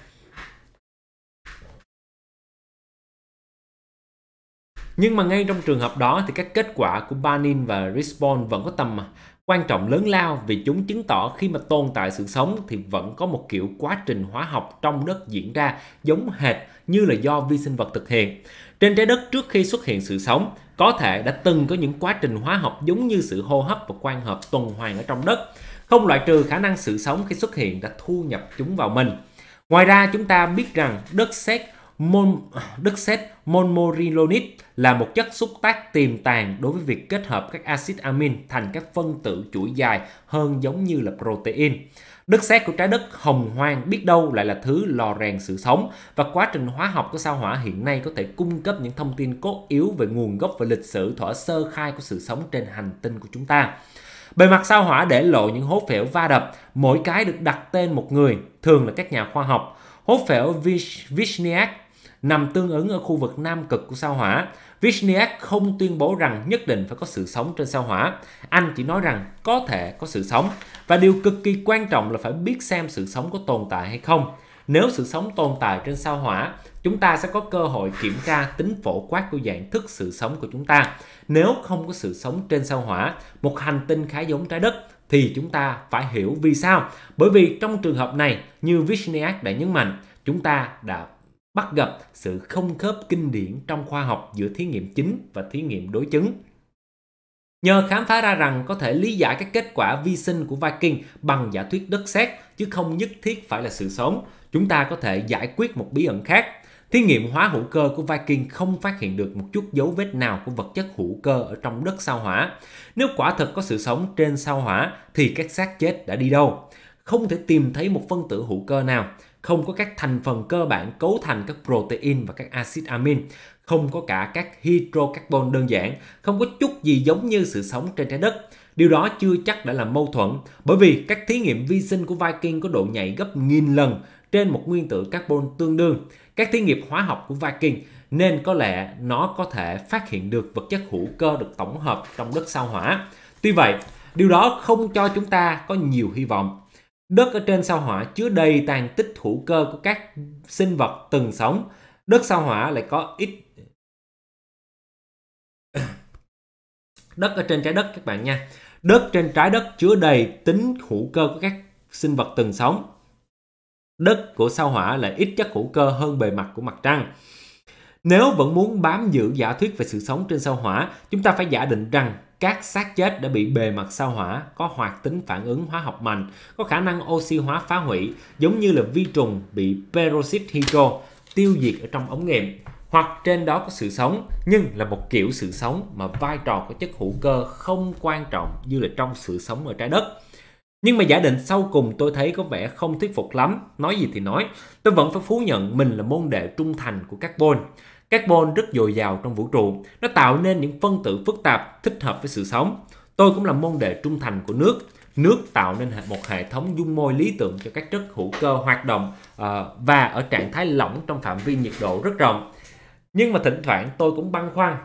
nhưng mà ngay trong trường hợp đó thì các kết quả của Banin và Respond vẫn có tầm quan trọng lớn lao vì chúng chứng tỏ khi mà tồn tại sự sống thì vẫn có một kiểu quá trình hóa học trong đất diễn ra giống hệt như là do vi sinh vật thực hiện trên trái đất trước khi xuất hiện sự sống, có thể đã từng có những quá trình hóa học giống như sự hô hấp và quang hợp tuần hoàn ở trong đất. Không loại trừ khả năng sự sống khi xuất hiện đã thu nhập chúng vào mình. Ngoài ra chúng ta biết rằng đất sét Mon, [CLEARS THROAT] đất sét monmorilonit là một chất xúc tác tiềm tàng đối với việc kết hợp các axit amin thành các phân tử chuỗi dài hơn giống như là protein. Đất sét của trái đất hồng hoang biết đâu lại là thứ lò rèn sự sống và quá trình hóa học của sao hỏa hiện nay có thể cung cấp những thông tin cốt yếu về nguồn gốc và lịch sử thỏa sơ khai của sự sống trên hành tinh của chúng ta. Bề mặt sao hỏa để lộ những hố phễu va đập, mỗi cái được đặt tên một người, thường là các nhà khoa học. Hố phễu Vishniak nằm tương ứng ở khu vực nam cực của sao hỏa. Vishniak không tuyên bố rằng nhất định phải có sự sống trên sao hỏa. Anh chỉ nói rằng có thể có sự sống. Và điều cực kỳ quan trọng là phải biết xem sự sống có tồn tại hay không. Nếu sự sống tồn tại trên sao hỏa, chúng ta sẽ có cơ hội kiểm tra tính phổ quát của dạng thức sự sống của chúng ta. Nếu không có sự sống trên sao hỏa, một hành tinh khá giống trái đất, thì chúng ta phải hiểu vì sao. Bởi vì trong trường hợp này, như Vishniak đã nhấn mạnh, chúng ta đã bắt gặp sự không khớp kinh điển trong khoa học giữa thí nghiệm chính và thí nghiệm đối chứng. Nhờ khám phá ra rằng có thể lý giải các kết quả vi sinh của Viking bằng giả thuyết đất sét chứ không nhất thiết phải là sự sống, chúng ta có thể giải quyết một bí ẩn khác. Thí nghiệm hóa hữu cơ của Viking không phát hiện được một chút dấu vết nào của vật chất hữu cơ ở trong đất sao hỏa. Nếu quả thật có sự sống trên sao hỏa thì các xác chết đã đi đâu? Không thể tìm thấy một phân tử hữu cơ nào không có các thành phần cơ bản cấu thành các protein và các axit amin, không có cả các hydrocarbon đơn giản, không có chút gì giống như sự sống trên trái đất. Điều đó chưa chắc đã là mâu thuẫn, bởi vì các thí nghiệm vi sinh của Viking có độ nhạy gấp nghìn lần trên một nguyên tử carbon tương đương. Các thí nghiệm hóa học của Viking nên có lẽ nó có thể phát hiện được vật chất hữu cơ được tổng hợp trong đất sao hỏa. Tuy vậy, điều đó không cho chúng ta có nhiều hy vọng Đất ở trên sao hỏa chứa đầy tàn tích hữu cơ của các sinh vật từng sống. Đất sao hỏa lại có ít [COUGHS] đất ở trên trái đất các bạn nha. Đất trên trái đất chứa đầy tính hữu cơ của các sinh vật từng sống. Đất của sao hỏa là ít chất hữu cơ hơn bề mặt của mặt trăng. Nếu vẫn muốn bám giữ giả thuyết về sự sống trên sao hỏa, chúng ta phải giả định rằng các xác chết đã bị bề mặt sao hỏa có hoạt tính phản ứng hóa học mạnh, có khả năng oxy hóa phá hủy, giống như là vi trùng bị peroxide hydro tiêu diệt ở trong ống nghiệm hoặc trên đó có sự sống nhưng là một kiểu sự sống mà vai trò của chất hữu cơ không quan trọng như là trong sự sống ở trái đất. Nhưng mà giả định sau cùng tôi thấy có vẻ không thuyết phục lắm, nói gì thì nói, tôi vẫn phải phú nhận mình là môn đệ trung thành của carbon. Carbon rất dồi dào trong vũ trụ, nó tạo nên những phân tử phức tạp thích hợp với sự sống. Tôi cũng là môn đề trung thành của nước. Nước tạo nên một hệ thống dung môi lý tưởng cho các chất hữu cơ hoạt động ờ, và ở trạng thái lỏng trong phạm vi nhiệt độ rất rộng. Nhưng mà thỉnh thoảng tôi cũng băn khoăn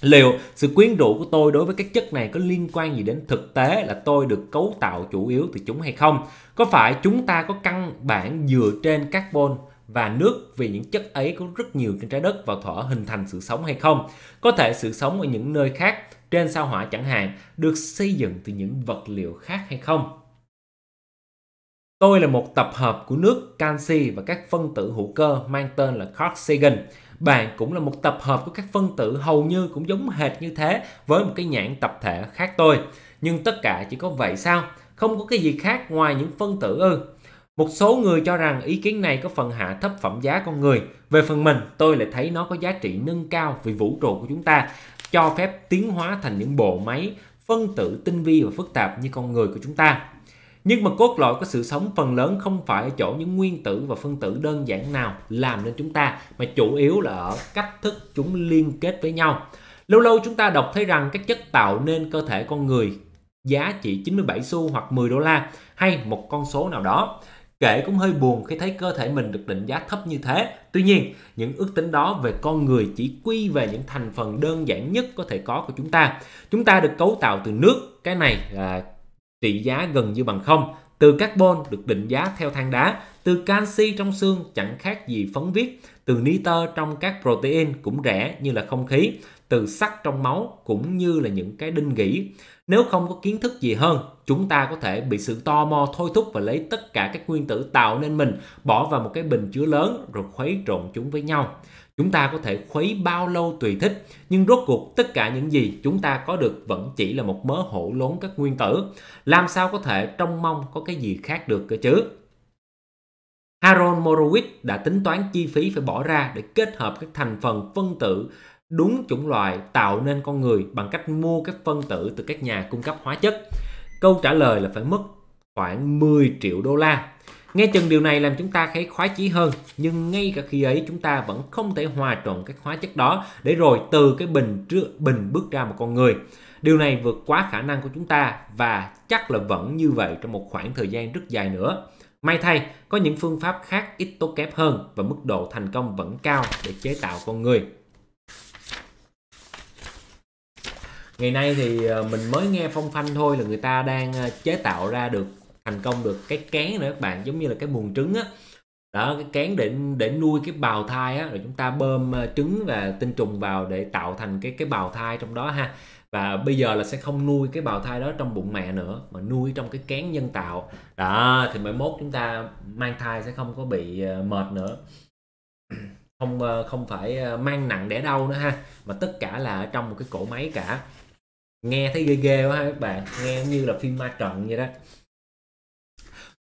Liệu sự quyến rũ của tôi đối với các chất này có liên quan gì đến thực tế là tôi được cấu tạo chủ yếu từ chúng hay không? Có phải chúng ta có căn bản dựa trên carbon và nước vì những chất ấy có rất nhiều trên trái đất và thỏa hình thành sự sống hay không. Có thể sự sống ở những nơi khác, trên sao hỏa chẳng hạn, được xây dựng từ những vật liệu khác hay không. Tôi là một tập hợp của nước, canxi và các phân tử hữu cơ mang tên là Carl Sagan. Bạn cũng là một tập hợp của các phân tử hầu như cũng giống hệt như thế với một cái nhãn tập thể khác tôi. Nhưng tất cả chỉ có vậy sao? Không có cái gì khác ngoài những phân tử ư? Một số người cho rằng ý kiến này có phần hạ thấp phẩm giá con người. Về phần mình, tôi lại thấy nó có giá trị nâng cao vì vũ trụ của chúng ta cho phép tiến hóa thành những bộ máy phân tử tinh vi và phức tạp như con người của chúng ta. Nhưng mà cốt lõi của sự sống phần lớn không phải ở chỗ những nguyên tử và phân tử đơn giản nào làm nên chúng ta, mà chủ yếu là ở cách thức chúng liên kết với nhau. Lâu lâu chúng ta đọc thấy rằng các chất tạo nên cơ thể con người giá trị 97 xu hoặc 10 đô la hay một con số nào đó Kể cũng hơi buồn khi thấy cơ thể mình được định giá thấp như thế. Tuy nhiên, những ước tính đó về con người chỉ quy về những thành phần đơn giản nhất có thể có của chúng ta. Chúng ta được cấu tạo từ nước, cái này là trị giá gần như bằng không. Từ carbon được định giá theo than đá, từ canxi trong xương chẳng khác gì phấn viết, từ nitơ trong các protein cũng rẻ như là không khí, từ sắt trong máu cũng như là những cái đinh gỉ. Nếu không có kiến thức gì hơn chúng ta có thể bị sự to mo thôi thúc và lấy tất cả các nguyên tử tạo nên mình bỏ vào một cái bình chứa lớn rồi khuấy trộn chúng với nhau chúng ta có thể khuấy bao lâu tùy thích nhưng rốt cuộc tất cả những gì chúng ta có được vẫn chỉ là một mớ hổ lốn các nguyên tử làm sao có thể trông mong có cái gì khác được cơ chứ Harold Morowitz đã tính toán chi phí phải bỏ ra để kết hợp các thành phần phân tử đúng chủng loại tạo nên con người bằng cách mua các phân tử từ các nhà cung cấp hóa chất Câu trả lời là phải mất khoảng 10 triệu đô la. Nghe chừng điều này làm chúng ta thấy khoái chí hơn, nhưng ngay cả khi ấy chúng ta vẫn không thể hòa trộn các hóa chất đó để rồi từ cái bình trước bình bước ra một con người. Điều này vượt quá khả năng của chúng ta và chắc là vẫn như vậy trong một khoảng thời gian rất dài nữa. May thay, có những phương pháp khác ít tốt kép hơn và mức độ thành công vẫn cao để chế tạo con người. ngày nay thì ờ, mình mới nghe phong phanh thôi là người ta đang ờ, chế tạo ra được thành công được cái kén nữa các bạn giống như là cái buồng trứng á đó cái kén để để nuôi cái bào thai á rồi chúng ta bơm ờ, trứng và tinh trùng vào để tạo thành cái cái bào thai trong đó ha và bây giờ là sẽ không nuôi cái bào thai đó trong bụng mẹ nữa mà nuôi trong cái kén nhân tạo đó thì mai mốt chúng ta mang thai sẽ không có bị mệt nữa không không phải mang nặng đẻ đau nữa ha mà tất cả là ở trong một cái cỗ máy cả nghe thấy ghê ghê quá các bạn nghe như là phim ma trận vậy đó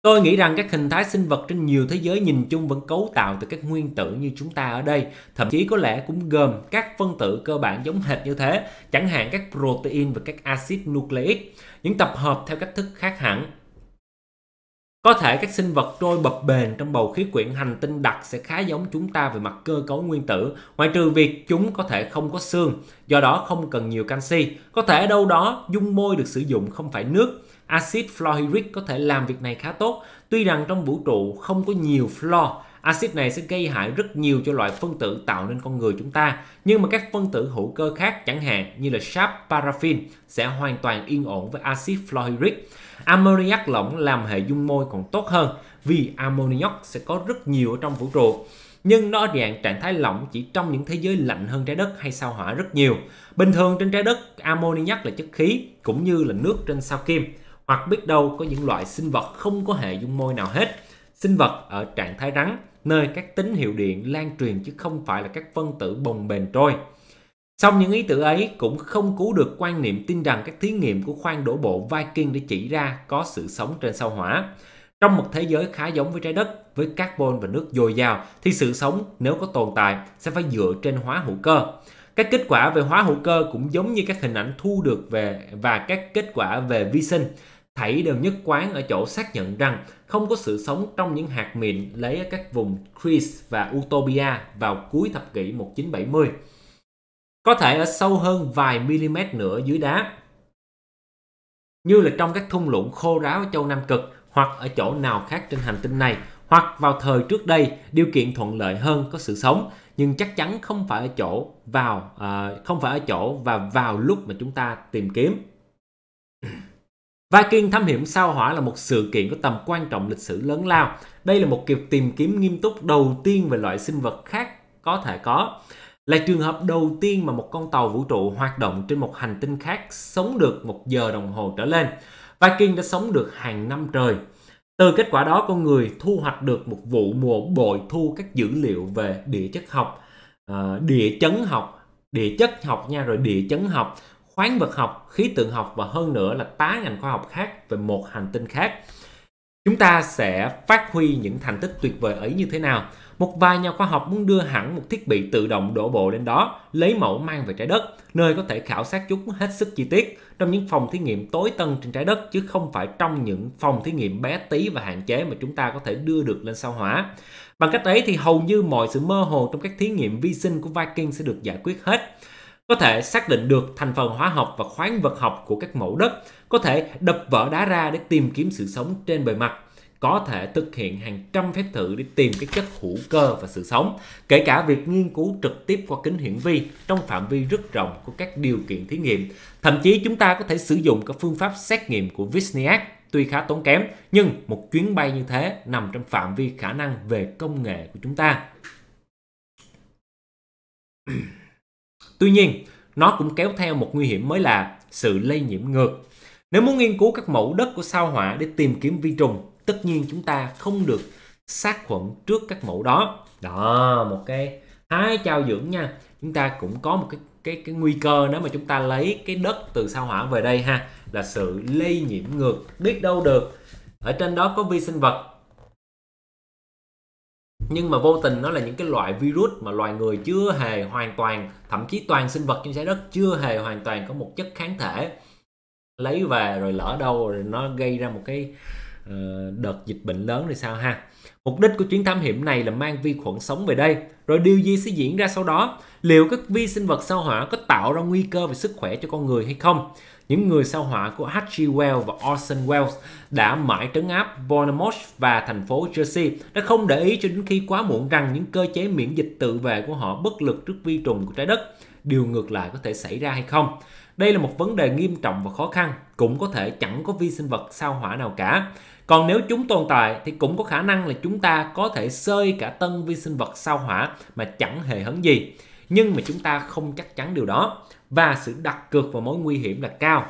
Tôi nghĩ rằng các hình thái sinh vật trên nhiều thế giới nhìn chung vẫn cấu tạo từ các nguyên tử như chúng ta ở đây, thậm chí có lẽ cũng gồm các phân tử cơ bản giống hệt như thế, chẳng hạn các protein và các axit nucleic, những tập hợp theo cách thức khác hẳn. Có thể các sinh vật trôi bập bềnh trong bầu khí quyển hành tinh đặc sẽ khá giống chúng ta về mặt cơ cấu nguyên tử, ngoại trừ việc chúng có thể không có xương, do đó không cần nhiều canxi. Có thể ở đâu đó dung môi được sử dụng không phải nước. Axit fluorhydric có thể làm việc này khá tốt, tuy rằng trong vũ trụ không có nhiều fluor, axit này sẽ gây hại rất nhiều cho loại phân tử tạo nên con người chúng ta, nhưng mà các phân tử hữu cơ khác chẳng hạn như là sharp paraffin sẽ hoàn toàn yên ổn với axit fluorhydric ammoniac lỏng làm hệ dung môi còn tốt hơn vì ammoniac sẽ có rất nhiều ở trong vũ trụ nhưng nó dạng trạng thái lỏng chỉ trong những thế giới lạnh hơn trái đất hay sao hỏa rất nhiều. Bình thường trên trái đất, ammoniac là chất khí cũng như là nước trên sao kim, hoặc biết đâu có những loại sinh vật không có hệ dung môi nào hết. Sinh vật ở trạng thái rắn, nơi các tín hiệu điện lan truyền chứ không phải là các phân tử bồng bềnh trôi. Song những ý tưởng ấy cũng không cứu được quan niệm tin rằng các thí nghiệm của khoang đổ bộ Viking đã chỉ ra có sự sống trên sao hỏa. Trong một thế giới khá giống với trái đất, với carbon và nước dồi dào, thì sự sống nếu có tồn tại sẽ phải dựa trên hóa hữu cơ. Các kết quả về hóa hữu cơ cũng giống như các hình ảnh thu được về và các kết quả về vi sinh. Thảy đều nhất quán ở chỗ xác nhận rằng không có sự sống trong những hạt mịn lấy ở các vùng Greece và Utopia vào cuối thập kỷ 1970 có thể ở sâu hơn vài mm nữa dưới đá như là trong các thung lũng khô ráo châu Nam Cực hoặc ở chỗ nào khác trên hành tinh này hoặc vào thời trước đây điều kiện thuận lợi hơn có sự sống nhưng chắc chắn không phải ở chỗ vào à, không phải ở chỗ và vào lúc mà chúng ta tìm kiếm Viking thám hiểm sao hỏa là một sự kiện có tầm quan trọng lịch sử lớn lao. Đây là một kiệp tìm kiếm nghiêm túc đầu tiên về loại sinh vật khác có thể có là trường hợp đầu tiên mà một con tàu vũ trụ hoạt động trên một hành tinh khác sống được một giờ đồng hồ trở lên. Viking đã sống được hàng năm trời. Từ kết quả đó, con người thu hoạch được một vụ mùa bội thu các dữ liệu về địa chất học, ờ, địa chấn học, địa chất học nha, rồi địa chấn học, khoáng vật học, khí tượng học và hơn nữa là tá ngành khoa học khác về một hành tinh khác. Chúng ta sẽ phát huy những thành tích tuyệt vời ấy như thế nào? Một vài nhà khoa học muốn đưa hẳn một thiết bị tự động đổ bộ lên đó, lấy mẫu mang về trái đất, nơi có thể khảo sát chúng hết sức chi tiết trong những phòng thí nghiệm tối tân trên trái đất chứ không phải trong những phòng thí nghiệm bé tí và hạn chế mà chúng ta có thể đưa được lên sao hỏa. Bằng cách ấy thì hầu như mọi sự mơ hồ trong các thí nghiệm vi sinh của Viking sẽ được giải quyết hết có thể xác định được thành phần hóa học và khoáng vật học của các mẫu đất, có thể đập vỡ đá ra để tìm kiếm sự sống trên bề mặt có thể thực hiện hàng trăm phép thử để tìm cái chất hữu cơ và sự sống, kể cả việc nghiên cứu trực tiếp qua kính hiển vi trong phạm vi rất rộng của các điều kiện thí nghiệm. Thậm chí chúng ta có thể sử dụng các phương pháp xét nghiệm của Wisniak tuy khá tốn kém nhưng một chuyến bay như thế nằm trong phạm vi khả năng về công nghệ của chúng ta. [CLEARS THROAT] Tuy nhiên, nó cũng kéo theo một nguy hiểm mới là sự lây nhiễm ngược. Nếu muốn nghiên cứu các mẫu đất của sao hỏa để tìm kiếm vi trùng tất nhiên chúng ta không được sát khuẩn trước các mẫu đó đó một cái hái trao dưỡng nha chúng ta cũng có một cái cái cái nguy cơ nếu mà chúng ta lấy cái đất từ sao hỏa về đây ha là sự lây nhiễm ngược biết đâu được ở trên đó có vi sinh vật nhưng mà vô tình nó là những cái loại virus mà loài người chưa hề hoàn toàn thậm chí toàn sinh vật trên trái đất chưa hề hoàn toàn có một chất kháng thể lấy về rồi lỡ đâu rồi nó gây ra một cái Ờ, đợt dịch bệnh lớn rồi sao ha mục đích của chuyến thám hiểm này là mang vi khuẩn sống về đây rồi điều gì sẽ diễn ra sau đó liệu các vi sinh vật sao hỏa có tạo ra nguy cơ về sức khỏe cho con người hay không những người sao hỏa của H.G. Wells và Orson Welles đã mãi trấn áp Bournemouth và thành phố Jersey đã không để ý cho đến khi quá muộn rằng những cơ chế miễn dịch tự vệ của họ bất lực trước vi trùng của trái đất điều ngược lại có thể xảy ra hay không đây là một vấn đề nghiêm trọng và khó khăn cũng có thể chẳng có vi sinh vật sao hỏa nào cả còn nếu chúng tồn tại thì cũng có khả năng là chúng ta có thể xơi cả tân vi sinh vật sao hỏa mà chẳng hề hấn gì. Nhưng mà chúng ta không chắc chắn điều đó và sự đặt cược vào mối nguy hiểm là cao.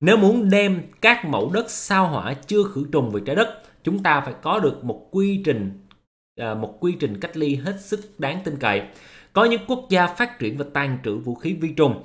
Nếu muốn đem các mẫu đất sao hỏa chưa khử trùng về trái đất, chúng ta phải có được một quy trình à, một quy trình cách ly hết sức đáng tin cậy. Có những quốc gia phát triển và tàn trữ vũ khí vi trùng,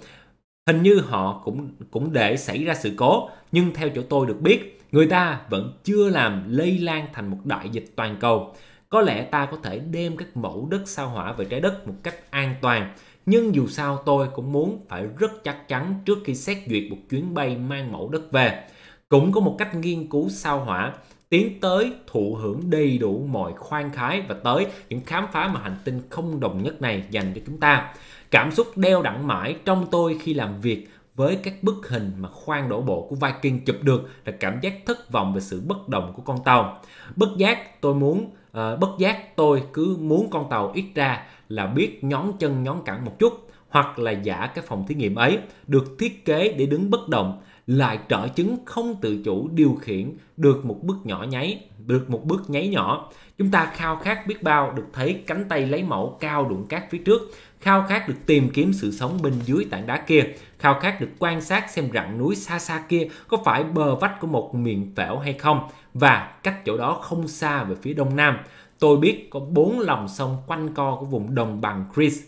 hình như họ cũng cũng để xảy ra sự cố, nhưng theo chỗ tôi được biết người ta vẫn chưa làm lây lan thành một đại dịch toàn cầu. Có lẽ ta có thể đem các mẫu đất sao hỏa về trái đất một cách an toàn, nhưng dù sao tôi cũng muốn phải rất chắc chắn trước khi xét duyệt một chuyến bay mang mẫu đất về. Cũng có một cách nghiên cứu sao hỏa tiến tới thụ hưởng đầy đủ mọi khoan khái và tới những khám phá mà hành tinh không đồng nhất này dành cho chúng ta. Cảm xúc đeo đẳng mãi trong tôi khi làm việc với các bức hình mà khoang đổ bộ của Viking chụp được là cảm giác thất vọng về sự bất động của con tàu. Bất giác tôi muốn à, bất giác tôi cứ muốn con tàu ít ra là biết nhón chân nhón cẳng một chút hoặc là giả cái phòng thí nghiệm ấy được thiết kế để đứng bất động lại trợ chứng không tự chủ điều khiển được một bước nhỏ nháy được một bước nháy nhỏ chúng ta khao khát biết bao được thấy cánh tay lấy mẫu cao đụng cát phía trước khao khát được tìm kiếm sự sống bên dưới tảng đá kia khao khát được quan sát xem rặng núi xa xa kia có phải bờ vách của một miền phẻo hay không và cách chỗ đó không xa về phía đông nam. Tôi biết có bốn lòng sông quanh co của vùng đồng bằng Chris.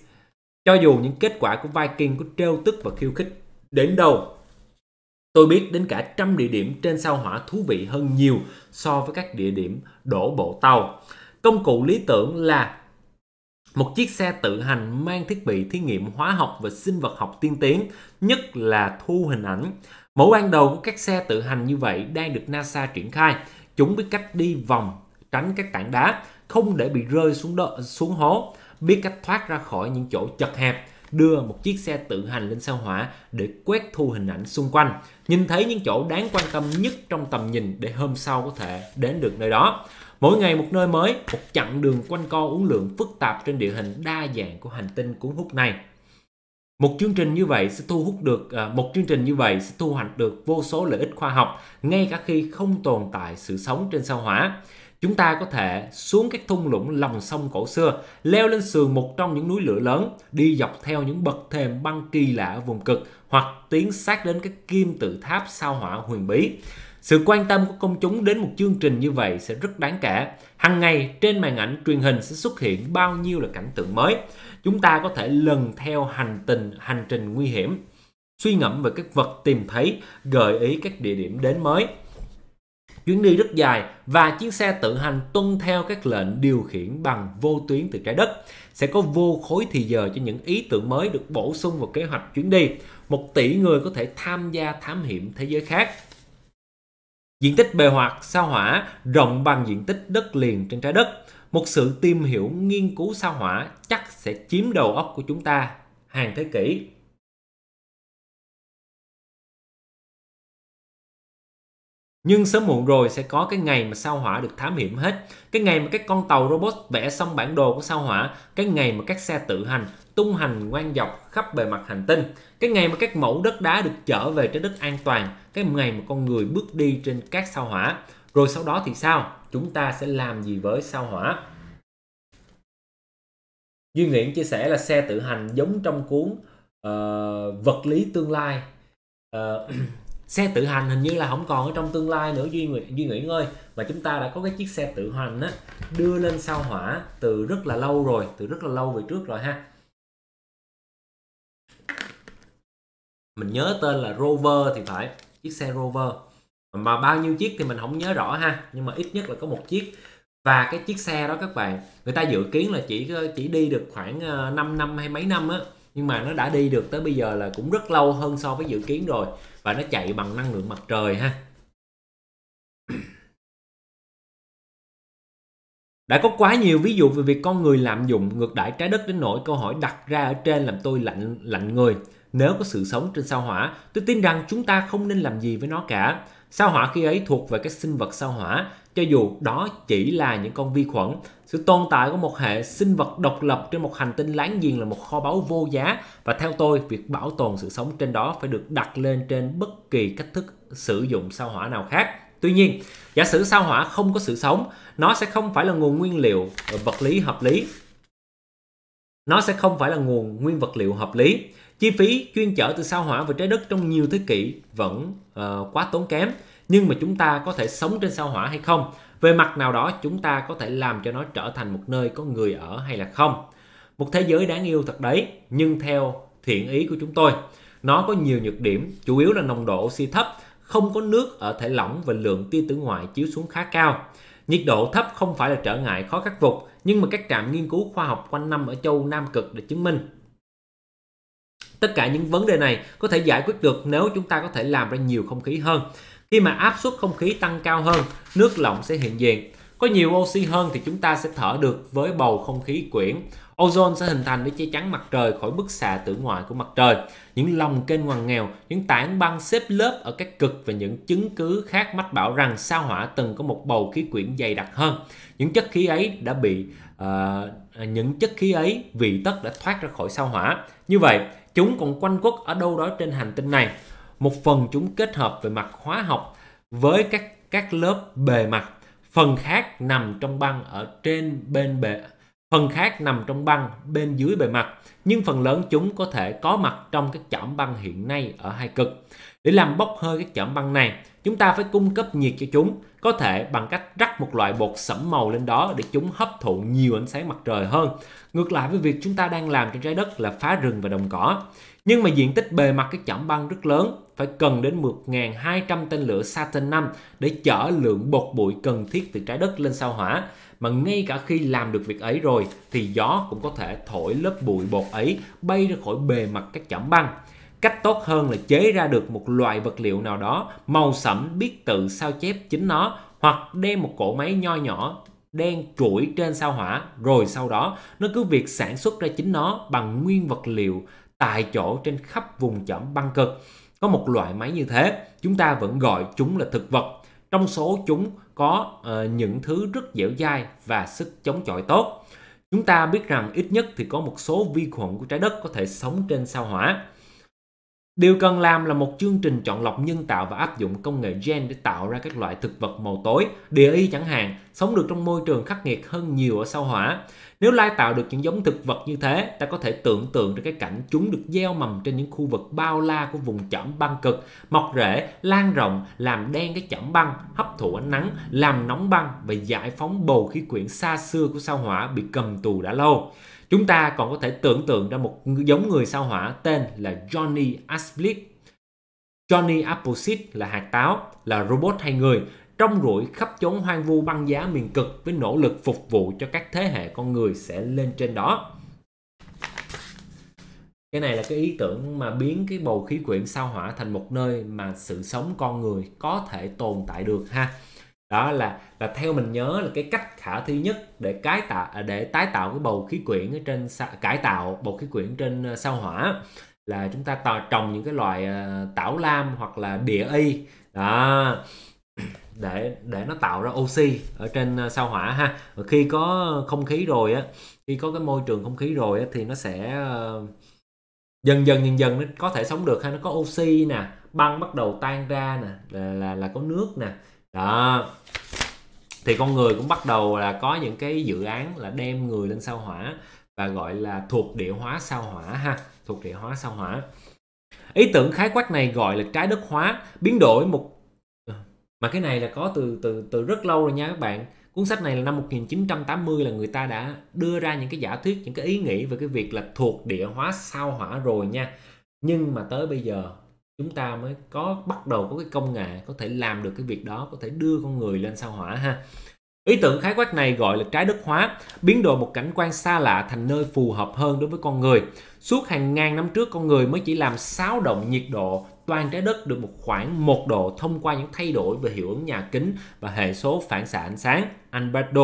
Cho dù những kết quả của Viking có trêu tức và khiêu khích đến đâu, Tôi biết đến cả trăm địa điểm trên sao hỏa thú vị hơn nhiều so với các địa điểm đổ bộ tàu. Công cụ lý tưởng là một chiếc xe tự hành mang thiết bị thí nghiệm hóa học và sinh vật học tiên tiến, nhất là thu hình ảnh. Mẫu ban đầu của các xe tự hành như vậy đang được NASA triển khai. Chúng biết cách đi vòng, tránh các tảng đá, không để bị rơi xuống đo- xuống hố, biết cách thoát ra khỏi những chỗ chật hẹp, đưa một chiếc xe tự hành lên sao hỏa để quét thu hình ảnh xung quanh, nhìn thấy những chỗ đáng quan tâm nhất trong tầm nhìn để hôm sau có thể đến được nơi đó. Mỗi ngày một nơi mới, một chặng đường quanh co uốn lượn phức tạp trên địa hình đa dạng của hành tinh cuốn hút này. Một chương trình như vậy sẽ thu hút được à, một chương trình như vậy sẽ thu hoạch được vô số lợi ích khoa học ngay cả khi không tồn tại sự sống trên sao hỏa. Chúng ta có thể xuống các thung lũng lòng sông cổ xưa, leo lên sườn một trong những núi lửa lớn, đi dọc theo những bậc thềm băng kỳ lạ ở vùng cực hoặc tiến sát đến các kim tự tháp sao hỏa huyền bí. Sự quan tâm của công chúng đến một chương trình như vậy sẽ rất đáng kể. Hằng ngày trên màn ảnh truyền hình sẽ xuất hiện bao nhiêu là cảnh tượng mới. Chúng ta có thể lần theo hành tình hành trình nguy hiểm, suy ngẫm về các vật tìm thấy, gợi ý các địa điểm đến mới. Chuyến đi rất dài và chiếc xe tự hành tuân theo các lệnh điều khiển bằng vô tuyến từ trái đất sẽ có vô khối thì giờ cho những ý tưởng mới được bổ sung vào kế hoạch chuyến đi. Một tỷ người có thể tham gia thám hiểm thế giới khác Diện tích bề hoạt sao hỏa rộng bằng diện tích đất liền trên trái đất. Một sự tìm hiểu nghiên cứu sao hỏa chắc sẽ chiếm đầu óc của chúng ta hàng thế kỷ. Nhưng sớm muộn rồi sẽ có cái ngày mà sao hỏa được thám hiểm hết. Cái ngày mà các con tàu robot vẽ xong bản đồ của sao hỏa, cái ngày mà các xe tự hành tung hành ngoan dọc khắp bề mặt hành tinh. Cái ngày mà các mẫu đất đá được trở về trái đất an toàn, cái ngày mà con người bước đi trên các sao hỏa. Rồi sau đó thì sao? Chúng ta sẽ làm gì với sao hỏa? Duy Nguyễn chia sẻ là xe tự hành giống trong cuốn uh, vật lý tương lai. Uh, [CLEARS THROAT] xe tự hành hình như là không còn ở trong tương lai nữa Duy Nguyễn, Duy Nguyễn ơi mà chúng ta đã có cái chiếc xe tự hành á đưa lên sao hỏa từ rất là lâu rồi từ rất là lâu về trước rồi ha mình nhớ tên là rover thì phải chiếc xe rover mà bao nhiêu chiếc thì mình không nhớ rõ ha nhưng mà ít nhất là có một chiếc và cái chiếc xe đó các bạn người ta dự kiến là chỉ chỉ đi được khoảng 5 ờ, năm hay mấy năm á nhưng mà nó đã đi được tới bây giờ là cũng rất lâu hơn so với dự kiến rồi và nó chạy bằng năng lượng mặt trời ha đã có quá nhiều ví dụ về việc con người lạm dụng ngược đãi trái đất đến nỗi câu hỏi đặt ra ở trên làm tôi lạnh lạnh người nếu có sự sống trên sao hỏa, tôi tin rằng chúng ta không nên làm gì với nó cả. Sao hỏa khi ấy thuộc về các sinh vật sao hỏa, cho dù đó chỉ là những con vi khuẩn. Sự tồn tại của một hệ sinh vật độc lập trên một hành tinh láng giềng là một kho báu vô giá và theo tôi, việc bảo tồn sự sống trên đó phải được đặt lên trên bất kỳ cách thức sử dụng sao hỏa nào khác. Tuy nhiên, giả sử sao hỏa không có sự sống, nó sẽ không phải là nguồn nguyên liệu vật lý hợp lý. Nó sẽ không phải là nguồn nguyên vật liệu hợp lý. Chi phí chuyên chở từ sao hỏa về trái đất trong nhiều thế kỷ vẫn uh, quá tốn kém, nhưng mà chúng ta có thể sống trên sao hỏa hay không? Về mặt nào đó chúng ta có thể làm cho nó trở thành một nơi có người ở hay là không? Một thế giới đáng yêu thật đấy, nhưng theo thiện ý của chúng tôi, nó có nhiều nhược điểm, chủ yếu là nồng độ oxy thấp, không có nước ở thể lỏng và lượng tia tử ngoại chiếu xuống khá cao. Nhiệt độ thấp không phải là trở ngại khó khắc phục, nhưng mà các trạm nghiên cứu khoa học quanh năm ở châu Nam Cực đã chứng minh Tất cả những vấn đề này có thể giải quyết được nếu chúng ta có thể làm ra nhiều không khí hơn. Khi mà áp suất không khí tăng cao hơn, nước lỏng sẽ hiện diện. Có nhiều oxy hơn thì chúng ta sẽ thở được với bầu không khí quyển. Ozone sẽ hình thành để che chắn mặt trời khỏi bức xạ tử ngoại của mặt trời. Những lòng kênh hoàng nghèo, những tảng băng xếp lớp ở các cực và những chứng cứ khác mách bảo rằng sao hỏa từng có một bầu khí quyển dày đặc hơn. Những chất khí ấy đã bị uh, những chất khí ấy vị tất đã thoát ra khỏi sao hỏa. Như vậy, Chúng còn quanh quất ở đâu đó trên hành tinh này. Một phần chúng kết hợp về mặt hóa học với các các lớp bề mặt, phần khác nằm trong băng ở trên bên bề phần khác nằm trong băng bên dưới bề mặt, nhưng phần lớn chúng có thể có mặt trong các chỏm băng hiện nay ở hai cực. Để làm bốc hơi các chỏm băng này, chúng ta phải cung cấp nhiệt cho chúng, có thể bằng cách rắc một loại bột sẫm màu lên đó để chúng hấp thụ nhiều ánh sáng mặt trời hơn. Ngược lại với việc chúng ta đang làm trên trái đất là phá rừng và đồng cỏ. Nhưng mà diện tích bề mặt cái chỏm băng rất lớn, phải cần đến 1.200 tên lửa Saturn 5 để chở lượng bột bụi cần thiết từ trái đất lên sao hỏa. Mà ngay cả khi làm được việc ấy rồi thì gió cũng có thể thổi lớp bụi bột ấy bay ra khỏi bề mặt các chỏm băng. Cách tốt hơn là chế ra được một loại vật liệu nào đó màu sẫm biết tự sao chép chính nó hoặc đem một cỗ máy nho nhỏ đen chuỗi trên sao hỏa rồi sau đó nó cứ việc sản xuất ra chính nó bằng nguyên vật liệu tại chỗ trên khắp vùng chõm băng cực. Có một loại máy như thế, chúng ta vẫn gọi chúng là thực vật. Trong số chúng có uh, những thứ rất dẻo dai và sức chống chọi tốt. Chúng ta biết rằng ít nhất thì có một số vi khuẩn của trái đất có thể sống trên sao hỏa. Điều cần làm là một chương trình chọn lọc nhân tạo và áp dụng công nghệ gen để tạo ra các loại thực vật màu tối, địa y chẳng hạn, sống được trong môi trường khắc nghiệt hơn nhiều ở sao hỏa. Nếu lai tạo được những giống thực vật như thế, ta có thể tưởng tượng ra cái cảnh chúng được gieo mầm trên những khu vực bao la của vùng chẩm băng cực, mọc rễ, lan rộng, làm đen cái chẩm băng, hấp thụ ánh nắng, làm nóng băng và giải phóng bầu khí quyển xa xưa của sao hỏa bị cầm tù đã lâu. Chúng ta còn có thể tưởng tượng ra một giống người sao hỏa tên là Johnny Asblit. Johnny Appleseed là hạt táo, là robot hay người, trong rủi khắp chốn hoang vu băng giá miền cực với nỗ lực phục vụ cho các thế hệ con người sẽ lên trên đó. Cái này là cái ý tưởng mà biến cái bầu khí quyển sao hỏa thành một nơi mà sự sống con người có thể tồn tại được ha đó là là theo mình nhớ là cái cách khả thi nhất để cái tạo à, để tái tạo cái bầu khí quyển ở trên cải tạo bầu khí quyển trên ờ, sao hỏa là chúng ta trồng những cái loại ờ, tảo lam hoặc là địa y đó [CLEARS THROAT] để để nó tạo ra oxy ở trên ờ, sao hỏa ha và khi có không khí rồi á khi có cái môi trường không khí rồi á, thì nó sẽ dần dần dần dần nó có thể sống được ha nó có oxy nè băng bắt đầu tan ra nè là là, là có nước nè đó thì con người cũng bắt đầu là có những cái dự án là đem người lên sao hỏa và gọi là thuộc địa hóa sao hỏa ha thuộc địa hóa sao hỏa ý tưởng khái quát này gọi là trái đất hóa biến đổi một ờ, mà cái này là có từ từ từ rất lâu rồi nha các bạn cuốn sách này là năm 1980 là người ta đã đưa ra những cái giả thuyết những cái ý nghĩ về cái việc là thuộc địa hóa sao hỏa rồi nha nhưng mà tới bây giờ chúng ta mới có bắt đầu có cái công nghệ có thể làm được cái việc đó có thể đưa con người lên sao hỏa ha ý tưởng khái quát này gọi là trái đất hóa biến đổi một cảnh quan xa lạ thành nơi phù hợp hơn đối với con người suốt hàng ngàn năm trước con người mới chỉ làm xáo động nhiệt độ toàn trái đất được một khoảng một độ thông qua những thay đổi về hiệu ứng nhà kính và hệ số phản xạ ánh sáng Albedo.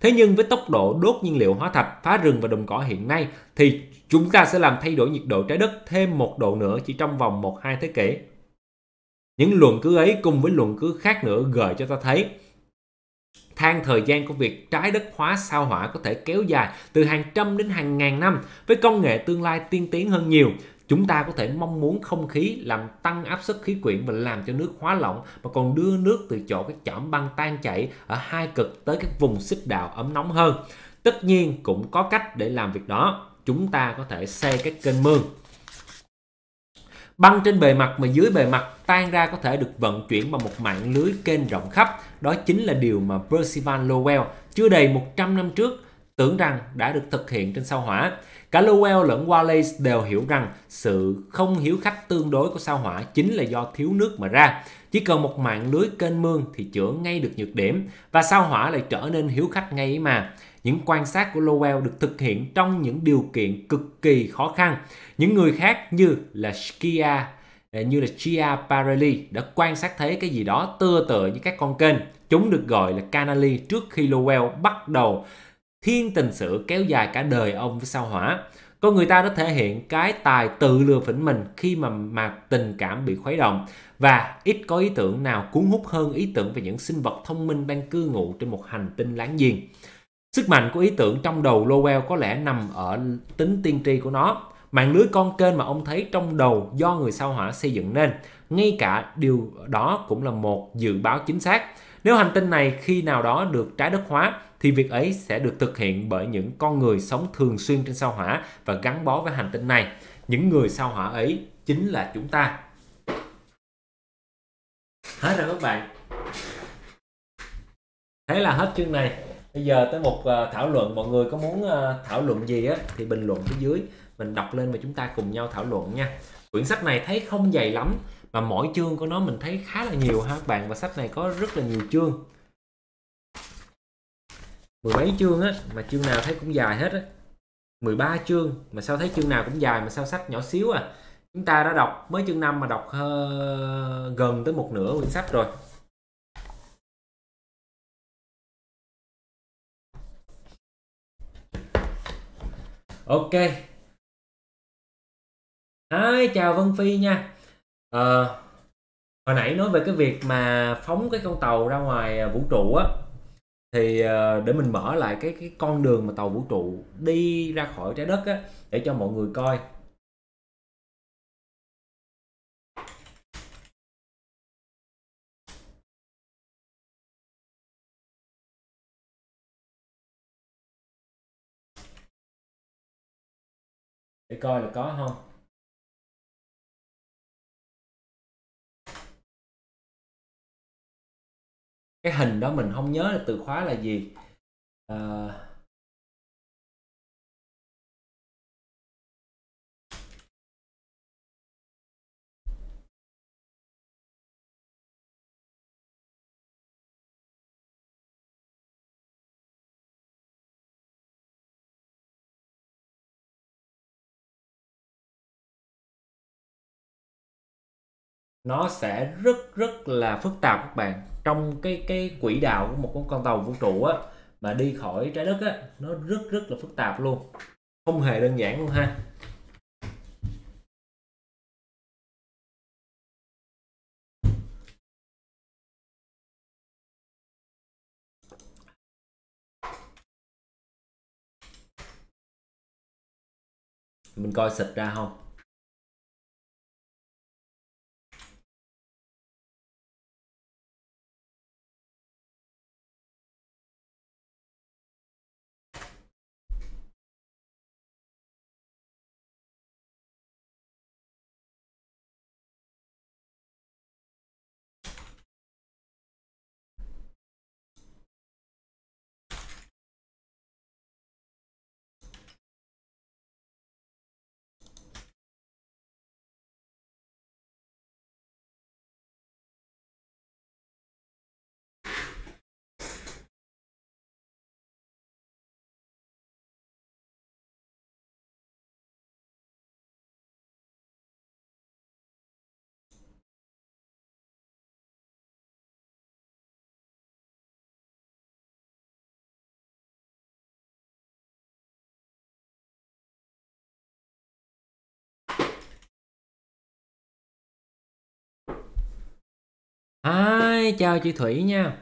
Thế nhưng với tốc độ đốt nhiên liệu hóa thạch, phá rừng và đồng cỏ hiện nay thì chúng ta sẽ làm thay đổi nhiệt độ trái đất thêm một độ nữa chỉ trong vòng một hai thế kỷ. Những luận cứ ấy cùng với luận cứ khác nữa gợi cho ta thấy thang thời gian của việc trái đất hóa sao hỏa có thể kéo dài từ hàng trăm đến hàng ngàn năm với công nghệ tương lai tiên tiến hơn nhiều chúng ta có thể mong muốn không khí làm tăng áp suất khí quyển và làm cho nước hóa lỏng mà còn đưa nước từ chỗ các chõm băng tan chảy ở hai cực tới các vùng xích đạo ấm nóng hơn tất nhiên cũng có cách để làm việc đó chúng ta có thể xây các kênh mương băng trên bề mặt mà dưới bề mặt tan ra có thể được vận chuyển bằng một mạng lưới kênh rộng khắp đó chính là điều mà Percival Lowell chưa đầy 100 năm trước tưởng rằng đã được thực hiện trên sao hỏa cả Lowell lẫn Wallace đều hiểu rằng sự không hiếu khách tương đối của sao hỏa chính là do thiếu nước mà ra chỉ cần một mạng lưới kênh mương thì chữa ngay được nhược điểm và sao hỏa lại trở nên hiếu khách ngay ấy mà những quan sát của Lowell được thực hiện trong những điều kiện cực kỳ khó khăn. Những người khác như là Scia à, như là Chia Parelli đã quan sát thấy cái gì đó tựa tựa như các con kênh. Chúng được gọi là Canali trước khi Lowell bắt đầu thiên tình sử kéo dài cả đời ông với sao hỏa. Con người ta đã thể hiện cái tài tự lừa phỉnh mình khi mà mà tình cảm bị khuấy động và ít có ý tưởng nào cuốn hút hơn ý tưởng về những sinh vật thông minh đang cư ngụ trên một hành tinh láng giềng. Sức mạnh của ý tưởng trong đầu Lowell có lẽ nằm ở tính tiên tri của nó. Mạng lưới con kênh mà ông thấy trong đầu do người sao hỏa xây dựng nên. Ngay cả điều đó cũng là một dự báo chính xác. Nếu hành tinh này khi nào đó được trái đất hóa thì việc ấy sẽ được thực hiện bởi những con người sống thường xuyên trên sao hỏa và gắn bó với hành tinh này. Những người sao hỏa ấy chính là chúng ta. Hết rồi các bạn. Thế là hết chương này bây giờ tới một ờ, thảo luận mọi người có muốn ờ, thảo luận gì á thì bình luận phía dưới mình đọc lên và chúng ta cùng nhau thảo luận nha quyển sách này thấy không dày lắm mà mỗi chương của nó mình thấy khá là nhiều ha các bạn và sách này có rất là nhiều chương mười mấy chương á mà chương nào thấy cũng dài hết á 13 chương mà sao thấy chương nào cũng dài mà sao sách nhỏ xíu à chúng ta đã đọc mới chương 5 mà đọc uh, gần tới một nửa quyển sách rồi ok Đấy, chào Vân Phi nha à, hồi nãy nói về cái việc mà phóng cái con tàu ra ngoài à, vũ trụ á thì ờ, để mình mở lại cái cái con đường mà tàu vũ trụ đi ra khỏi trái đất á để cho mọi người coi để coi là có không cái hình đó mình không nhớ là từ khóa là gì à, nó sẽ rất rất là phức tạp các bạn trong cái cái quỹ đạo của một con tàu vũ trụ á mà đi khỏi trái đất á nó rất rất là phức tạp luôn không hề đơn giản luôn ha mình coi xịt ra không ai à, chào chị Thủy nha.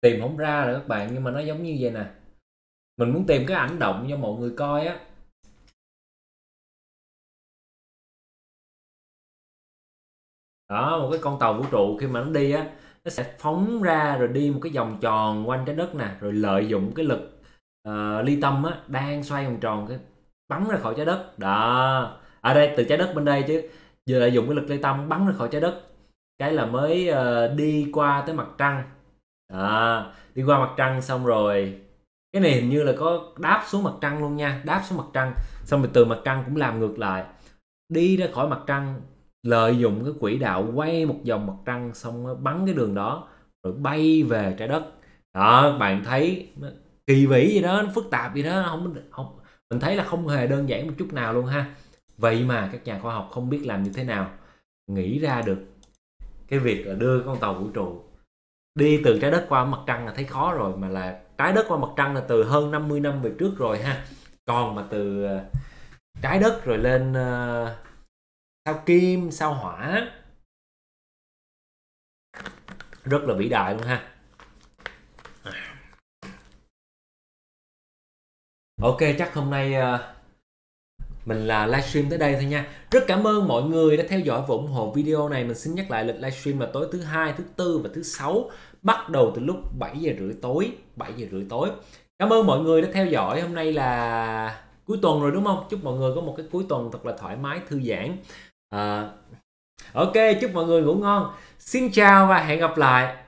Tìm không ra rồi các bạn nhưng mà nó giống như vậy nè. Mình muốn tìm cái ảnh động cho mọi người coi á đó một cái con tàu vũ trụ khi mà nó đi á nó sẽ phóng ra rồi đi một cái vòng tròn quanh trái đất nè rồi lợi dụng cái lực uh, ly tâm á đang xoay vòng tròn cái bắn ra khỏi trái đất đó ở à, đây từ trái đất bên đây chứ giờ lại dùng cái lực ly tâm bắn ra khỏi trái đất cái là mới uh, đi qua tới mặt trăng đó. đi qua mặt trăng xong rồi cái này hình như là có đáp xuống mặt trăng luôn nha đáp xuống mặt trăng xong rồi từ mặt trăng cũng làm ngược lại đi ra khỏi mặt trăng lợi dụng cái quỹ đạo quay một vòng mặt trăng xong bắn cái đường đó rồi bay về trái đất đó bạn thấy kỳ vĩ gì đó phức tạp gì đó không không mình thấy là không hề đơn giản một chút nào luôn ha vậy mà các nhà khoa học không biết làm như thế nào nghĩ ra được cái việc là đưa con tàu vũ trụ đi từ trái đất qua mặt trăng là thấy khó rồi mà là trái đất qua mặt trăng là từ hơn 50 năm về trước rồi ha còn mà từ ờ, trái đất rồi lên uh, sao kim sao hỏa rất là vĩ đại luôn ha ok chắc hôm nay ờ, mình là livestream tới đây thôi nha rất cảm ơn mọi người đã theo dõi và ủng hộ video này mình xin nhắc lại lịch livestream là tối thứ hai thứ tư và thứ sáu bắt đầu từ lúc 7 giờ rưỡi tối 7 giờ rưỡi tối cảm ơn mọi người đã theo dõi hôm nay là cuối tuần rồi đúng không chúc mọi người có một cái cuối tuần thật là thoải mái thư giãn Ờ. ok chúc mọi người ngủ ngon xin chào và hẹn gặp lại